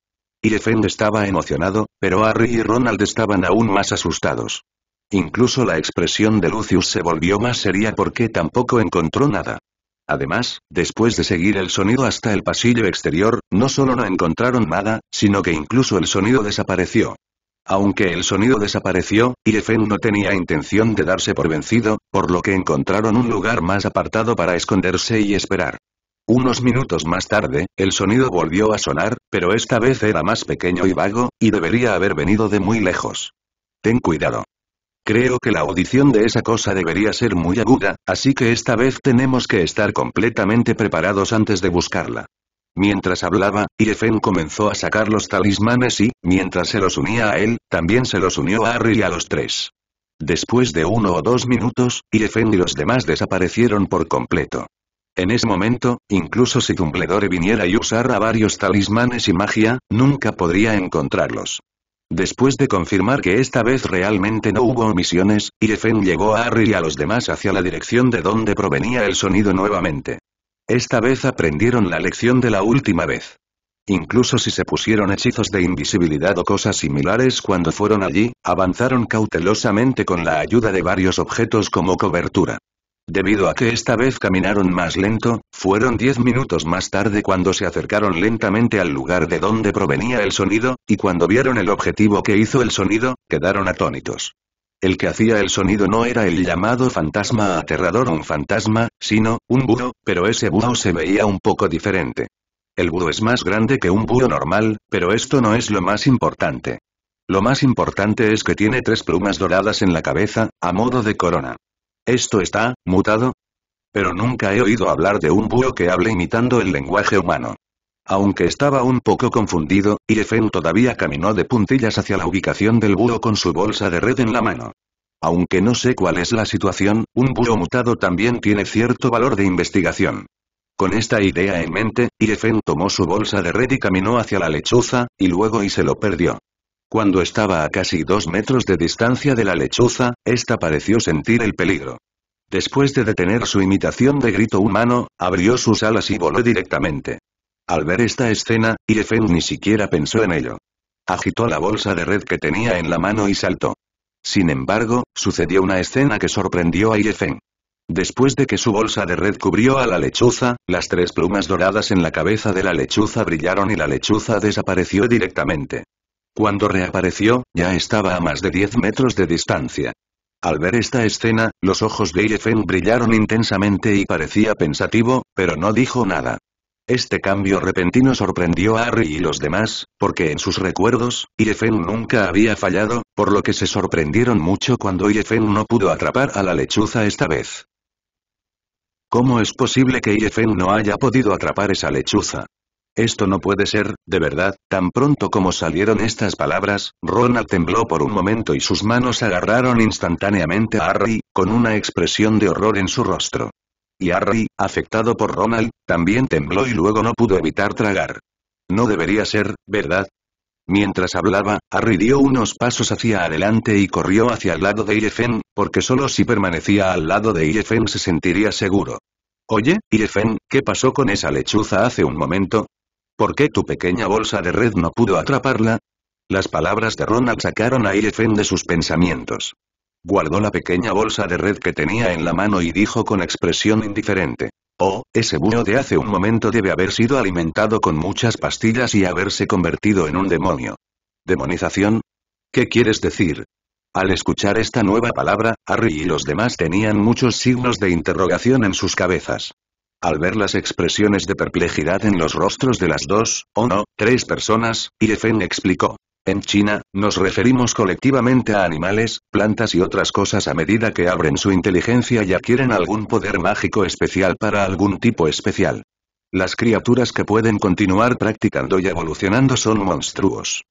Irefend estaba emocionado, pero Harry y Ronald estaban aún más asustados. Incluso la expresión de Lucius se volvió más seria porque tampoco encontró nada. Además, después de seguir el sonido hasta el pasillo exterior, no solo no encontraron nada, sino que incluso el sonido desapareció. Aunque el sonido desapareció, Yefen no tenía intención de darse por vencido, por lo que encontraron un lugar más apartado para esconderse y esperar. Unos minutos más tarde, el sonido volvió a sonar, pero esta vez era más pequeño y vago, y debería haber venido de muy lejos. Ten cuidado. Creo que la audición de esa cosa debería ser muy aguda, así que esta vez tenemos que estar completamente preparados antes de buscarla. Mientras hablaba, Yefen comenzó a sacar los talismanes y, mientras se los unía a él, también se los unió a Harry y a los tres. Después de uno o dos minutos, Yefen y los demás desaparecieron por completo. En ese momento, incluso si Dumbledore viniera y usara varios talismanes y magia, nunca podría encontrarlos. Después de confirmar que esta vez realmente no hubo omisiones, Yefen llegó a Harry y a los demás hacia la dirección de donde provenía el sonido nuevamente. Esta vez aprendieron la lección de la última vez. Incluso si se pusieron hechizos de invisibilidad o cosas similares cuando fueron allí, avanzaron cautelosamente con la ayuda de varios objetos como cobertura. Debido a que esta vez caminaron más lento, fueron diez minutos más tarde cuando se acercaron lentamente al lugar de donde provenía el sonido, y cuando vieron el objetivo que hizo el sonido, quedaron atónitos. El que hacía el sonido no era el llamado fantasma aterrador o un fantasma, sino, un búho, pero ese búho se veía un poco diferente. El búho es más grande que un búho normal, pero esto no es lo más importante. Lo más importante es que tiene tres plumas doradas en la cabeza, a modo de corona. Esto está, mutado. Pero nunca he oído hablar de un búho que hable imitando el lenguaje humano. Aunque estaba un poco confundido, Irefen todavía caminó de puntillas hacia la ubicación del búho con su bolsa de red en la mano. Aunque no sé cuál es la situación, un búho mutado también tiene cierto valor de investigación. Con esta idea en mente, Irefen tomó su bolsa de red y caminó hacia la lechuza, y luego y se lo perdió. Cuando estaba a casi dos metros de distancia de la lechuza, ésta pareció sentir el peligro. Después de detener su imitación de grito humano, abrió sus alas y voló directamente. Al ver esta escena, Feng ni siquiera pensó en ello. Agitó la bolsa de red que tenía en la mano y saltó. Sin embargo, sucedió una escena que sorprendió a Iefen. Después de que su bolsa de red cubrió a la lechuza, las tres plumas doradas en la cabeza de la lechuza brillaron y la lechuza desapareció directamente. Cuando reapareció, ya estaba a más de 10 metros de distancia. Al ver esta escena, los ojos de Irefen brillaron intensamente y parecía pensativo, pero no dijo nada. Este cambio repentino sorprendió a Harry y los demás, porque en sus recuerdos, Irefen nunca había fallado, por lo que se sorprendieron mucho cuando Irefen no pudo atrapar a la lechuza esta vez. ¿Cómo es posible que Irefen no haya podido atrapar esa lechuza? Esto no puede ser, de verdad, tan pronto como salieron estas palabras, Ronald tembló por un momento y sus manos agarraron instantáneamente a Harry, con una expresión de horror en su rostro y Harry, afectado por Ronald, también tembló y luego no pudo evitar tragar. No debería ser, ¿verdad? Mientras hablaba, Harry dio unos pasos hacia adelante y corrió hacia el lado de Irefen, porque solo si permanecía al lado de IFN se sentiría seguro. Oye, Irefen, ¿qué pasó con esa lechuza hace un momento? ¿Por qué tu pequeña bolsa de red no pudo atraparla? Las palabras de Ronald sacaron a Irefen de sus pensamientos. Guardó la pequeña bolsa de red que tenía en la mano y dijo con expresión indiferente. Oh, ese búho de hace un momento debe haber sido alimentado con muchas pastillas y haberse convertido en un demonio. ¿Demonización? ¿Qué quieres decir? Al escuchar esta nueva palabra, Harry y los demás tenían muchos signos de interrogación en sus cabezas. Al ver las expresiones de perplejidad en los rostros de las dos, o oh no, tres personas, Irefen explicó. En China, nos referimos colectivamente a animales, plantas y otras cosas a medida que abren su inteligencia y adquieren algún poder mágico especial para algún tipo especial. Las criaturas que pueden continuar practicando y evolucionando son monstruos.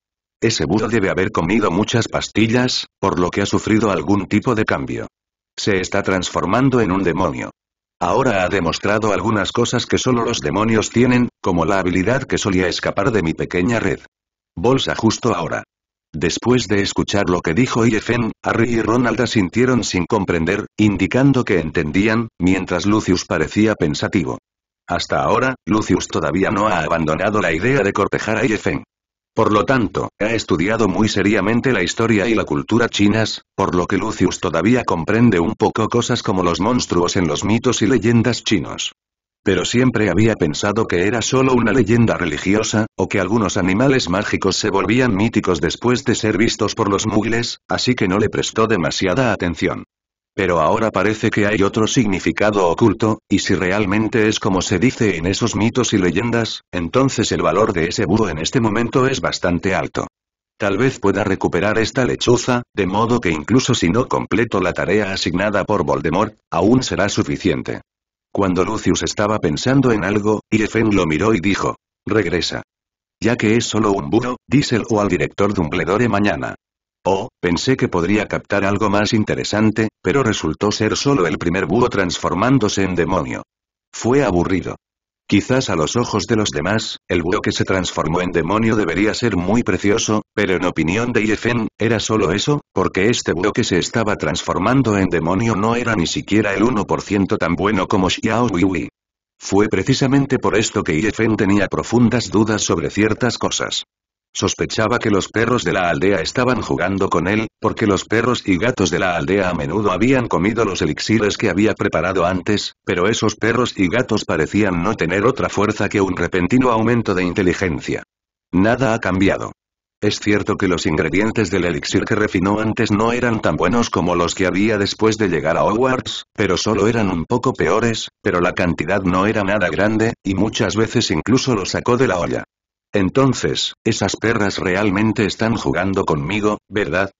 Ese Buda debe haber comido muchas pastillas, por lo que ha sufrido algún tipo de cambio. Se está transformando en un demonio. Ahora ha demostrado algunas cosas que solo los demonios tienen, como la habilidad que solía escapar de mi pequeña red. Bolsa justo ahora. Después de escuchar lo que dijo Yefeng, Harry y Ronald asintieron sin comprender, indicando que entendían, mientras Lucius parecía pensativo. Hasta ahora, Lucius todavía no ha abandonado la idea de cortejar a Yefeng. Por lo tanto, ha estudiado muy seriamente la historia y la cultura chinas, por lo que Lucius todavía comprende un poco cosas como los monstruos en los mitos y leyendas chinos. Pero siempre había pensado que era solo una leyenda religiosa, o que algunos animales mágicos se volvían míticos después de ser vistos por los mugles, así que no le prestó demasiada atención. Pero ahora parece que hay otro significado oculto, y si realmente es como se dice en esos mitos y leyendas, entonces el valor de ese búho en este momento es bastante alto. Tal vez pueda recuperar esta lechuza, de modo que incluso si no completo la tarea asignada por Voldemort, aún será suficiente. Cuando Lucius estaba pensando en algo, Irefen lo miró y dijo. Regresa. Ya que es solo un buro, díselo al director Dumbledore mañana. Oh, pensé que podría captar algo más interesante, pero resultó ser solo el primer búho transformándose en demonio. Fue aburrido. Quizás a los ojos de los demás, el búho que se transformó en demonio debería ser muy precioso, pero en opinión de yifeng era solo eso, porque este búho que se estaba transformando en demonio no era ni siquiera el 1% tan bueno como Xiao Wei. Fue precisamente por esto que yifeng tenía profundas dudas sobre ciertas cosas. Sospechaba que los perros de la aldea estaban jugando con él, porque los perros y gatos de la aldea a menudo habían comido los elixires que había preparado antes, pero esos perros y gatos parecían no tener otra fuerza que un repentino aumento de inteligencia. Nada ha cambiado. Es cierto que los ingredientes del elixir que refinó antes no eran tan buenos como los que había después de llegar a Hogwarts, pero solo eran un poco peores, pero la cantidad no era nada grande, y muchas veces incluso lo sacó de la olla. Entonces, esas perras realmente están jugando conmigo, ¿verdad?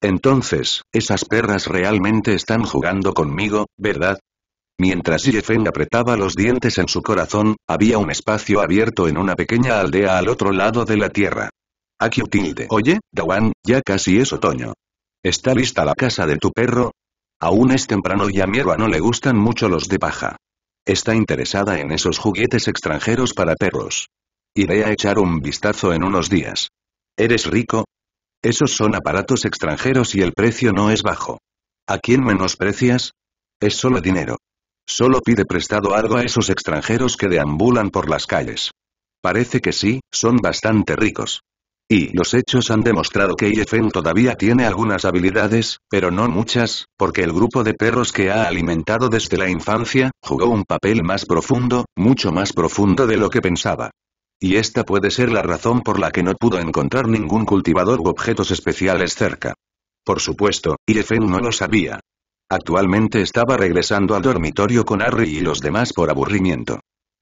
Entonces, esas perras realmente están jugando conmigo, ¿verdad? Mientras Yefen apretaba los dientes en su corazón, había un espacio abierto en una pequeña aldea al otro lado de la tierra. Aquí tilde. Oye, Dawan, ya casi es otoño. ¿Está lista la casa de tu perro? Aún es temprano y a Mierwa no le gustan mucho los de paja. Está interesada en esos juguetes extranjeros para perros. Iré a echar un vistazo en unos días. ¿Eres rico? Esos son aparatos extranjeros y el precio no es bajo. ¿A quién menosprecias? Es solo dinero. Solo pide prestado algo a esos extranjeros que deambulan por las calles. Parece que sí, son bastante ricos. Y los hechos han demostrado que Yefen todavía tiene algunas habilidades, pero no muchas, porque el grupo de perros que ha alimentado desde la infancia, jugó un papel más profundo, mucho más profundo de lo que pensaba. Y esta puede ser la razón por la que no pudo encontrar ningún cultivador u objetos especiales cerca. Por supuesto, IFN no lo sabía. Actualmente estaba regresando al dormitorio con Harry y los demás por aburrimiento.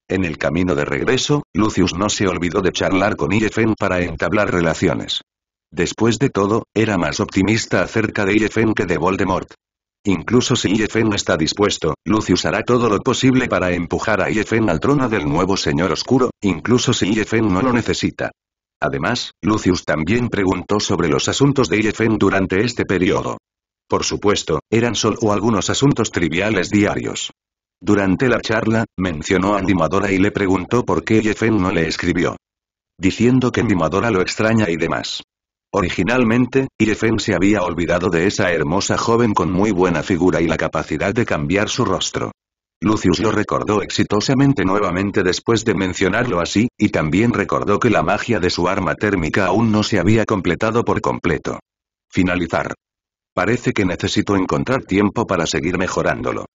En el camino de regreso, Lucius no se olvidó de charlar con IFN para entablar relaciones. Después de todo, era más optimista acerca de IFN que de Voldemort. Incluso si Yefen está dispuesto, Lucius hará todo lo posible para empujar a Yefen al trono del nuevo Señor Oscuro, incluso si Yefen no lo necesita. Además, Lucius también preguntó sobre los asuntos de Yefen durante este periodo. Por supuesto, eran solo algunos asuntos triviales diarios. Durante la charla, mencionó a Nimadora y le preguntó por qué Yefen no le escribió. Diciendo que Nimadora lo extraña y demás. Originalmente, Irefén se había olvidado de esa hermosa joven con muy buena figura y la capacidad de cambiar su rostro. Lucius lo recordó exitosamente nuevamente después de mencionarlo así, y también recordó que la magia de su arma térmica aún no se había completado por completo. Finalizar. Parece que necesito encontrar tiempo para seguir mejorándolo.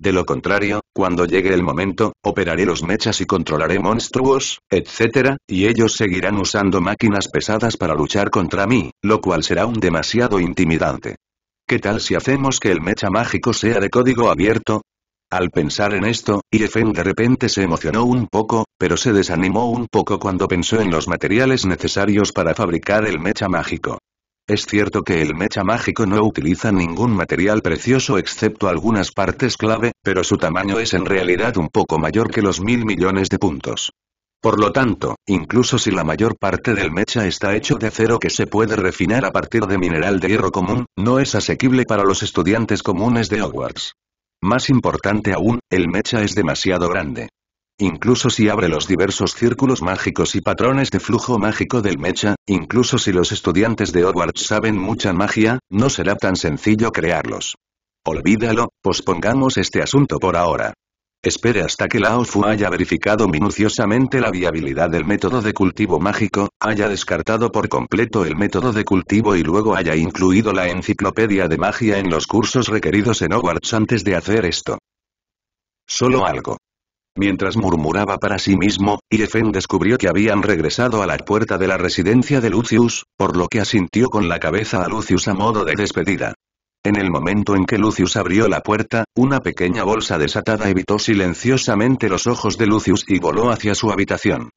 De lo contrario, cuando llegue el momento, operaré los mechas y controlaré monstruos, etc., y ellos seguirán usando máquinas pesadas para luchar contra mí, lo cual será un demasiado intimidante. ¿Qué tal si hacemos que el mecha mágico sea de código abierto? Al pensar en esto, Iefen de repente se emocionó un poco, pero se desanimó un poco cuando pensó en los materiales necesarios para fabricar el mecha mágico. Es cierto que el mecha mágico no utiliza ningún material precioso excepto algunas partes clave, pero su tamaño es en realidad un poco mayor que los mil millones de puntos. Por lo tanto, incluso si la mayor parte del mecha está hecho de acero que se puede refinar a partir de mineral de hierro común, no es asequible para los estudiantes comunes de Hogwarts. Más importante aún, el mecha es demasiado grande. Incluso si abre los diversos círculos mágicos y patrones de flujo mágico del mecha, incluso si los estudiantes de Hogwarts saben mucha magia, no será tan sencillo crearlos. Olvídalo, pospongamos este asunto por ahora. Espere hasta que Lao Fu haya verificado minuciosamente la viabilidad del método de cultivo mágico, haya descartado por completo el método de cultivo y luego haya incluido la enciclopedia de magia en los cursos requeridos en Hogwarts antes de hacer esto. Solo algo. Mientras murmuraba para sí mismo, Yefen descubrió que habían regresado a la puerta de la residencia de Lucius, por lo que asintió con la cabeza a Lucius a modo de despedida. En el momento en que Lucius abrió la puerta, una pequeña bolsa desatada evitó silenciosamente los ojos de Lucius y voló hacia su habitación.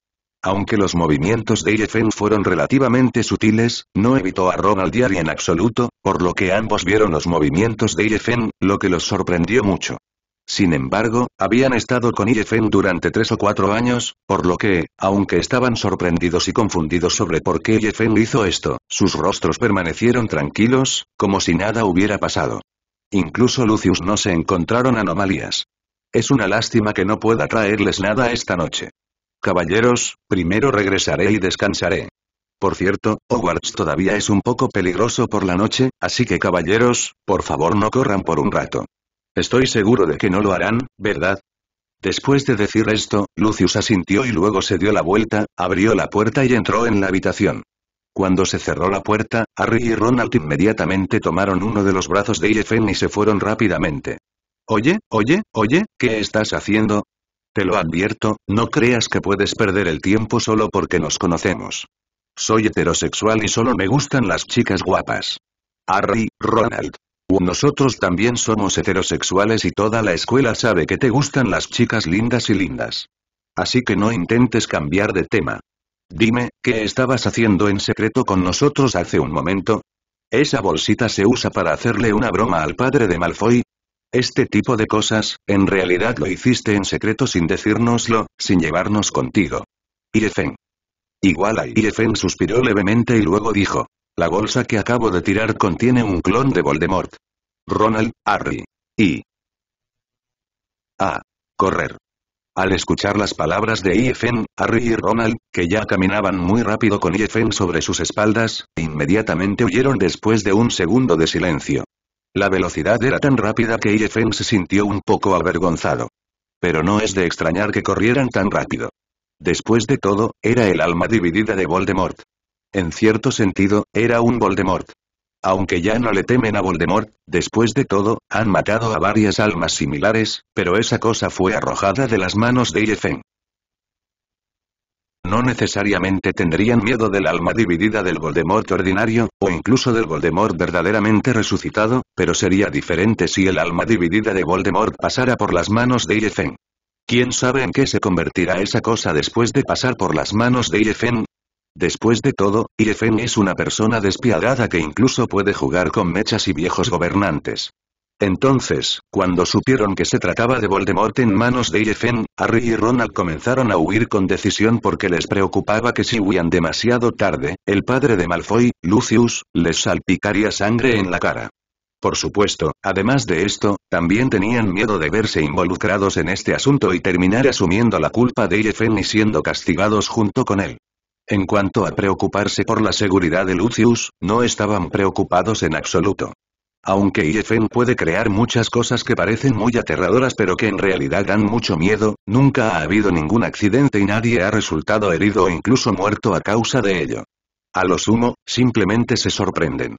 Aunque los movimientos de Yefen fueron relativamente sutiles, no evitó a Ronald Yari en absoluto, por lo que ambos vieron los movimientos de Yefen, lo que los sorprendió mucho. Sin embargo, habían estado con Iefen durante tres o cuatro años, por lo que, aunque estaban sorprendidos y confundidos sobre por qué Yefeng hizo esto, sus rostros permanecieron tranquilos, como si nada hubiera pasado. Incluso Lucius no se encontraron anomalías. Es una lástima que no pueda traerles nada esta noche. Caballeros, primero regresaré y descansaré. Por cierto, Hogwarts todavía es un poco peligroso por la noche, así que caballeros, por favor no corran por un rato. Estoy seguro de que no lo harán, ¿verdad? Después de decir esto, Lucius asintió y luego se dio la vuelta, abrió la puerta y entró en la habitación. Cuando se cerró la puerta, Harry y Ronald inmediatamente tomaron uno de los brazos de Irfen y se fueron rápidamente. Oye, oye, oye, ¿qué estás haciendo? Te lo advierto, no creas que puedes perder el tiempo solo porque nos conocemos. Soy heterosexual y solo me gustan las chicas guapas. Harry, Ronald, nosotros también somos heterosexuales y toda la escuela sabe que te gustan las chicas lindas y lindas. Así que no intentes cambiar de tema. Dime, ¿qué estabas haciendo en secreto con nosotros hace un momento? ¿Esa bolsita se usa para hacerle una broma al padre de Malfoy? Este tipo de cosas, en realidad lo hiciste en secreto sin decírnoslo, sin llevarnos contigo. Irefen. Igual a Irefen suspiró levemente y luego dijo. La bolsa que acabo de tirar contiene un clon de Voldemort. Ronald, Harry. Y. A. Correr. Al escuchar las palabras de Ifen, Harry y Ronald, que ya caminaban muy rápido con Ifen sobre sus espaldas, inmediatamente huyeron después de un segundo de silencio. La velocidad era tan rápida que Ifen se sintió un poco avergonzado. Pero no es de extrañar que corrieran tan rápido. Después de todo, era el alma dividida de Voldemort. En cierto sentido, era un Voldemort. Aunque ya no le temen a Voldemort, después de todo, han matado a varias almas similares, pero esa cosa fue arrojada de las manos de Yefen. No necesariamente tendrían miedo del alma dividida del Voldemort ordinario, o incluso del Voldemort verdaderamente resucitado, pero sería diferente si el alma dividida de Voldemort pasara por las manos de Yefen. ¿Quién sabe en qué se convertirá esa cosa después de pasar por las manos de IFEN? Después de todo, Irefen es una persona despiadada que incluso puede jugar con mechas y viejos gobernantes. Entonces, cuando supieron que se trataba de Voldemort en manos de Irefen, Harry y Ronald comenzaron a huir con decisión porque les preocupaba que si huían demasiado tarde, el padre de Malfoy, Lucius, les salpicaría sangre en la cara. Por supuesto, además de esto, también tenían miedo de verse involucrados en este asunto y terminar asumiendo la culpa de Irefen y siendo castigados junto con él. En cuanto a preocuparse por la seguridad de Lucius, no estaban preocupados en absoluto. Aunque IFN puede crear muchas cosas que parecen muy aterradoras pero que en realidad dan mucho miedo, nunca ha habido ningún accidente y nadie ha resultado herido o incluso muerto a causa de ello. A lo sumo, simplemente se sorprenden.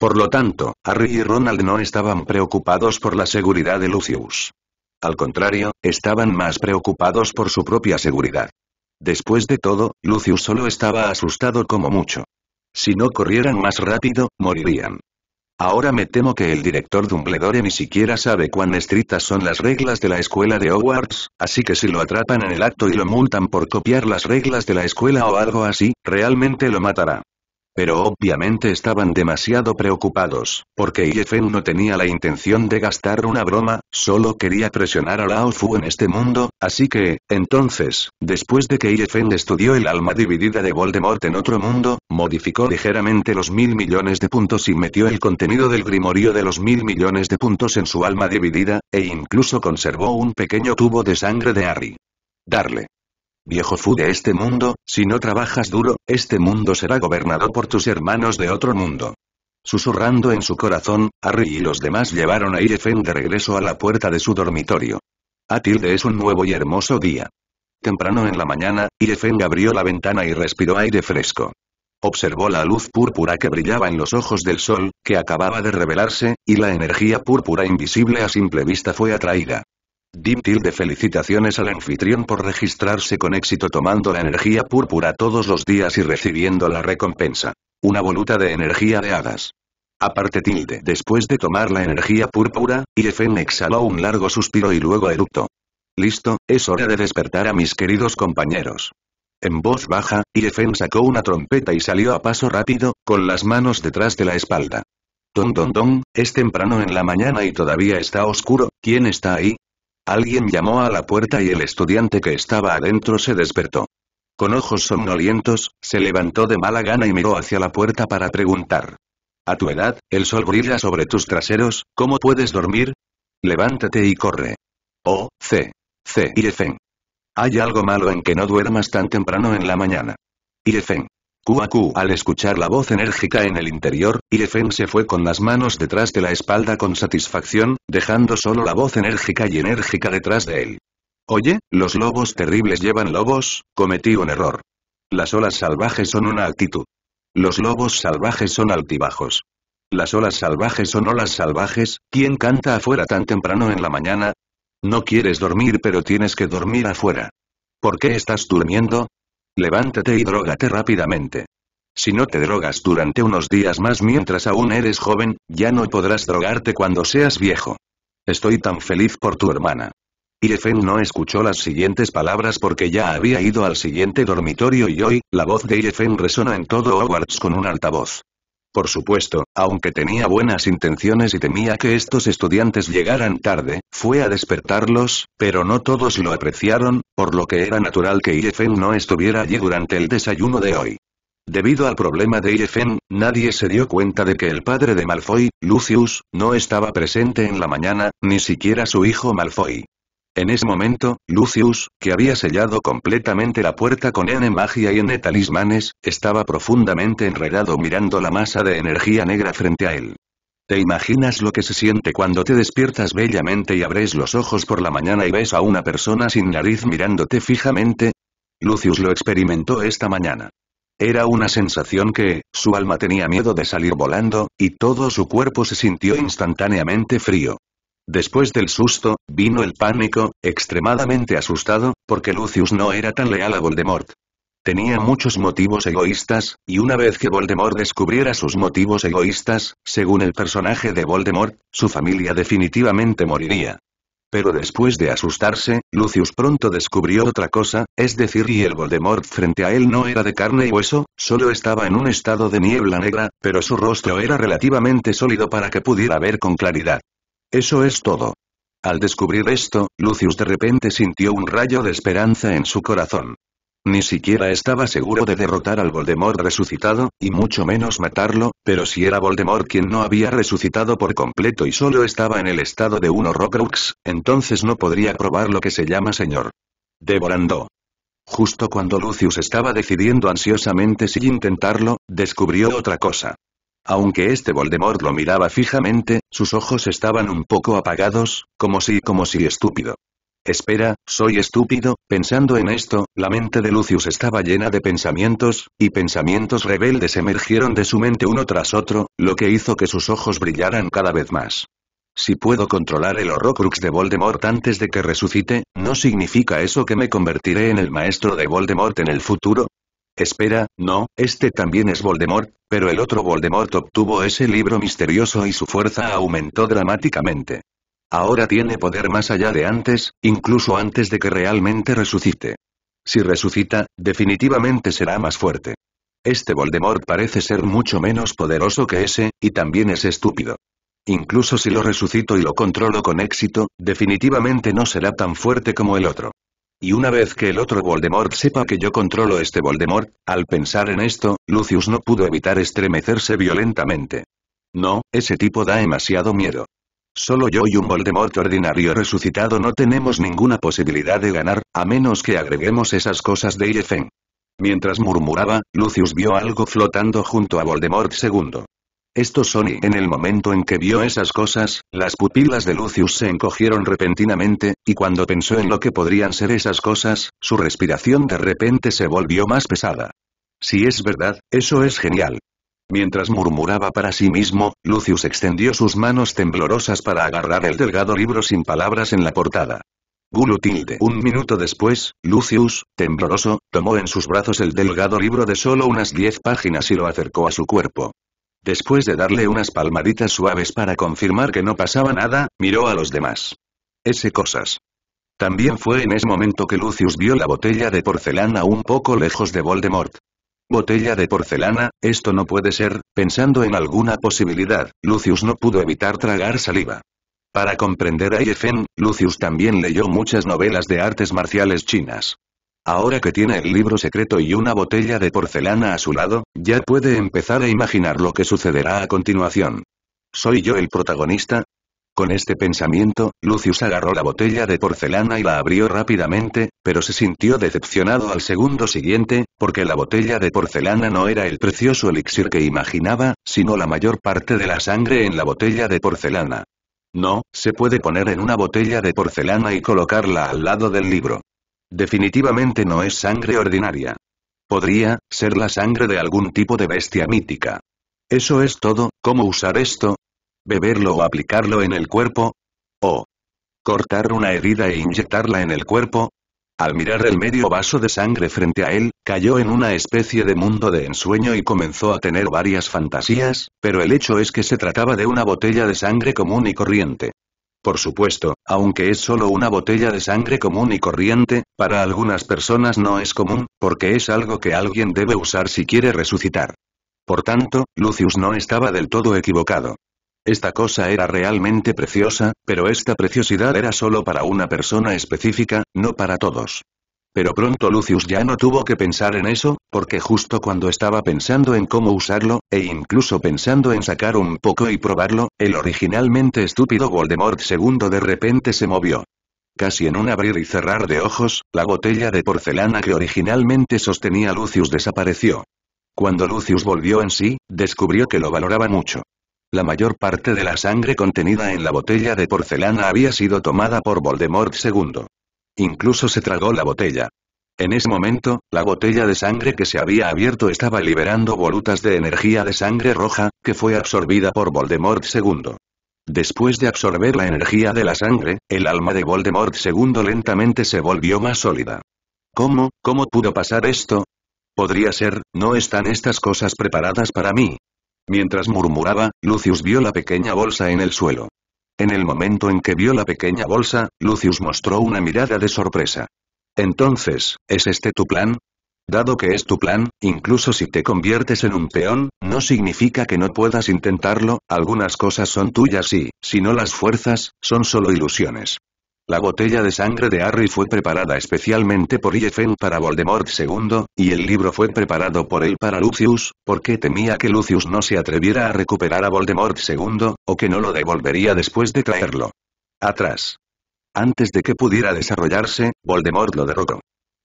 Por lo tanto, Harry y Ronald no estaban preocupados por la seguridad de Lucius. Al contrario, estaban más preocupados por su propia seguridad. Después de todo, Lucius solo estaba asustado como mucho. Si no corrieran más rápido, morirían. Ahora me temo que el director Dumbledore ni siquiera sabe cuán estrictas son las reglas de la escuela de Hogwarts, así que si lo atrapan en el acto y lo multan por copiar las reglas de la escuela o algo así, realmente lo matará. Pero obviamente estaban demasiado preocupados, porque IFN no tenía la intención de gastar una broma, solo quería presionar a Lao Fu en este mundo, así que, entonces, después de que IFM estudió el alma dividida de Voldemort en otro mundo, modificó ligeramente los mil millones de puntos y metió el contenido del grimorio de los mil millones de puntos en su alma dividida, e incluso conservó un pequeño tubo de sangre de Harry. Darle. Viejo Fu de este mundo, si no trabajas duro, este mundo será gobernado por tus hermanos de otro mundo. Susurrando en su corazón, Harry y los demás llevaron a Irefen de regreso a la puerta de su dormitorio. Atilde es un nuevo y hermoso día. Temprano en la mañana, Irefen abrió la ventana y respiró aire fresco. Observó la luz púrpura que brillaba en los ojos del sol, que acababa de revelarse, y la energía púrpura invisible a simple vista fue atraída. Dim tilde felicitaciones al anfitrión por registrarse con éxito tomando la energía púrpura todos los días y recibiendo la recompensa. Una voluta de energía de hadas. Aparte tilde después de tomar la energía púrpura, Irefen exhaló un largo suspiro y luego eructó. Listo, es hora de despertar a mis queridos compañeros. En voz baja, Irefen sacó una trompeta y salió a paso rápido, con las manos detrás de la espalda. Don don don, es temprano en la mañana y todavía está oscuro, ¿quién está ahí? Alguien llamó a la puerta y el estudiante que estaba adentro se despertó. Con ojos somnolientos, se levantó de mala gana y miró hacia la puerta para preguntar. A tu edad, el sol brilla sobre tus traseros, ¿cómo puedes dormir? Levántate y corre. O, C. C. Ilefen. Hay algo malo en que no duermas tan temprano en la mañana. Y Ilefen. Kuaku al escuchar la voz enérgica en el interior, Irefen se fue con las manos detrás de la espalda con satisfacción, dejando solo la voz enérgica y enérgica detrás de él. Oye, los lobos terribles llevan lobos, cometí un error. Las olas salvajes son una actitud. Los lobos salvajes son altibajos. Las olas salvajes son olas salvajes, ¿quién canta afuera tan temprano en la mañana? No quieres dormir pero tienes que dormir afuera. ¿Por qué estás durmiendo? Levántate y drógate rápidamente. Si no te drogas durante unos días más mientras aún eres joven, ya no podrás drogarte cuando seas viejo. Estoy tan feliz por tu hermana. Irfen no escuchó las siguientes palabras porque ya había ido al siguiente dormitorio y hoy, la voz de Iefen resonó en todo Hogwarts con un altavoz. Por supuesto, aunque tenía buenas intenciones y temía que estos estudiantes llegaran tarde, fue a despertarlos, pero no todos lo apreciaron, por lo que era natural que Iefen no estuviera allí durante el desayuno de hoy. Debido al problema de Iefen, nadie se dio cuenta de que el padre de Malfoy, Lucius, no estaba presente en la mañana, ni siquiera su hijo Malfoy. En ese momento, Lucius, que había sellado completamente la puerta con N magia y N talismanes, estaba profundamente enredado mirando la masa de energía negra frente a él. ¿Te imaginas lo que se siente cuando te despiertas bellamente y abres los ojos por la mañana y ves a una persona sin nariz mirándote fijamente? Lucius lo experimentó esta mañana. Era una sensación que, su alma tenía miedo de salir volando, y todo su cuerpo se sintió instantáneamente frío. Después del susto, vino el pánico, extremadamente asustado, porque Lucius no era tan leal a Voldemort. Tenía muchos motivos egoístas, y una vez que Voldemort descubriera sus motivos egoístas, según el personaje de Voldemort, su familia definitivamente moriría. Pero después de asustarse, Lucius pronto descubrió otra cosa, es decir y el Voldemort frente a él no era de carne y hueso, solo estaba en un estado de niebla negra, pero su rostro era relativamente sólido para que pudiera ver con claridad. Eso es todo. Al descubrir esto, Lucius de repente sintió un rayo de esperanza en su corazón. Ni siquiera estaba seguro de derrotar al Voldemort resucitado, y mucho menos matarlo, pero si era Voldemort quien no había resucitado por completo y solo estaba en el estado de uno Horcrux, entonces no podría probar lo que se llama señor. Devorando. Justo cuando Lucius estaba decidiendo ansiosamente si intentarlo, descubrió otra cosa. Aunque este Voldemort lo miraba fijamente, sus ojos estaban un poco apagados, como si como si estúpido. Espera, soy estúpido, pensando en esto, la mente de Lucius estaba llena de pensamientos, y pensamientos rebeldes emergieron de su mente uno tras otro, lo que hizo que sus ojos brillaran cada vez más. Si puedo controlar el Horrocrux de Voldemort antes de que resucite, ¿no significa eso que me convertiré en el maestro de Voldemort en el futuro? Espera, no, este también es Voldemort, pero el otro Voldemort obtuvo ese libro misterioso y su fuerza aumentó dramáticamente. Ahora tiene poder más allá de antes, incluso antes de que realmente resucite. Si resucita, definitivamente será más fuerte. Este Voldemort parece ser mucho menos poderoso que ese, y también es estúpido. Incluso si lo resucito y lo controlo con éxito, definitivamente no será tan fuerte como el otro. Y una vez que el otro Voldemort sepa que yo controlo este Voldemort, al pensar en esto, Lucius no pudo evitar estremecerse violentamente. No, ese tipo da demasiado miedo. Solo yo y un Voldemort ordinario resucitado no tenemos ninguna posibilidad de ganar, a menos que agreguemos esas cosas de Yefeng. Mientras murmuraba, Lucius vio algo flotando junto a Voldemort II. Esto Sony en el momento en que vio esas cosas, las pupilas de Lucius se encogieron repentinamente, y cuando pensó en lo que podrían ser esas cosas, su respiración de repente se volvió más pesada. Si es verdad, eso es genial. Mientras murmuraba para sí mismo, Lucius extendió sus manos temblorosas para agarrar el delgado libro sin palabras en la portada. Gulutilde. Un minuto después, Lucius, tembloroso, tomó en sus brazos el delgado libro de solo unas diez páginas y lo acercó a su cuerpo. Después de darle unas palmaditas suaves para confirmar que no pasaba nada, miró a los demás. Ese cosas. También fue en ese momento que Lucius vio la botella de porcelana un poco lejos de Voldemort. Botella de porcelana, esto no puede ser, pensando en alguna posibilidad, Lucius no pudo evitar tragar saliva. Para comprender a Yefen, Lucius también leyó muchas novelas de artes marciales chinas. Ahora que tiene el libro secreto y una botella de porcelana a su lado, ya puede empezar a imaginar lo que sucederá a continuación. ¿Soy yo el protagonista? Con este pensamiento, Lucius agarró la botella de porcelana y la abrió rápidamente, pero se sintió decepcionado al segundo siguiente, porque la botella de porcelana no era el precioso elixir que imaginaba, sino la mayor parte de la sangre en la botella de porcelana. No, se puede poner en una botella de porcelana y colocarla al lado del libro. Definitivamente no es sangre ordinaria. Podría, ser la sangre de algún tipo de bestia mítica. Eso es todo, ¿cómo usar esto? ¿Beberlo o aplicarlo en el cuerpo? ¿O cortar una herida e inyectarla en el cuerpo? Al mirar el medio vaso de sangre frente a él, cayó en una especie de mundo de ensueño y comenzó a tener varias fantasías, pero el hecho es que se trataba de una botella de sangre común y corriente. Por supuesto, aunque es solo una botella de sangre común y corriente, para algunas personas no es común, porque es algo que alguien debe usar si quiere resucitar. Por tanto, Lucius no estaba del todo equivocado. Esta cosa era realmente preciosa, pero esta preciosidad era solo para una persona específica, no para todos. Pero pronto Lucius ya no tuvo que pensar en eso, porque justo cuando estaba pensando en cómo usarlo, e incluso pensando en sacar un poco y probarlo, el originalmente estúpido Voldemort II de repente se movió. Casi en un abrir y cerrar de ojos, la botella de porcelana que originalmente sostenía Lucius desapareció. Cuando Lucius volvió en sí, descubrió que lo valoraba mucho. La mayor parte de la sangre contenida en la botella de porcelana había sido tomada por Voldemort II. Incluso se tragó la botella. En ese momento, la botella de sangre que se había abierto estaba liberando volutas de energía de sangre roja, que fue absorbida por Voldemort II. Después de absorber la energía de la sangre, el alma de Voldemort II lentamente se volvió más sólida. ¿Cómo, cómo pudo pasar esto? Podría ser, no están estas cosas preparadas para mí. Mientras murmuraba, Lucius vio la pequeña bolsa en el suelo. En el momento en que vio la pequeña bolsa, Lucius mostró una mirada de sorpresa. Entonces, ¿es este tu plan? Dado que es tu plan, incluso si te conviertes en un peón, no significa que no puedas intentarlo, algunas cosas son tuyas y, si no las fuerzas, son solo ilusiones. La botella de sangre de Harry fue preparada especialmente por Yefen para Voldemort II, y el libro fue preparado por él para Lucius, porque temía que Lucius no se atreviera a recuperar a Voldemort II, o que no lo devolvería después de traerlo. Atrás. Antes de que pudiera desarrollarse, Voldemort lo derrocó.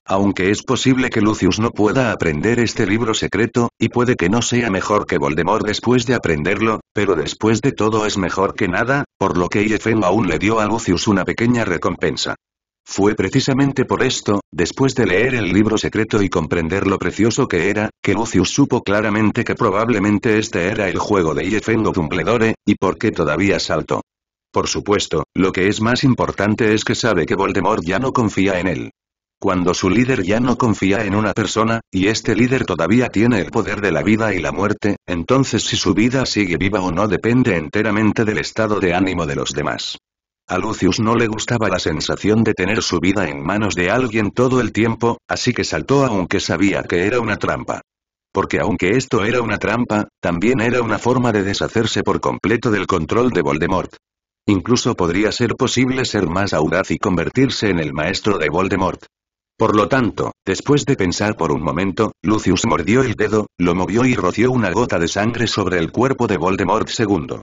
Aunque es posible que Lucius no pueda aprender este libro secreto, y puede que no sea mejor que Voldemort después de aprenderlo, pero después de todo es mejor que nada, por lo que IFN aún le dio a Lucius una pequeña recompensa. Fue precisamente por esto, después de leer el libro secreto y comprender lo precioso que era, que Lucius supo claramente que probablemente este era el juego de IFN o Dumbledore, y por qué todavía saltó. Por supuesto, lo que es más importante es que sabe que Voldemort ya no confía en él. Cuando su líder ya no confía en una persona, y este líder todavía tiene el poder de la vida y la muerte, entonces si su vida sigue viva o no depende enteramente del estado de ánimo de los demás. A Lucius no le gustaba la sensación de tener su vida en manos de alguien todo el tiempo, así que saltó aunque sabía que era una trampa. Porque aunque esto era una trampa, también era una forma de deshacerse por completo del control de Voldemort. Incluso podría ser posible ser más audaz y convertirse en el maestro de Voldemort. Por lo tanto, después de pensar por un momento, Lucius mordió el dedo, lo movió y roció una gota de sangre sobre el cuerpo de Voldemort II.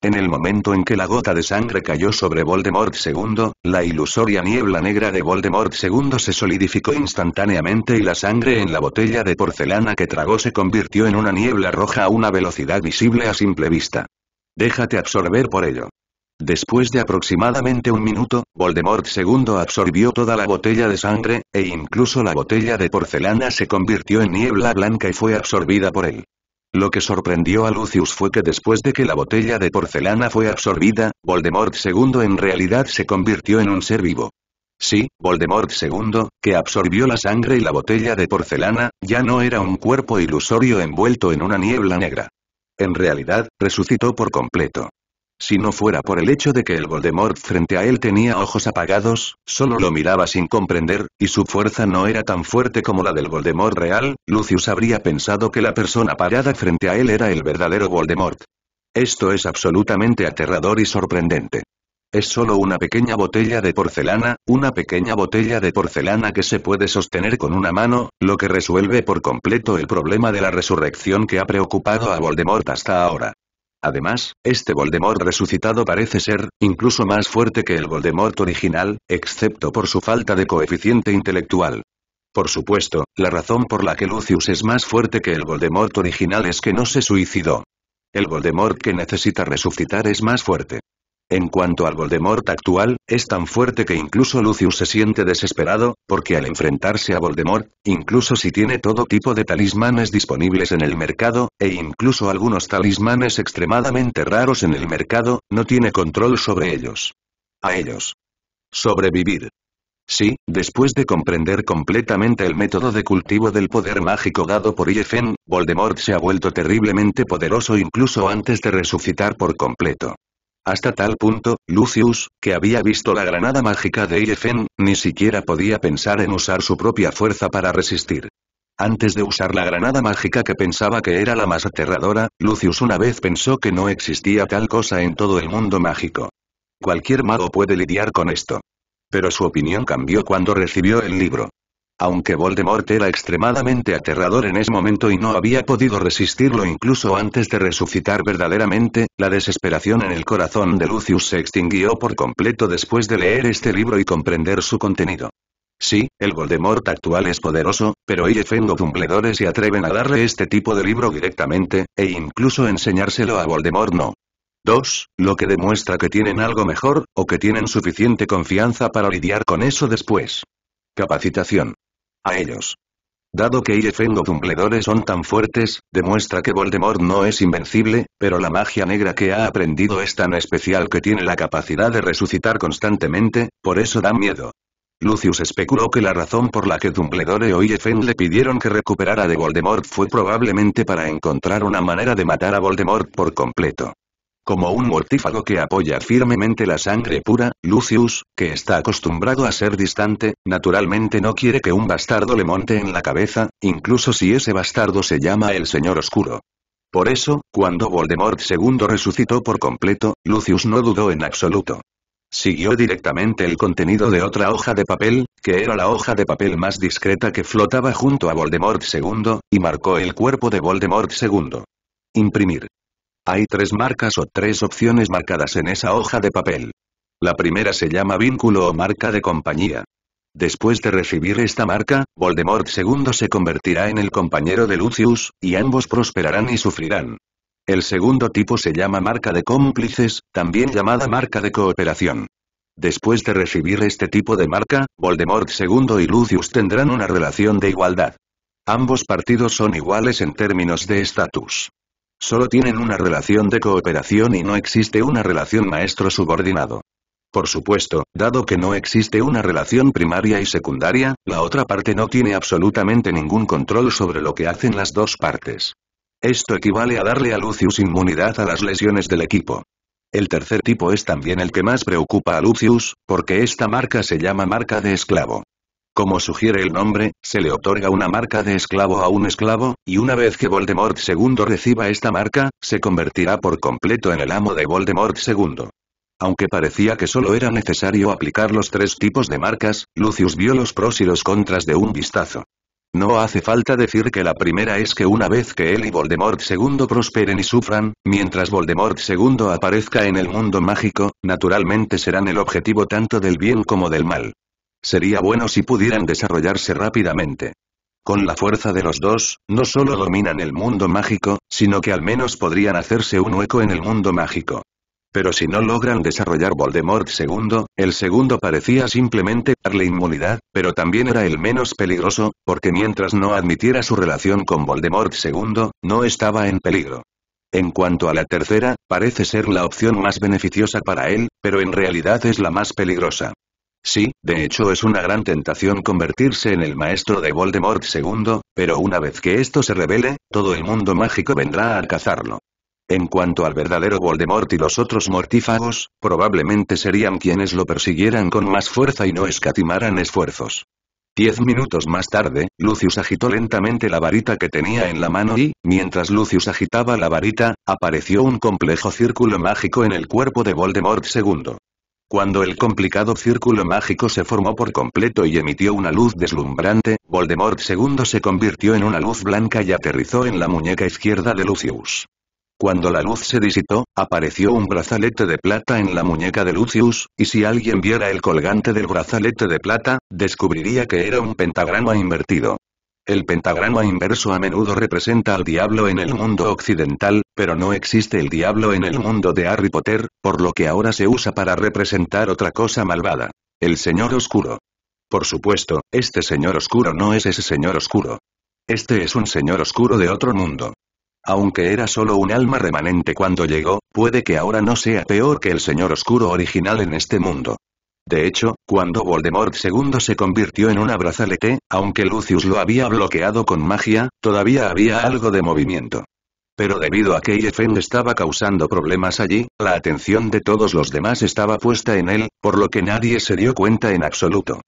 En el momento en que la gota de sangre cayó sobre Voldemort II, la ilusoria niebla negra de Voldemort II se solidificó instantáneamente y la sangre en la botella de porcelana que tragó se convirtió en una niebla roja a una velocidad visible a simple vista. Déjate absorber por ello. Después de aproximadamente un minuto, Voldemort II absorbió toda la botella de sangre, e incluso la botella de porcelana se convirtió en niebla blanca y fue absorbida por él. Lo que sorprendió a Lucius fue que después de que la botella de porcelana fue absorbida, Voldemort II en realidad se convirtió en un ser vivo. Sí, Voldemort II, que absorbió la sangre y la botella de porcelana, ya no era un cuerpo ilusorio envuelto en una niebla negra. En realidad, resucitó por completo. Si no fuera por el hecho de que el Voldemort frente a él tenía ojos apagados, solo lo miraba sin comprender, y su fuerza no era tan fuerte como la del Voldemort real, Lucius habría pensado que la persona parada frente a él era el verdadero Voldemort. Esto es absolutamente aterrador y sorprendente. Es solo una pequeña botella de porcelana, una pequeña botella de porcelana que se puede sostener con una mano, lo que resuelve por completo el problema de la resurrección que ha preocupado a Voldemort hasta ahora. Además, este Voldemort resucitado parece ser, incluso más fuerte que el Voldemort original, excepto por su falta de coeficiente intelectual. Por supuesto, la razón por la que Lucius es más fuerte que el Voldemort original es que no se suicidó. El Voldemort que necesita resucitar es más fuerte. En cuanto al Voldemort actual, es tan fuerte que incluso Lucius se siente desesperado, porque al enfrentarse a Voldemort, incluso si tiene todo tipo de talismanes disponibles en el mercado, e incluso algunos talismanes extremadamente raros en el mercado, no tiene control sobre ellos. A ellos. Sobrevivir. Sí, después de comprender completamente el método de cultivo del poder mágico dado por Iefen, Voldemort se ha vuelto terriblemente poderoso incluso antes de resucitar por completo. Hasta tal punto, Lucius, que había visto la granada mágica de Ilefen, ni siquiera podía pensar en usar su propia fuerza para resistir. Antes de usar la granada mágica que pensaba que era la más aterradora, Lucius una vez pensó que no existía tal cosa en todo el mundo mágico. Cualquier mago puede lidiar con esto. Pero su opinión cambió cuando recibió el libro. Aunque Voldemort era extremadamente aterrador en ese momento y no había podido resistirlo incluso antes de resucitar verdaderamente, la desesperación en el corazón de Lucius se extinguió por completo después de leer este libro y comprender su contenido. Sí, el Voldemort actual es poderoso, pero IFN o Dumbledore y atreven a darle este tipo de libro directamente, e incluso enseñárselo a Voldemort no. 2. Lo que demuestra que tienen algo mejor, o que tienen suficiente confianza para lidiar con eso después. Capacitación ellos. Dado que o Dumbledore son tan fuertes, demuestra que Voldemort no es invencible, pero la magia negra que ha aprendido es tan especial que tiene la capacidad de resucitar constantemente, por eso da miedo. Lucius especuló que la razón por la que Dumbledore o IFN le pidieron que recuperara de Voldemort fue probablemente para encontrar una manera de matar a Voldemort por completo. Como un mortífago que apoya firmemente la sangre pura, Lucius, que está acostumbrado a ser distante, naturalmente no quiere que un bastardo le monte en la cabeza, incluso si ese bastardo se llama el Señor Oscuro. Por eso, cuando Voldemort II resucitó por completo, Lucius no dudó en absoluto. Siguió directamente el contenido de otra hoja de papel, que era la hoja de papel más discreta que flotaba junto a Voldemort II, y marcó el cuerpo de Voldemort II. Imprimir. Hay tres marcas o tres opciones marcadas en esa hoja de papel. La primera se llama vínculo o marca de compañía. Después de recibir esta marca, Voldemort II se convertirá en el compañero de Lucius, y ambos prosperarán y sufrirán. El segundo tipo se llama marca de cómplices, también llamada marca de cooperación. Después de recibir este tipo de marca, Voldemort II y Lucius tendrán una relación de igualdad. Ambos partidos son iguales en términos de estatus. Solo tienen una relación de cooperación y no existe una relación maestro-subordinado. Por supuesto, dado que no existe una relación primaria y secundaria, la otra parte no tiene absolutamente ningún control sobre lo que hacen las dos partes. Esto equivale a darle a Lucius inmunidad a las lesiones del equipo. El tercer tipo es también el que más preocupa a Lucius, porque esta marca se llama marca de esclavo. Como sugiere el nombre, se le otorga una marca de esclavo a un esclavo, y una vez que Voldemort II reciba esta marca, se convertirá por completo en el amo de Voldemort II. Aunque parecía que solo era necesario aplicar los tres tipos de marcas, Lucius vio los pros y los contras de un vistazo. No hace falta decir que la primera es que una vez que él y Voldemort II prosperen y sufran, mientras Voldemort II aparezca en el mundo mágico, naturalmente serán el objetivo tanto del bien como del mal. Sería bueno si pudieran desarrollarse rápidamente. Con la fuerza de los dos, no solo dominan el mundo mágico, sino que al menos podrían hacerse un hueco en el mundo mágico. Pero si no logran desarrollar Voldemort II, el segundo parecía simplemente darle inmunidad, pero también era el menos peligroso, porque mientras no admitiera su relación con Voldemort II, no estaba en peligro. En cuanto a la tercera, parece ser la opción más beneficiosa para él, pero en realidad es la más peligrosa. Sí, de hecho es una gran tentación convertirse en el maestro de Voldemort II, pero una vez que esto se revele, todo el mundo mágico vendrá a cazarlo. En cuanto al verdadero Voldemort y los otros mortífagos, probablemente serían quienes lo persiguieran con más fuerza y no escatimaran esfuerzos. Diez minutos más tarde, Lucius agitó lentamente la varita que tenía en la mano y, mientras Lucius agitaba la varita, apareció un complejo círculo mágico en el cuerpo de Voldemort II. Cuando el complicado círculo mágico se formó por completo y emitió una luz deslumbrante, Voldemort II se convirtió en una luz blanca y aterrizó en la muñeca izquierda de Lucius. Cuando la luz se disipó, apareció un brazalete de plata en la muñeca de Lucius, y si alguien viera el colgante del brazalete de plata, descubriría que era un pentagrama invertido. El pentagrama inverso a menudo representa al diablo en el mundo occidental, pero no existe el diablo en el mundo de Harry Potter, por lo que ahora se usa para representar otra cosa malvada. El Señor Oscuro. Por supuesto, este Señor Oscuro no es ese Señor Oscuro. Este es un Señor Oscuro de otro mundo. Aunque era solo un alma remanente cuando llegó, puede que ahora no sea peor que el Señor Oscuro original en este mundo. De hecho, cuando Voldemort II se convirtió en un brazalete, aunque Lucius lo había bloqueado con magia, todavía había algo de movimiento. Pero debido a que Yefeng estaba causando problemas allí, la atención de todos los demás estaba puesta en él, por lo que nadie se dio cuenta en absoluto.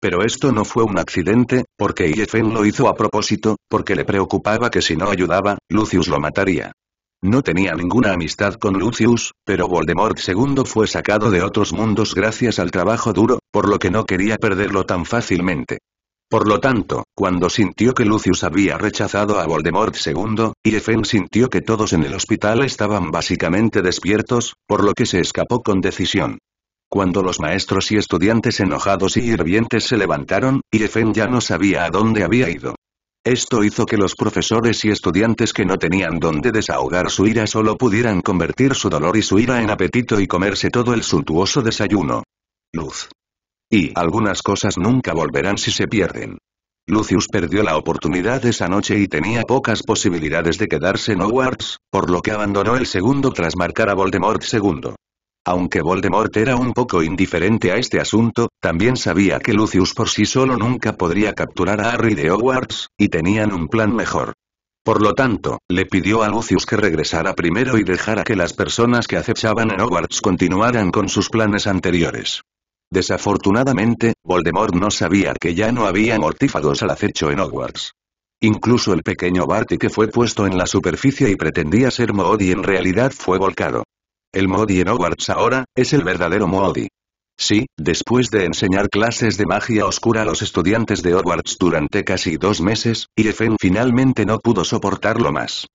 Pero esto no fue un accidente, porque Yefeng lo hizo a propósito, porque le preocupaba que si no ayudaba, Lucius lo mataría. No tenía ninguna amistad con Lucius, pero Voldemort II fue sacado de otros mundos gracias al trabajo duro, por lo que no quería perderlo tan fácilmente. Por lo tanto, cuando sintió que Lucius había rechazado a Voldemort II, Irefen sintió que todos en el hospital estaban básicamente despiertos, por lo que se escapó con decisión. Cuando los maestros y estudiantes enojados y hirvientes se levantaron, Irefen ya no sabía a dónde había ido. Esto hizo que los profesores y estudiantes que no tenían donde desahogar su ira solo pudieran convertir su dolor y su ira en apetito y comerse todo el suntuoso desayuno. Luz. Y algunas cosas nunca volverán si se pierden. Lucius perdió la oportunidad esa noche y tenía pocas posibilidades de quedarse en Hogwarts, por lo que abandonó el segundo tras marcar a Voldemort segundo. Aunque Voldemort era un poco indiferente a este asunto, también sabía que Lucius por sí solo nunca podría capturar a Harry de Hogwarts, y tenían un plan mejor. Por lo tanto, le pidió a Lucius que regresara primero y dejara que las personas que acechaban en Hogwarts continuaran con sus planes anteriores. Desafortunadamente, Voldemort no sabía que ya no había mortífagos al acecho en Hogwarts. Incluso el pequeño Barty que fue puesto en la superficie y pretendía ser Moody en realidad fue volcado. El Modi en Hogwarts ahora, es el verdadero Modi. Sí, después de enseñar clases de magia oscura a los estudiantes de Hogwarts durante casi dos meses, Yefen finalmente no pudo soportarlo más.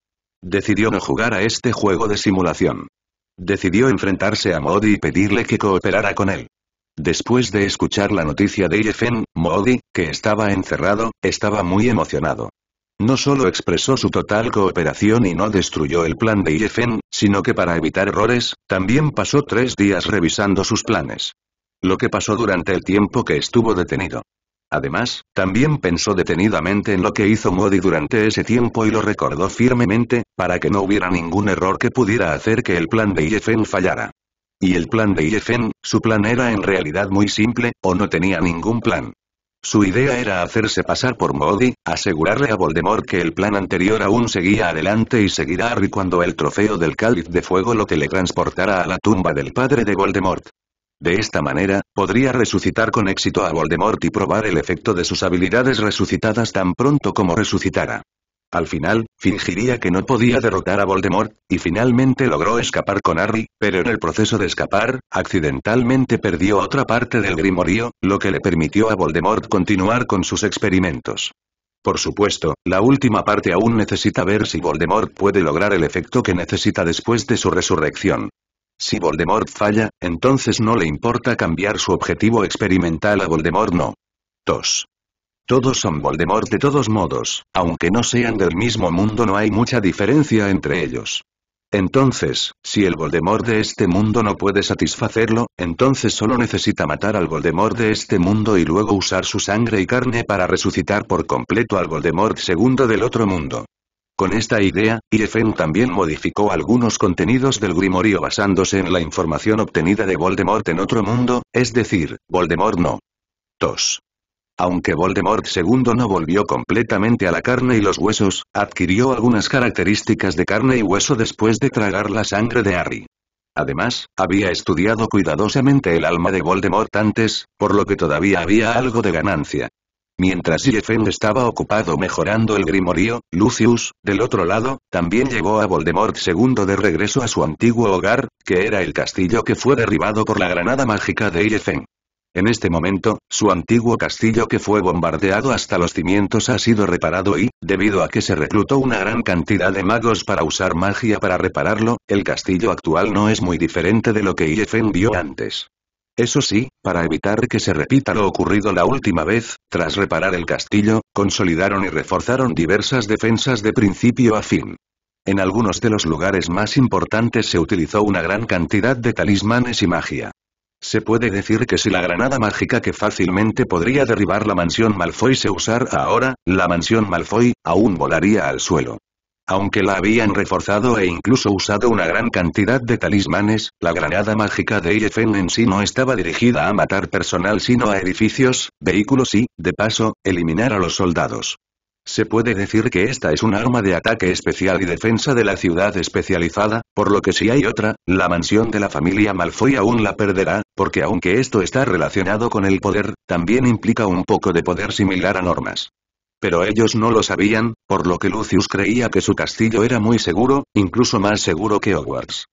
Decidió no jugar a este juego de simulación. Decidió enfrentarse a Modi y pedirle que cooperara con él. Después de escuchar la noticia de Yefen, Modi, que estaba encerrado, estaba muy emocionado. No solo expresó su total cooperación y no destruyó el plan de Yefen, sino que para evitar errores, también pasó tres días revisando sus planes. Lo que pasó durante el tiempo que estuvo detenido. Además, también pensó detenidamente en lo que hizo Modi durante ese tiempo y lo recordó firmemente, para que no hubiera ningún error que pudiera hacer que el plan de Yefen fallara. Y el plan de Yefen, su plan era en realidad muy simple, o no tenía ningún plan. Su idea era hacerse pasar por Modi, asegurarle a Voldemort que el plan anterior aún seguía adelante y seguirá a Harry cuando el trofeo del cáliz de fuego lo teletransportara a la tumba del padre de Voldemort. De esta manera, podría resucitar con éxito a Voldemort y probar el efecto de sus habilidades resucitadas tan pronto como resucitara. Al final, fingiría que no podía derrotar a Voldemort, y finalmente logró escapar con Harry, pero en el proceso de escapar, accidentalmente perdió otra parte del grimorío, lo que le permitió a Voldemort continuar con sus experimentos. Por supuesto, la última parte aún necesita ver si Voldemort puede lograr el efecto que necesita después de su resurrección. Si Voldemort falla, entonces no le importa cambiar su objetivo experimental a Voldemort no. 2. Todos son Voldemort de todos modos, aunque no sean del mismo mundo no hay mucha diferencia entre ellos. Entonces, si el Voldemort de este mundo no puede satisfacerlo, entonces solo necesita matar al Voldemort de este mundo y luego usar su sangre y carne para resucitar por completo al Voldemort segundo del otro mundo. Con esta idea, Irefen también modificó algunos contenidos del Grimorio basándose en la información obtenida de Voldemort en otro mundo, es decir, Voldemort no. 2. Aunque Voldemort II no volvió completamente a la carne y los huesos, adquirió algunas características de carne y hueso después de tragar la sangre de Harry. Además, había estudiado cuidadosamente el alma de Voldemort antes, por lo que todavía había algo de ganancia. Mientras Yefeng estaba ocupado mejorando el grimorío, Lucius, del otro lado, también llegó a Voldemort II de regreso a su antiguo hogar, que era el castillo que fue derribado por la granada mágica de Yefeng. En este momento, su antiguo castillo que fue bombardeado hasta los cimientos ha sido reparado y, debido a que se reclutó una gran cantidad de magos para usar magia para repararlo, el castillo actual no es muy diferente de lo que Yefen vio antes. Eso sí, para evitar que se repita lo ocurrido la última vez, tras reparar el castillo, consolidaron y reforzaron diversas defensas de principio a fin. En algunos de los lugares más importantes se utilizó una gran cantidad de talismanes y magia. Se puede decir que si la granada mágica que fácilmente podría derribar la mansión Malfoy se usara ahora, la mansión Malfoy, aún volaría al suelo. Aunque la habían reforzado e incluso usado una gran cantidad de talismanes, la granada mágica de IFN en sí no estaba dirigida a matar personal sino a edificios, vehículos y, de paso, eliminar a los soldados. Se puede decir que esta es un arma de ataque especial y defensa de la ciudad especializada, por lo que si hay otra, la mansión de la familia Malfoy aún la perderá, porque aunque esto está relacionado con el poder, también implica un poco de poder similar a normas. Pero ellos no lo sabían, por lo que Lucius creía que su castillo era muy seguro, incluso más seguro que Hogwarts.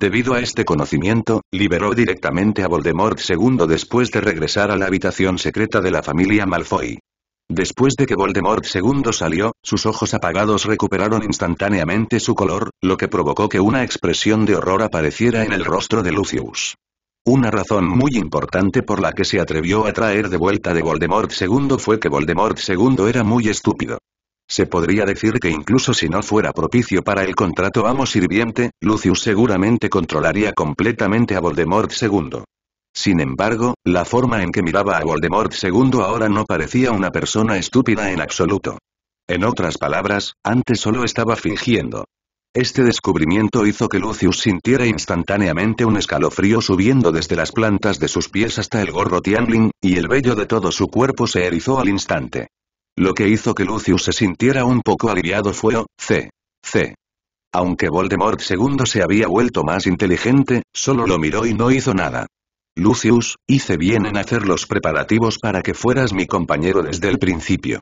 Debido a este conocimiento, liberó directamente a Voldemort II después de regresar a la habitación secreta de la familia Malfoy. Después de que Voldemort II salió, sus ojos apagados recuperaron instantáneamente su color, lo que provocó que una expresión de horror apareciera en el rostro de Lucius. Una razón muy importante por la que se atrevió a traer de vuelta de Voldemort II fue que Voldemort II era muy estúpido. Se podría decir que incluso si no fuera propicio para el contrato amo-sirviente, Lucius seguramente controlaría completamente a Voldemort II. Sin embargo, la forma en que miraba a Voldemort II ahora no parecía una persona estúpida en absoluto. En otras palabras, antes solo estaba fingiendo. Este descubrimiento hizo que Lucius sintiera instantáneamente un escalofrío subiendo desde las plantas de sus pies hasta el gorro Tianling, y el vello de todo su cuerpo se erizó al instante. Lo que hizo que Lucius se sintiera un poco aliviado fue o, C. C. Aunque Voldemort II se había vuelto más inteligente, solo lo miró y no hizo nada. Lucius, hice bien en hacer los preparativos para que fueras mi compañero desde el principio.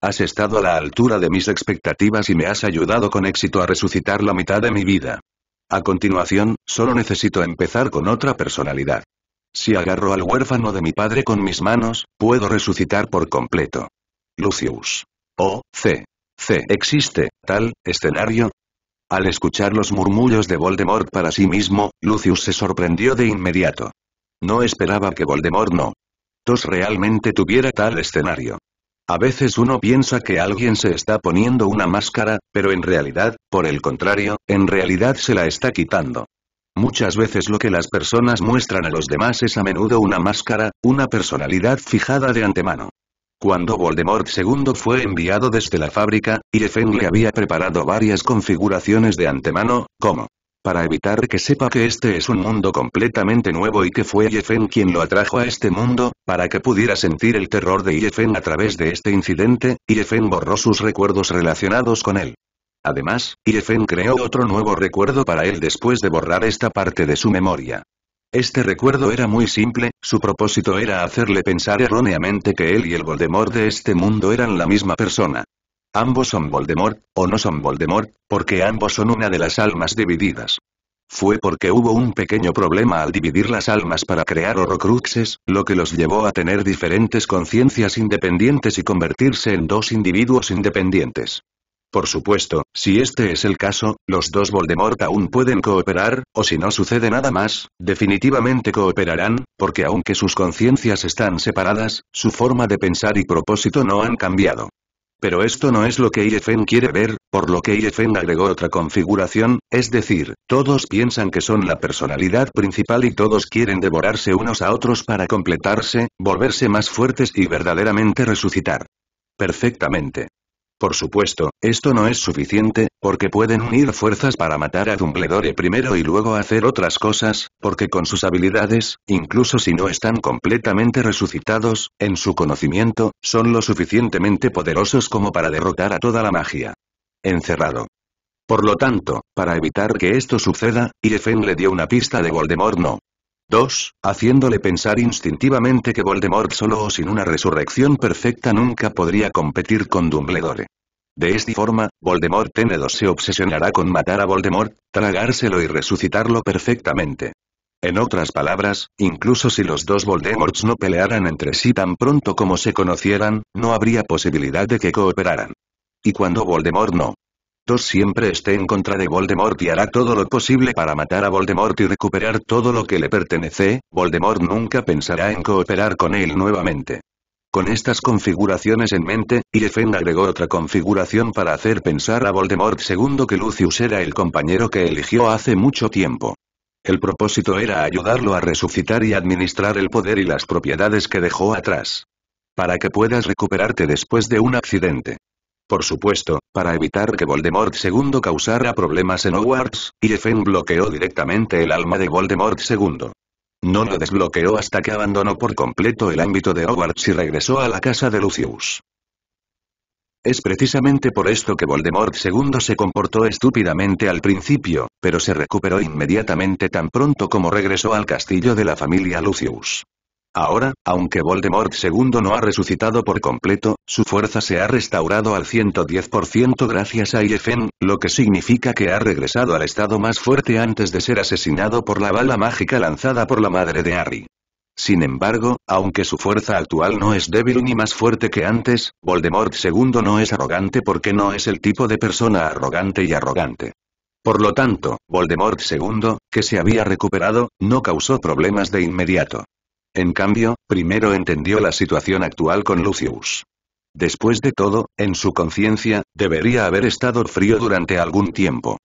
Has estado a la altura de mis expectativas y me has ayudado con éxito a resucitar la mitad de mi vida. A continuación, solo necesito empezar con otra personalidad. Si agarro al huérfano de mi padre con mis manos, puedo resucitar por completo. Lucius. O, oh, C. C. ¿Existe, tal, escenario? Al escuchar los murmullos de Voldemort para sí mismo, Lucius se sorprendió de inmediato. No esperaba que Voldemort no. Tos realmente tuviera tal escenario. A veces uno piensa que alguien se está poniendo una máscara, pero en realidad, por el contrario, en realidad se la está quitando. Muchas veces lo que las personas muestran a los demás es a menudo una máscara, una personalidad fijada de antemano. Cuando Voldemort II fue enviado desde la fábrica, Irefeng le había preparado varias configuraciones de antemano, como para evitar que sepa que este es un mundo completamente nuevo y que fue Yefen quien lo atrajo a este mundo, para que pudiera sentir el terror de Yefen a través de este incidente, Yefen borró sus recuerdos relacionados con él. Además, Yefen creó otro nuevo recuerdo para él después de borrar esta parte de su memoria. Este recuerdo era muy simple, su propósito era hacerle pensar erróneamente que él y el Voldemort de este mundo eran la misma persona. Ambos son Voldemort, o no son Voldemort, porque ambos son una de las almas divididas. Fue porque hubo un pequeño problema al dividir las almas para crear horrocruxes, lo que los llevó a tener diferentes conciencias independientes y convertirse en dos individuos independientes. Por supuesto, si este es el caso, los dos Voldemort aún pueden cooperar, o si no sucede nada más, definitivamente cooperarán, porque aunque sus conciencias están separadas, su forma de pensar y propósito no han cambiado. Pero esto no es lo que IFN quiere ver, por lo que IFN agregó otra configuración, es decir, todos piensan que son la personalidad principal y todos quieren devorarse unos a otros para completarse, volverse más fuertes y verdaderamente resucitar. Perfectamente. Por supuesto, esto no es suficiente, porque pueden unir fuerzas para matar a Dumbledore primero y luego hacer otras cosas, porque con sus habilidades, incluso si no están completamente resucitados, en su conocimiento, son lo suficientemente poderosos como para derrotar a toda la magia. Encerrado. Por lo tanto, para evitar que esto suceda, Irefen le dio una pista de Voldemort no 2, haciéndole pensar instintivamente que Voldemort solo o sin una resurrección perfecta nunca podría competir con Dumbledore. De esta forma, Voldemort Tenedos se obsesionará con matar a Voldemort, tragárselo y resucitarlo perfectamente. En otras palabras, incluso si los dos Voldemorts no pelearan entre sí tan pronto como se conocieran, no habría posibilidad de que cooperaran. Y cuando Voldemort no siempre esté en contra de Voldemort y hará todo lo posible para matar a Voldemort y recuperar todo lo que le pertenece, Voldemort nunca pensará en cooperar con él nuevamente. Con estas configuraciones en mente, Irefen agregó otra configuración para hacer pensar a Voldemort segundo que Lucius era el compañero que eligió hace mucho tiempo. El propósito era ayudarlo a resucitar y administrar el poder y las propiedades que dejó atrás. Para que puedas recuperarte después de un accidente. Por supuesto, para evitar que Voldemort II causara problemas en Hogwarts, IFN bloqueó directamente el alma de Voldemort II. No lo desbloqueó hasta que abandonó por completo el ámbito de Hogwarts y regresó a la casa de Lucius. Es precisamente por esto que Voldemort II se comportó estúpidamente al principio, pero se recuperó inmediatamente tan pronto como regresó al castillo de la familia Lucius. Ahora, aunque Voldemort II no ha resucitado por completo, su fuerza se ha restaurado al 110% gracias a Yefen, lo que significa que ha regresado al estado más fuerte antes de ser asesinado por la bala mágica lanzada por la madre de Harry. Sin embargo, aunque su fuerza actual no es débil ni más fuerte que antes, Voldemort II no es arrogante porque no es el tipo de persona arrogante y arrogante. Por lo tanto, Voldemort II, que se había recuperado, no causó problemas de inmediato. En cambio, primero entendió la situación actual con Lucius. Después de todo, en su conciencia, debería haber estado frío durante algún tiempo.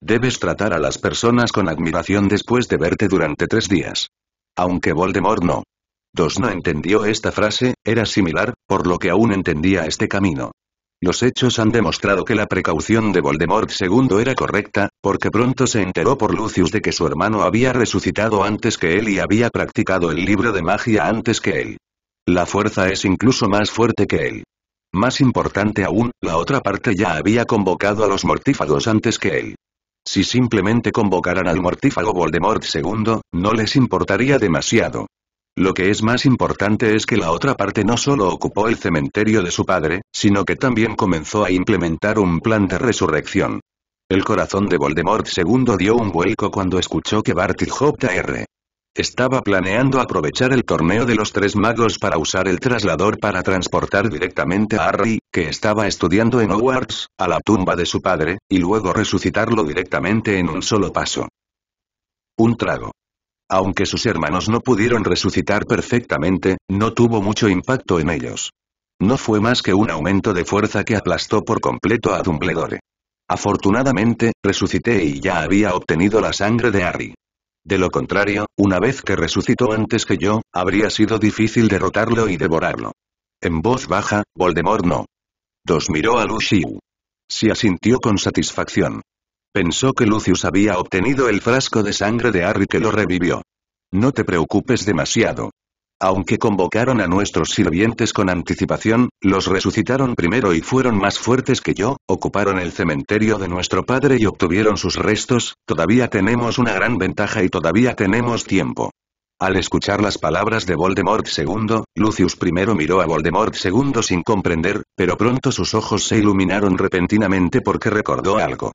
Debes tratar a las personas con admiración después de verte durante tres días. Aunque Voldemort no. Dos no entendió esta frase, era similar, por lo que aún entendía este camino. Los hechos han demostrado que la precaución de Voldemort II era correcta, porque pronto se enteró por Lucius de que su hermano había resucitado antes que él y había practicado el libro de magia antes que él. La fuerza es incluso más fuerte que él. Más importante aún, la otra parte ya había convocado a los mortífagos antes que él. Si simplemente convocaran al mortífago Voldemort II, no les importaría demasiado. Lo que es más importante es que la otra parte no solo ocupó el cementerio de su padre, sino que también comenzó a implementar un plan de resurrección. El corazón de Voldemort II dio un vuelco cuando escuchó que Barty J.R. Estaba planeando aprovechar el torneo de los tres magos para usar el traslador para transportar directamente a Harry, que estaba estudiando en Hogwarts, a la tumba de su padre, y luego resucitarlo directamente en un solo paso. Un trago. Aunque sus hermanos no pudieron resucitar perfectamente, no tuvo mucho impacto en ellos. No fue más que un aumento de fuerza que aplastó por completo a Dumbledore. Afortunadamente, resucité y ya había obtenido la sangre de Harry. De lo contrario, una vez que resucitó antes que yo, habría sido difícil derrotarlo y devorarlo. En voz baja, Voldemort no. Dos miró a Lushiu. Se asintió con satisfacción. Pensó que Lucius había obtenido el frasco de sangre de Harry que lo revivió. No te preocupes demasiado. Aunque convocaron a nuestros sirvientes con anticipación, los resucitaron primero y fueron más fuertes que yo, ocuparon el cementerio de nuestro padre y obtuvieron sus restos, todavía tenemos una gran ventaja y todavía tenemos tiempo. Al escuchar las palabras de Voldemort II, Lucius I miró a Voldemort II sin comprender, pero pronto sus ojos se iluminaron repentinamente porque recordó algo.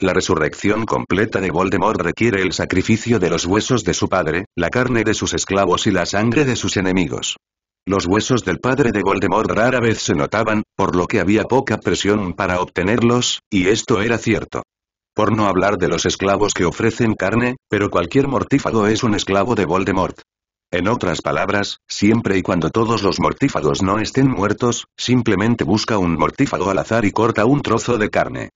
La resurrección completa de Voldemort requiere el sacrificio de los huesos de su padre, la carne de sus esclavos y la sangre de sus enemigos. Los huesos del padre de Voldemort rara vez se notaban, por lo que había poca presión para obtenerlos, y esto era cierto. Por no hablar de los esclavos que ofrecen carne, pero cualquier mortífago es un esclavo de Voldemort. En otras palabras, siempre y cuando todos los mortífagos no estén muertos, simplemente busca un mortífago al azar y corta un trozo de carne.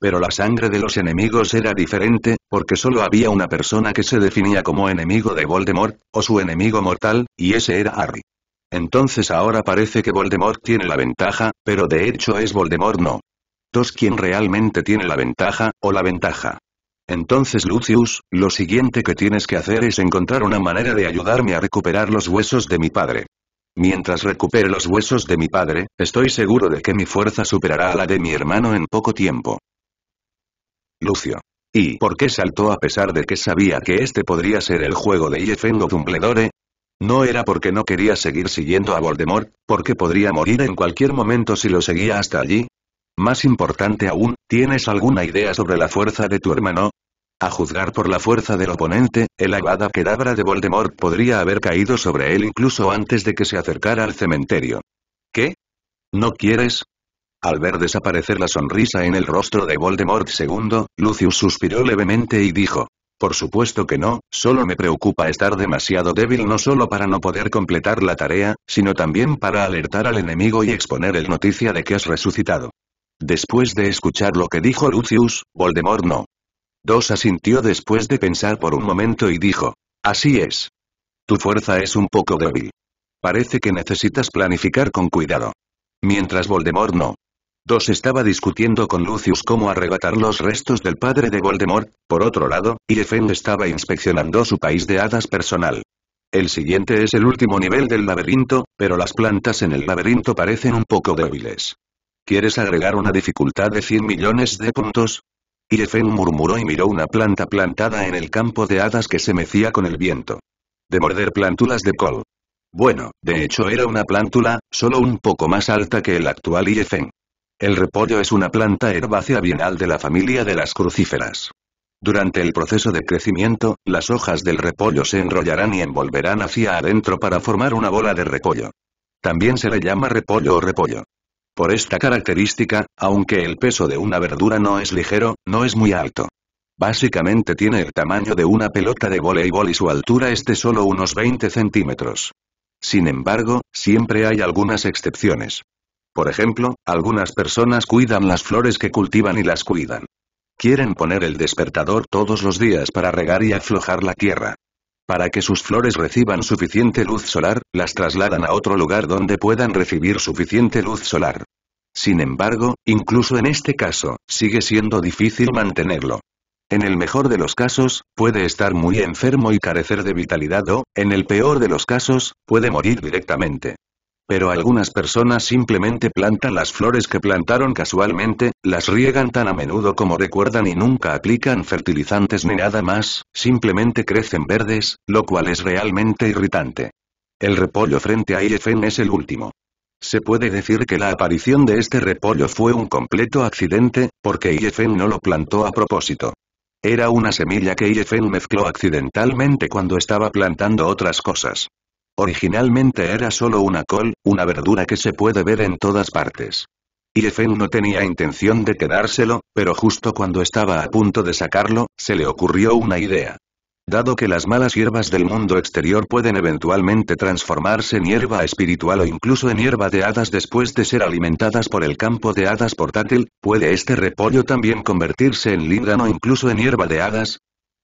Pero la sangre de los enemigos era diferente, porque solo había una persona que se definía como enemigo de Voldemort, o su enemigo mortal, y ese era Harry. Entonces ahora parece que Voldemort tiene la ventaja, pero de hecho es Voldemort no. Tos quien realmente tiene la ventaja, o la ventaja. Entonces Lucius, lo siguiente que tienes que hacer es encontrar una manera de ayudarme a recuperar los huesos de mi padre. Mientras recupere los huesos de mi padre, estoy seguro de que mi fuerza superará a la de mi hermano en poco tiempo. Lucio. ¿Y por qué saltó a pesar de que sabía que este podría ser el juego de Jefengo Dumbledore? No era porque no quería seguir siguiendo a Voldemort, porque podría morir en cualquier momento si lo seguía hasta allí. Más importante aún, ¿tienes alguna idea sobre la fuerza de tu hermano? A juzgar por la fuerza del oponente, el Avada Kedavra de Voldemort podría haber caído sobre él incluso antes de que se acercara al cementerio. ¿Qué? ¿No quieres? Al ver desaparecer la sonrisa en el rostro de Voldemort II, Lucius suspiró levemente y dijo, por supuesto que no, solo me preocupa estar demasiado débil no solo para no poder completar la tarea, sino también para alertar al enemigo y exponer el noticia de que has resucitado. Después de escuchar lo que dijo Lucius, Voldemort no. Dos asintió después de pensar por un momento y dijo, así es. Tu fuerza es un poco débil. Parece que necesitas planificar con cuidado. Mientras Voldemort no Dos estaba discutiendo con Lucius cómo arrebatar los restos del padre de Voldemort, por otro lado, y estaba inspeccionando su país de hadas personal. El siguiente es el último nivel del laberinto, pero las plantas en el laberinto parecen un poco débiles. ¿Quieres agregar una dificultad de 100 millones de puntos? Irefen murmuró y miró una planta plantada en el campo de hadas que se mecía con el viento. De morder plántulas de col. Bueno, de hecho era una plántula, solo un poco más alta que el actual Irefen. El repollo es una planta herbácea bienal de la familia de las crucíferas. Durante el proceso de crecimiento, las hojas del repollo se enrollarán y envolverán hacia adentro para formar una bola de repollo. También se le llama repollo o repollo. Por esta característica, aunque el peso de una verdura no es ligero, no es muy alto. Básicamente tiene el tamaño de una pelota de voleibol y su altura es de solo unos 20 centímetros. Sin embargo, siempre hay algunas excepciones. Por ejemplo, algunas personas cuidan las flores que cultivan y las cuidan. Quieren poner el despertador todos los días para regar y aflojar la tierra. Para que sus flores reciban suficiente luz solar, las trasladan a otro lugar donde puedan recibir suficiente luz solar. Sin embargo, incluso en este caso, sigue siendo difícil mantenerlo. En el mejor de los casos, puede estar muy enfermo y carecer de vitalidad o, en el peor de los casos, puede morir directamente. Pero algunas personas simplemente plantan las flores que plantaron casualmente, las riegan tan a menudo como recuerdan y nunca aplican fertilizantes ni nada más, simplemente crecen verdes, lo cual es realmente irritante. El repollo frente a IFN es el último. Se puede decir que la aparición de este repollo fue un completo accidente, porque IFN no lo plantó a propósito. Era una semilla que IFN mezcló accidentalmente cuando estaba plantando otras cosas. Originalmente era solo una col, una verdura que se puede ver en todas partes. Y Efén no tenía intención de quedárselo, pero justo cuando estaba a punto de sacarlo, se le ocurrió una idea. Dado que las malas hierbas del mundo exterior pueden eventualmente transformarse en hierba espiritual o incluso en hierba de hadas después de ser alimentadas por el campo de hadas portátil, ¿puede este repollo también convertirse en o incluso en hierba de hadas?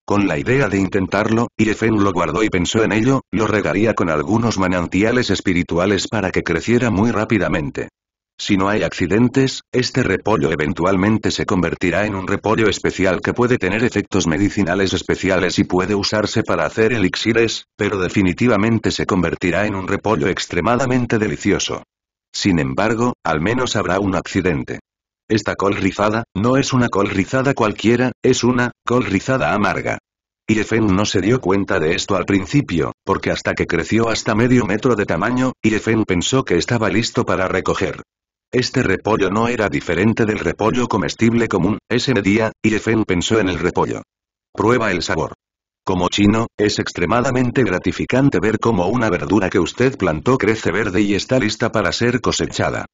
Con la idea de intentarlo, Yefen lo guardó y pensó en ello, lo regaría con algunos manantiales espirituales para que creciera muy rápidamente. Si no hay accidentes, este repollo eventualmente se convertirá en un repollo especial que puede tener efectos medicinales especiales y puede usarse para hacer elixires, pero definitivamente se convertirá en un repollo extremadamente delicioso. Sin embargo, al menos habrá un accidente. Esta col rizada, no es una col rizada cualquiera, es una, col rizada amarga. Y no se dio cuenta de esto al principio, porque hasta que creció hasta medio metro de tamaño, Irefen pensó que estaba listo para recoger. Este repollo no era diferente del repollo comestible común, ese día, Irefen pensó en el repollo. Prueba el sabor. Como chino, es extremadamente gratificante ver cómo una verdura que usted plantó crece verde y está lista para ser cosechada.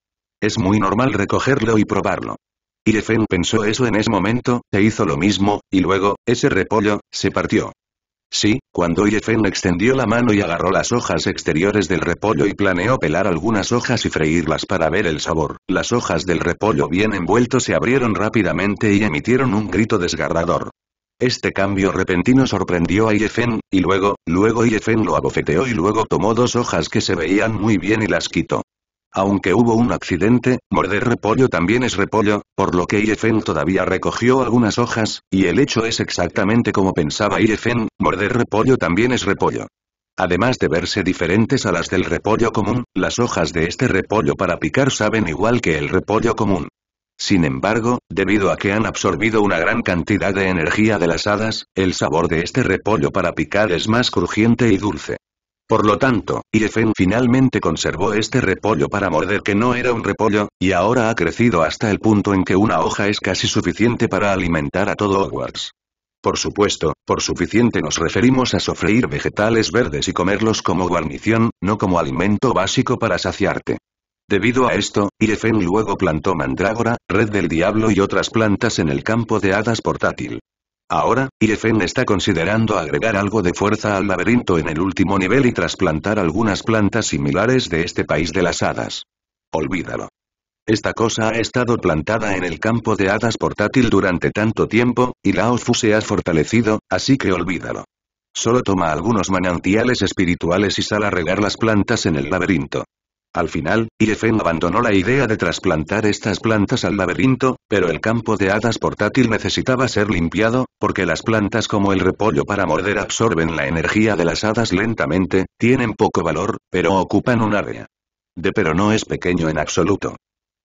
Es muy normal recogerlo y probarlo. Irefen pensó eso en ese momento, e hizo lo mismo, y luego, ese repollo, se partió. Sí, cuando Irefen extendió la mano y agarró las hojas exteriores del repollo y planeó pelar algunas hojas y freírlas para ver el sabor, las hojas del repollo bien envuelto se abrieron rápidamente y emitieron un grito desgarrador. Este cambio repentino sorprendió a Irefen, y luego, luego Irefen lo abofeteó y luego tomó dos hojas que se veían muy bien y las quitó. Aunque hubo un accidente, morder repollo también es repollo, por lo que IFN todavía recogió algunas hojas, y el hecho es exactamente como pensaba IFN: morder repollo también es repollo. Además de verse diferentes a las del repollo común, las hojas de este repollo para picar saben igual que el repollo común. Sin embargo, debido a que han absorbido una gran cantidad de energía de las hadas, el sabor de este repollo para picar es más crujiente y dulce. Por lo tanto, Irefen finalmente conservó este repollo para morder que no era un repollo, y ahora ha crecido hasta el punto en que una hoja es casi suficiente para alimentar a todo Hogwarts. Por supuesto, por suficiente nos referimos a sofreír vegetales verdes y comerlos como guarnición, no como alimento básico para saciarte. Debido a esto, Irefen luego plantó mandrágora, red del diablo y otras plantas en el campo de hadas portátil. Ahora, Yefen está considerando agregar algo de fuerza al laberinto en el último nivel y trasplantar algunas plantas similares de este país de las hadas. Olvídalo. Esta cosa ha estado plantada en el campo de hadas portátil durante tanto tiempo, y la OFU se ha fortalecido, así que olvídalo. Solo toma algunos manantiales espirituales y sal a regar las plantas en el laberinto. Al final, Yefen abandonó la idea de trasplantar estas plantas al laberinto, pero el campo de hadas portátil necesitaba ser limpiado, porque las plantas como el repollo para morder absorben la energía de las hadas lentamente, tienen poco valor, pero ocupan un área. De pero no es pequeño en absoluto.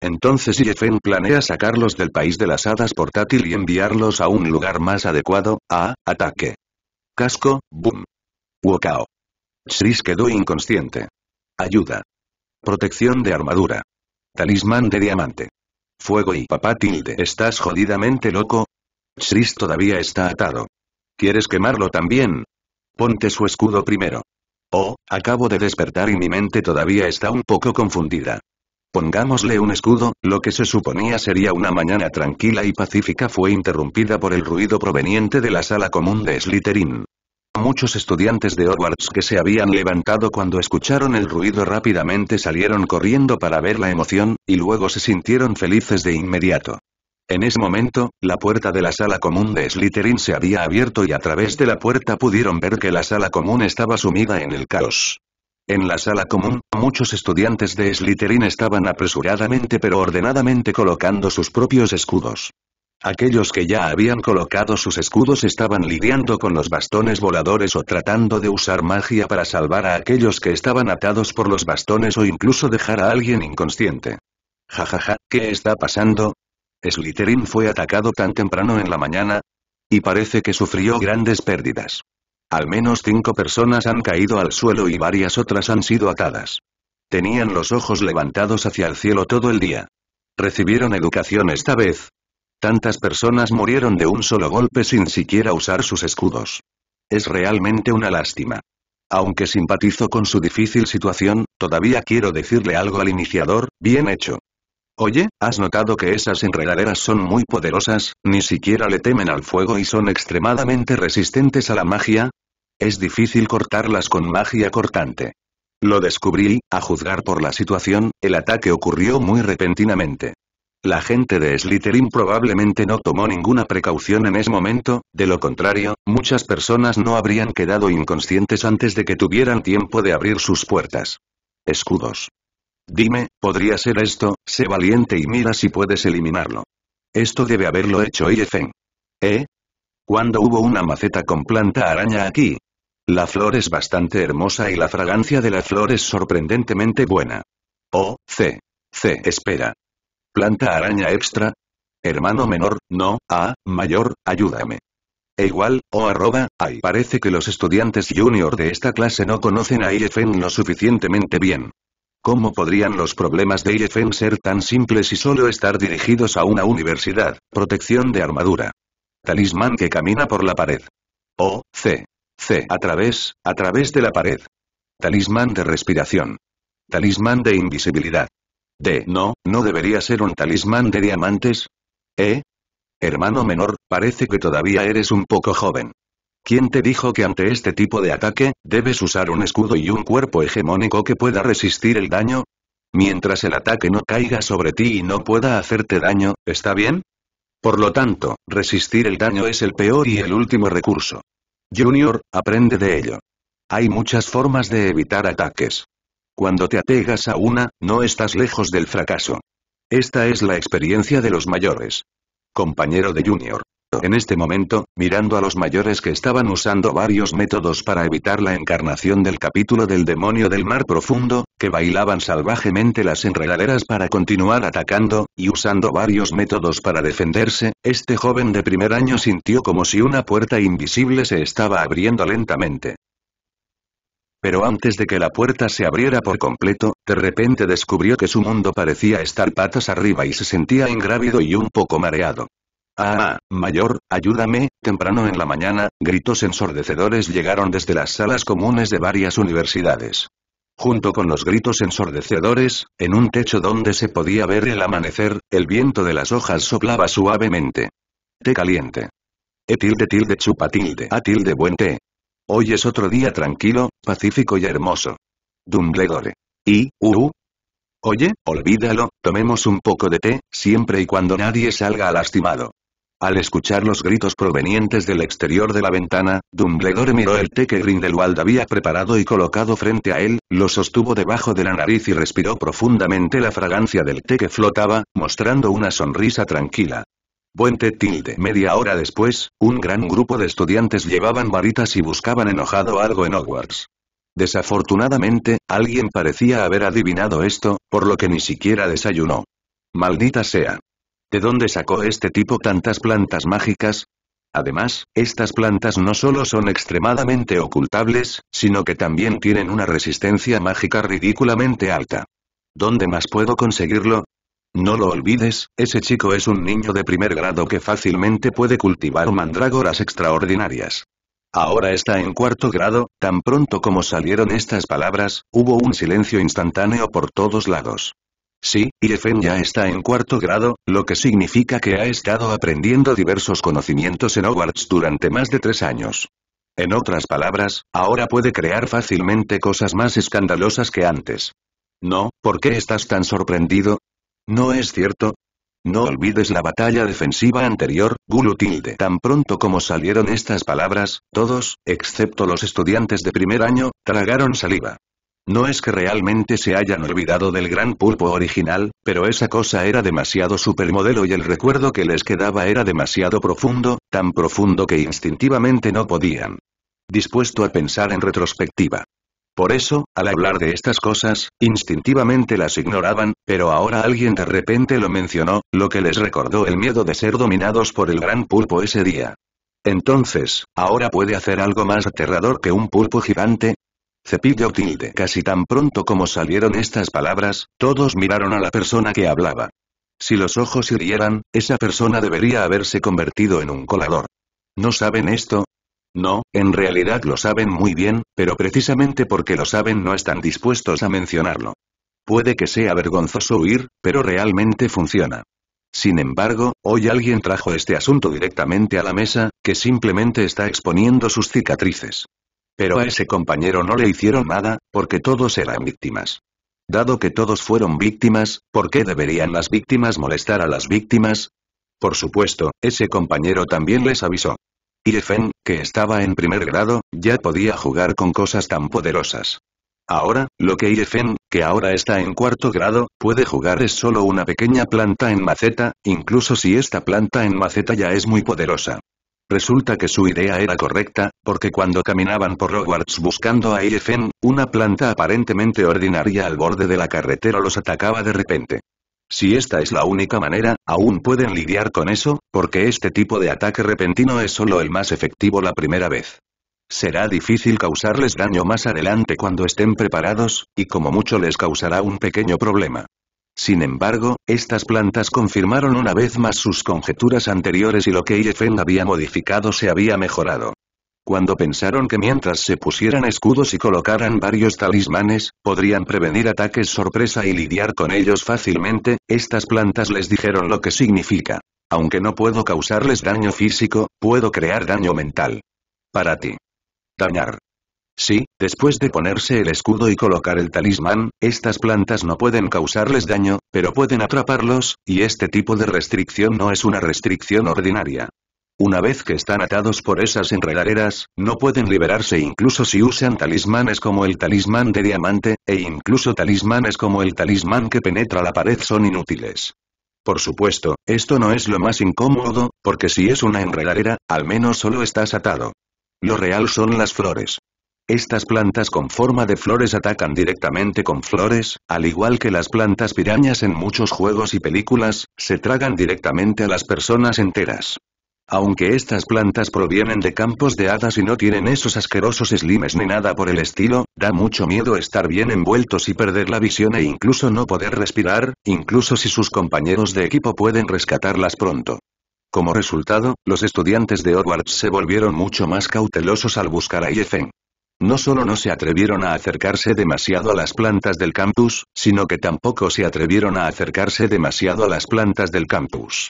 Entonces Yefen planea sacarlos del país de las hadas portátil y enviarlos a un lugar más adecuado, a, ataque. Casco, boom. Wokao. Sris quedó inconsciente. Ayuda. Protección de armadura. Talismán de diamante. Fuego y papá tilde. ¿Estás jodidamente loco? Chris todavía está atado. ¿Quieres quemarlo también? Ponte su escudo primero. Oh, acabo de despertar y mi mente todavía está un poco confundida. Pongámosle un escudo, lo que se suponía sería una mañana tranquila y pacífica fue interrumpida por el ruido proveniente de la sala común de Slytherin. Muchos estudiantes de Hogwarts que se habían levantado cuando escucharon el ruido rápidamente salieron corriendo para ver la emoción, y luego se sintieron felices de inmediato. En ese momento, la puerta de la sala común de Slytherin se había abierto y a través de la puerta pudieron ver que la sala común estaba sumida en el caos. En la sala común, muchos estudiantes de Slytherin estaban apresuradamente pero ordenadamente colocando sus propios escudos. Aquellos que ya habían colocado sus escudos estaban lidiando con los bastones voladores o tratando de usar magia para salvar a aquellos que estaban atados por los bastones o incluso dejar a alguien inconsciente. Jajaja, ¿qué está pasando? Slytherin fue atacado tan temprano en la mañana. Y parece que sufrió grandes pérdidas. Al menos cinco personas han caído al suelo y varias otras han sido atadas. Tenían los ojos levantados hacia el cielo todo el día. Recibieron educación esta vez, Tantas personas murieron de un solo golpe sin siquiera usar sus escudos. Es realmente una lástima. Aunque simpatizo con su difícil situación, todavía quiero decirle algo al iniciador, bien hecho. Oye, ¿has notado que esas enredaderas son muy poderosas, ni siquiera le temen al fuego y son extremadamente resistentes a la magia? Es difícil cortarlas con magia cortante. Lo descubrí, a juzgar por la situación, el ataque ocurrió muy repentinamente. La gente de Slytherin probablemente no tomó ninguna precaución en ese momento, de lo contrario, muchas personas no habrían quedado inconscientes antes de que tuvieran tiempo de abrir sus puertas. Escudos. Dime, ¿podría ser esto? Sé valiente y mira si puedes eliminarlo. Esto debe haberlo hecho Irefen. ¿Eh? ¿Cuándo hubo una maceta con planta araña aquí? La flor es bastante hermosa y la fragancia de la flor es sorprendentemente buena. Oh, C. C. Espera, Planta araña extra. Hermano menor, no, A, mayor, ayúdame. E igual, o arroba, ay. Parece que los estudiantes junior de esta clase no conocen a IFN lo suficientemente bien. ¿Cómo podrían los problemas de IFN ser tan simples y solo estar dirigidos a una universidad? Protección de armadura. Talismán que camina por la pared. O, C. C. A través, a través de la pared. Talismán de respiración. Talismán de invisibilidad. D. no, no debería ser un talismán de diamantes. ¿Eh? Hermano menor, parece que todavía eres un poco joven. ¿Quién te dijo que ante este tipo de ataque, debes usar un escudo y un cuerpo hegemónico que pueda resistir el daño? Mientras el ataque no caiga sobre ti y no pueda hacerte daño, ¿está bien? Por lo tanto, resistir el daño es el peor y el último recurso. Junior, aprende de ello. Hay muchas formas de evitar ataques. Cuando te apegas a una, no estás lejos del fracaso. Esta es la experiencia de los mayores. Compañero de Junior. En este momento, mirando a los mayores que estaban usando varios métodos para evitar la encarnación del capítulo del demonio del mar profundo, que bailaban salvajemente las enredaderas para continuar atacando, y usando varios métodos para defenderse, este joven de primer año sintió como si una puerta invisible se estaba abriendo lentamente. Pero antes de que la puerta se abriera por completo, de repente descubrió que su mundo parecía estar patas arriba y se sentía ingrávido y un poco mareado. Ah, mayor, ayúdame, temprano en la mañana, gritos ensordecedores llegaron desde las salas comunes de varias universidades. Junto con los gritos ensordecedores, en un techo donde se podía ver el amanecer, el viento de las hojas soplaba suavemente. Te caliente. E tilde tilde chupa tilde a ah, tilde buen té, Hoy es otro día tranquilo, pacífico y hermoso. Dumbledore. ¿Y, uh, uh? Oye, olvídalo, tomemos un poco de té, siempre y cuando nadie salga lastimado. Al escuchar los gritos provenientes del exterior de la ventana, Dumbledore miró el té que Grindelwald había preparado y colocado frente a él, lo sostuvo debajo de la nariz y respiró profundamente la fragancia del té que flotaba, mostrando una sonrisa tranquila. Buente tilde. Media hora después, un gran grupo de estudiantes llevaban varitas y buscaban enojado algo en Hogwarts. Desafortunadamente, alguien parecía haber adivinado esto, por lo que ni siquiera desayunó. Maldita sea. ¿De dónde sacó este tipo tantas plantas mágicas? Además, estas plantas no solo son extremadamente ocultables, sino que también tienen una resistencia mágica ridículamente alta. ¿Dónde más puedo conseguirlo? No lo olvides, ese chico es un niño de primer grado que fácilmente puede cultivar mandrágoras extraordinarias. Ahora está en cuarto grado, tan pronto como salieron estas palabras, hubo un silencio instantáneo por todos lados. Sí, Yefen ya está en cuarto grado, lo que significa que ha estado aprendiendo diversos conocimientos en Hogwarts durante más de tres años. En otras palabras, ahora puede crear fácilmente cosas más escandalosas que antes. No, ¿por qué estás tan sorprendido? ¿No es cierto? No olvides la batalla defensiva anterior, Gulutilde. Tan pronto como salieron estas palabras, todos, excepto los estudiantes de primer año, tragaron saliva. No es que realmente se hayan olvidado del gran pulpo original, pero esa cosa era demasiado supermodelo y el recuerdo que les quedaba era demasiado profundo, tan profundo que instintivamente no podían. Dispuesto a pensar en retrospectiva. Por eso, al hablar de estas cosas, instintivamente las ignoraban, pero ahora alguien de repente lo mencionó, lo que les recordó el miedo de ser dominados por el gran pulpo ese día. Entonces, ¿ahora puede hacer algo más aterrador que un pulpo gigante? Cepillo tilde. Casi tan pronto como salieron estas palabras, todos miraron a la persona que hablaba. Si los ojos hirieran, esa persona debería haberse convertido en un colador. ¿No saben esto? No, en realidad lo saben muy bien, pero precisamente porque lo saben no están dispuestos a mencionarlo. Puede que sea vergonzoso huir, pero realmente funciona. Sin embargo, hoy alguien trajo este asunto directamente a la mesa, que simplemente está exponiendo sus cicatrices. Pero a ese compañero no le hicieron nada, porque todos eran víctimas. Dado que todos fueron víctimas, ¿por qué deberían las víctimas molestar a las víctimas? Por supuesto, ese compañero también les avisó. Irefen, que estaba en primer grado, ya podía jugar con cosas tan poderosas. Ahora, lo que Irefen, que ahora está en cuarto grado, puede jugar es solo una pequeña planta en maceta, incluso si esta planta en maceta ya es muy poderosa. Resulta que su idea era correcta, porque cuando caminaban por Hogwarts buscando a Irefen, una planta aparentemente ordinaria al borde de la carretera los atacaba de repente. Si esta es la única manera, aún pueden lidiar con eso, porque este tipo de ataque repentino es solo el más efectivo la primera vez. Será difícil causarles daño más adelante cuando estén preparados, y como mucho les causará un pequeño problema. Sin embargo, estas plantas confirmaron una vez más sus conjeturas anteriores y lo que IFN había modificado se había mejorado. Cuando pensaron que mientras se pusieran escudos y colocaran varios talismanes, podrían prevenir ataques sorpresa y lidiar con ellos fácilmente, estas plantas les dijeron lo que significa. Aunque no puedo causarles daño físico, puedo crear daño mental. Para ti. Dañar. Sí, después de ponerse el escudo y colocar el talismán, estas plantas no pueden causarles daño, pero pueden atraparlos, y este tipo de restricción no es una restricción ordinaria. Una vez que están atados por esas enredaderas, no pueden liberarse incluso si usan talismanes como el talismán de diamante, e incluso talismanes como el talismán que penetra la pared son inútiles. Por supuesto, esto no es lo más incómodo, porque si es una enredadera, al menos solo estás atado. Lo real son las flores. Estas plantas con forma de flores atacan directamente con flores, al igual que las plantas pirañas en muchos juegos y películas, se tragan directamente a las personas enteras. Aunque estas plantas provienen de campos de hadas y no tienen esos asquerosos slimes ni nada por el estilo, da mucho miedo estar bien envueltos y perder la visión e incluso no poder respirar, incluso si sus compañeros de equipo pueden rescatarlas pronto. Como resultado, los estudiantes de Hogwarts se volvieron mucho más cautelosos al buscar a Yefen. No solo no se atrevieron a acercarse demasiado a las plantas del campus, sino que tampoco se atrevieron a acercarse demasiado a las plantas del campus.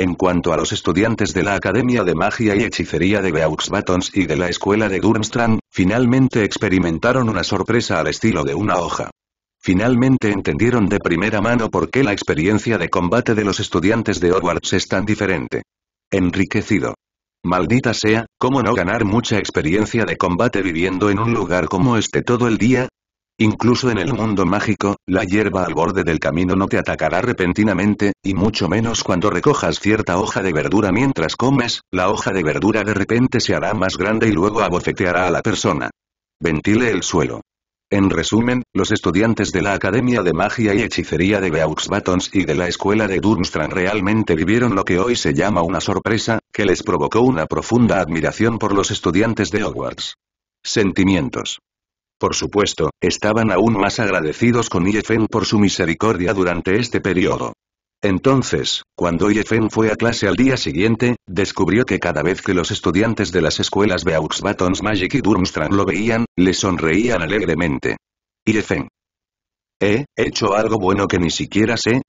En cuanto a los estudiantes de la Academia de Magia y Hechicería de Beauxbatons y de la Escuela de Durmstrang, finalmente experimentaron una sorpresa al estilo de una hoja. Finalmente entendieron de primera mano por qué la experiencia de combate de los estudiantes de Hogwarts es tan diferente. Enriquecido. Maldita sea, ¿cómo no ganar mucha experiencia de combate viviendo en un lugar como este todo el día? Incluso en el mundo mágico, la hierba al borde del camino no te atacará repentinamente, y mucho menos cuando recojas cierta hoja de verdura mientras comes, la hoja de verdura de repente se hará más grande y luego abofeteará a la persona. Ventile el suelo. En resumen, los estudiantes de la Academia de Magia y Hechicería de Beauxbatons y de la Escuela de Durmstrang realmente vivieron lo que hoy se llama una sorpresa, que les provocó una profunda admiración por los estudiantes de Hogwarts. Sentimientos. Por supuesto, estaban aún más agradecidos con Yefen por su misericordia durante este periodo. Entonces, cuando Yefen fue a clase al día siguiente, descubrió que cada vez que los estudiantes de las escuelas Beaux Batons Magic y Durmstrang lo veían, le sonreían alegremente. Yefen. ¿He hecho algo bueno que ni siquiera sé?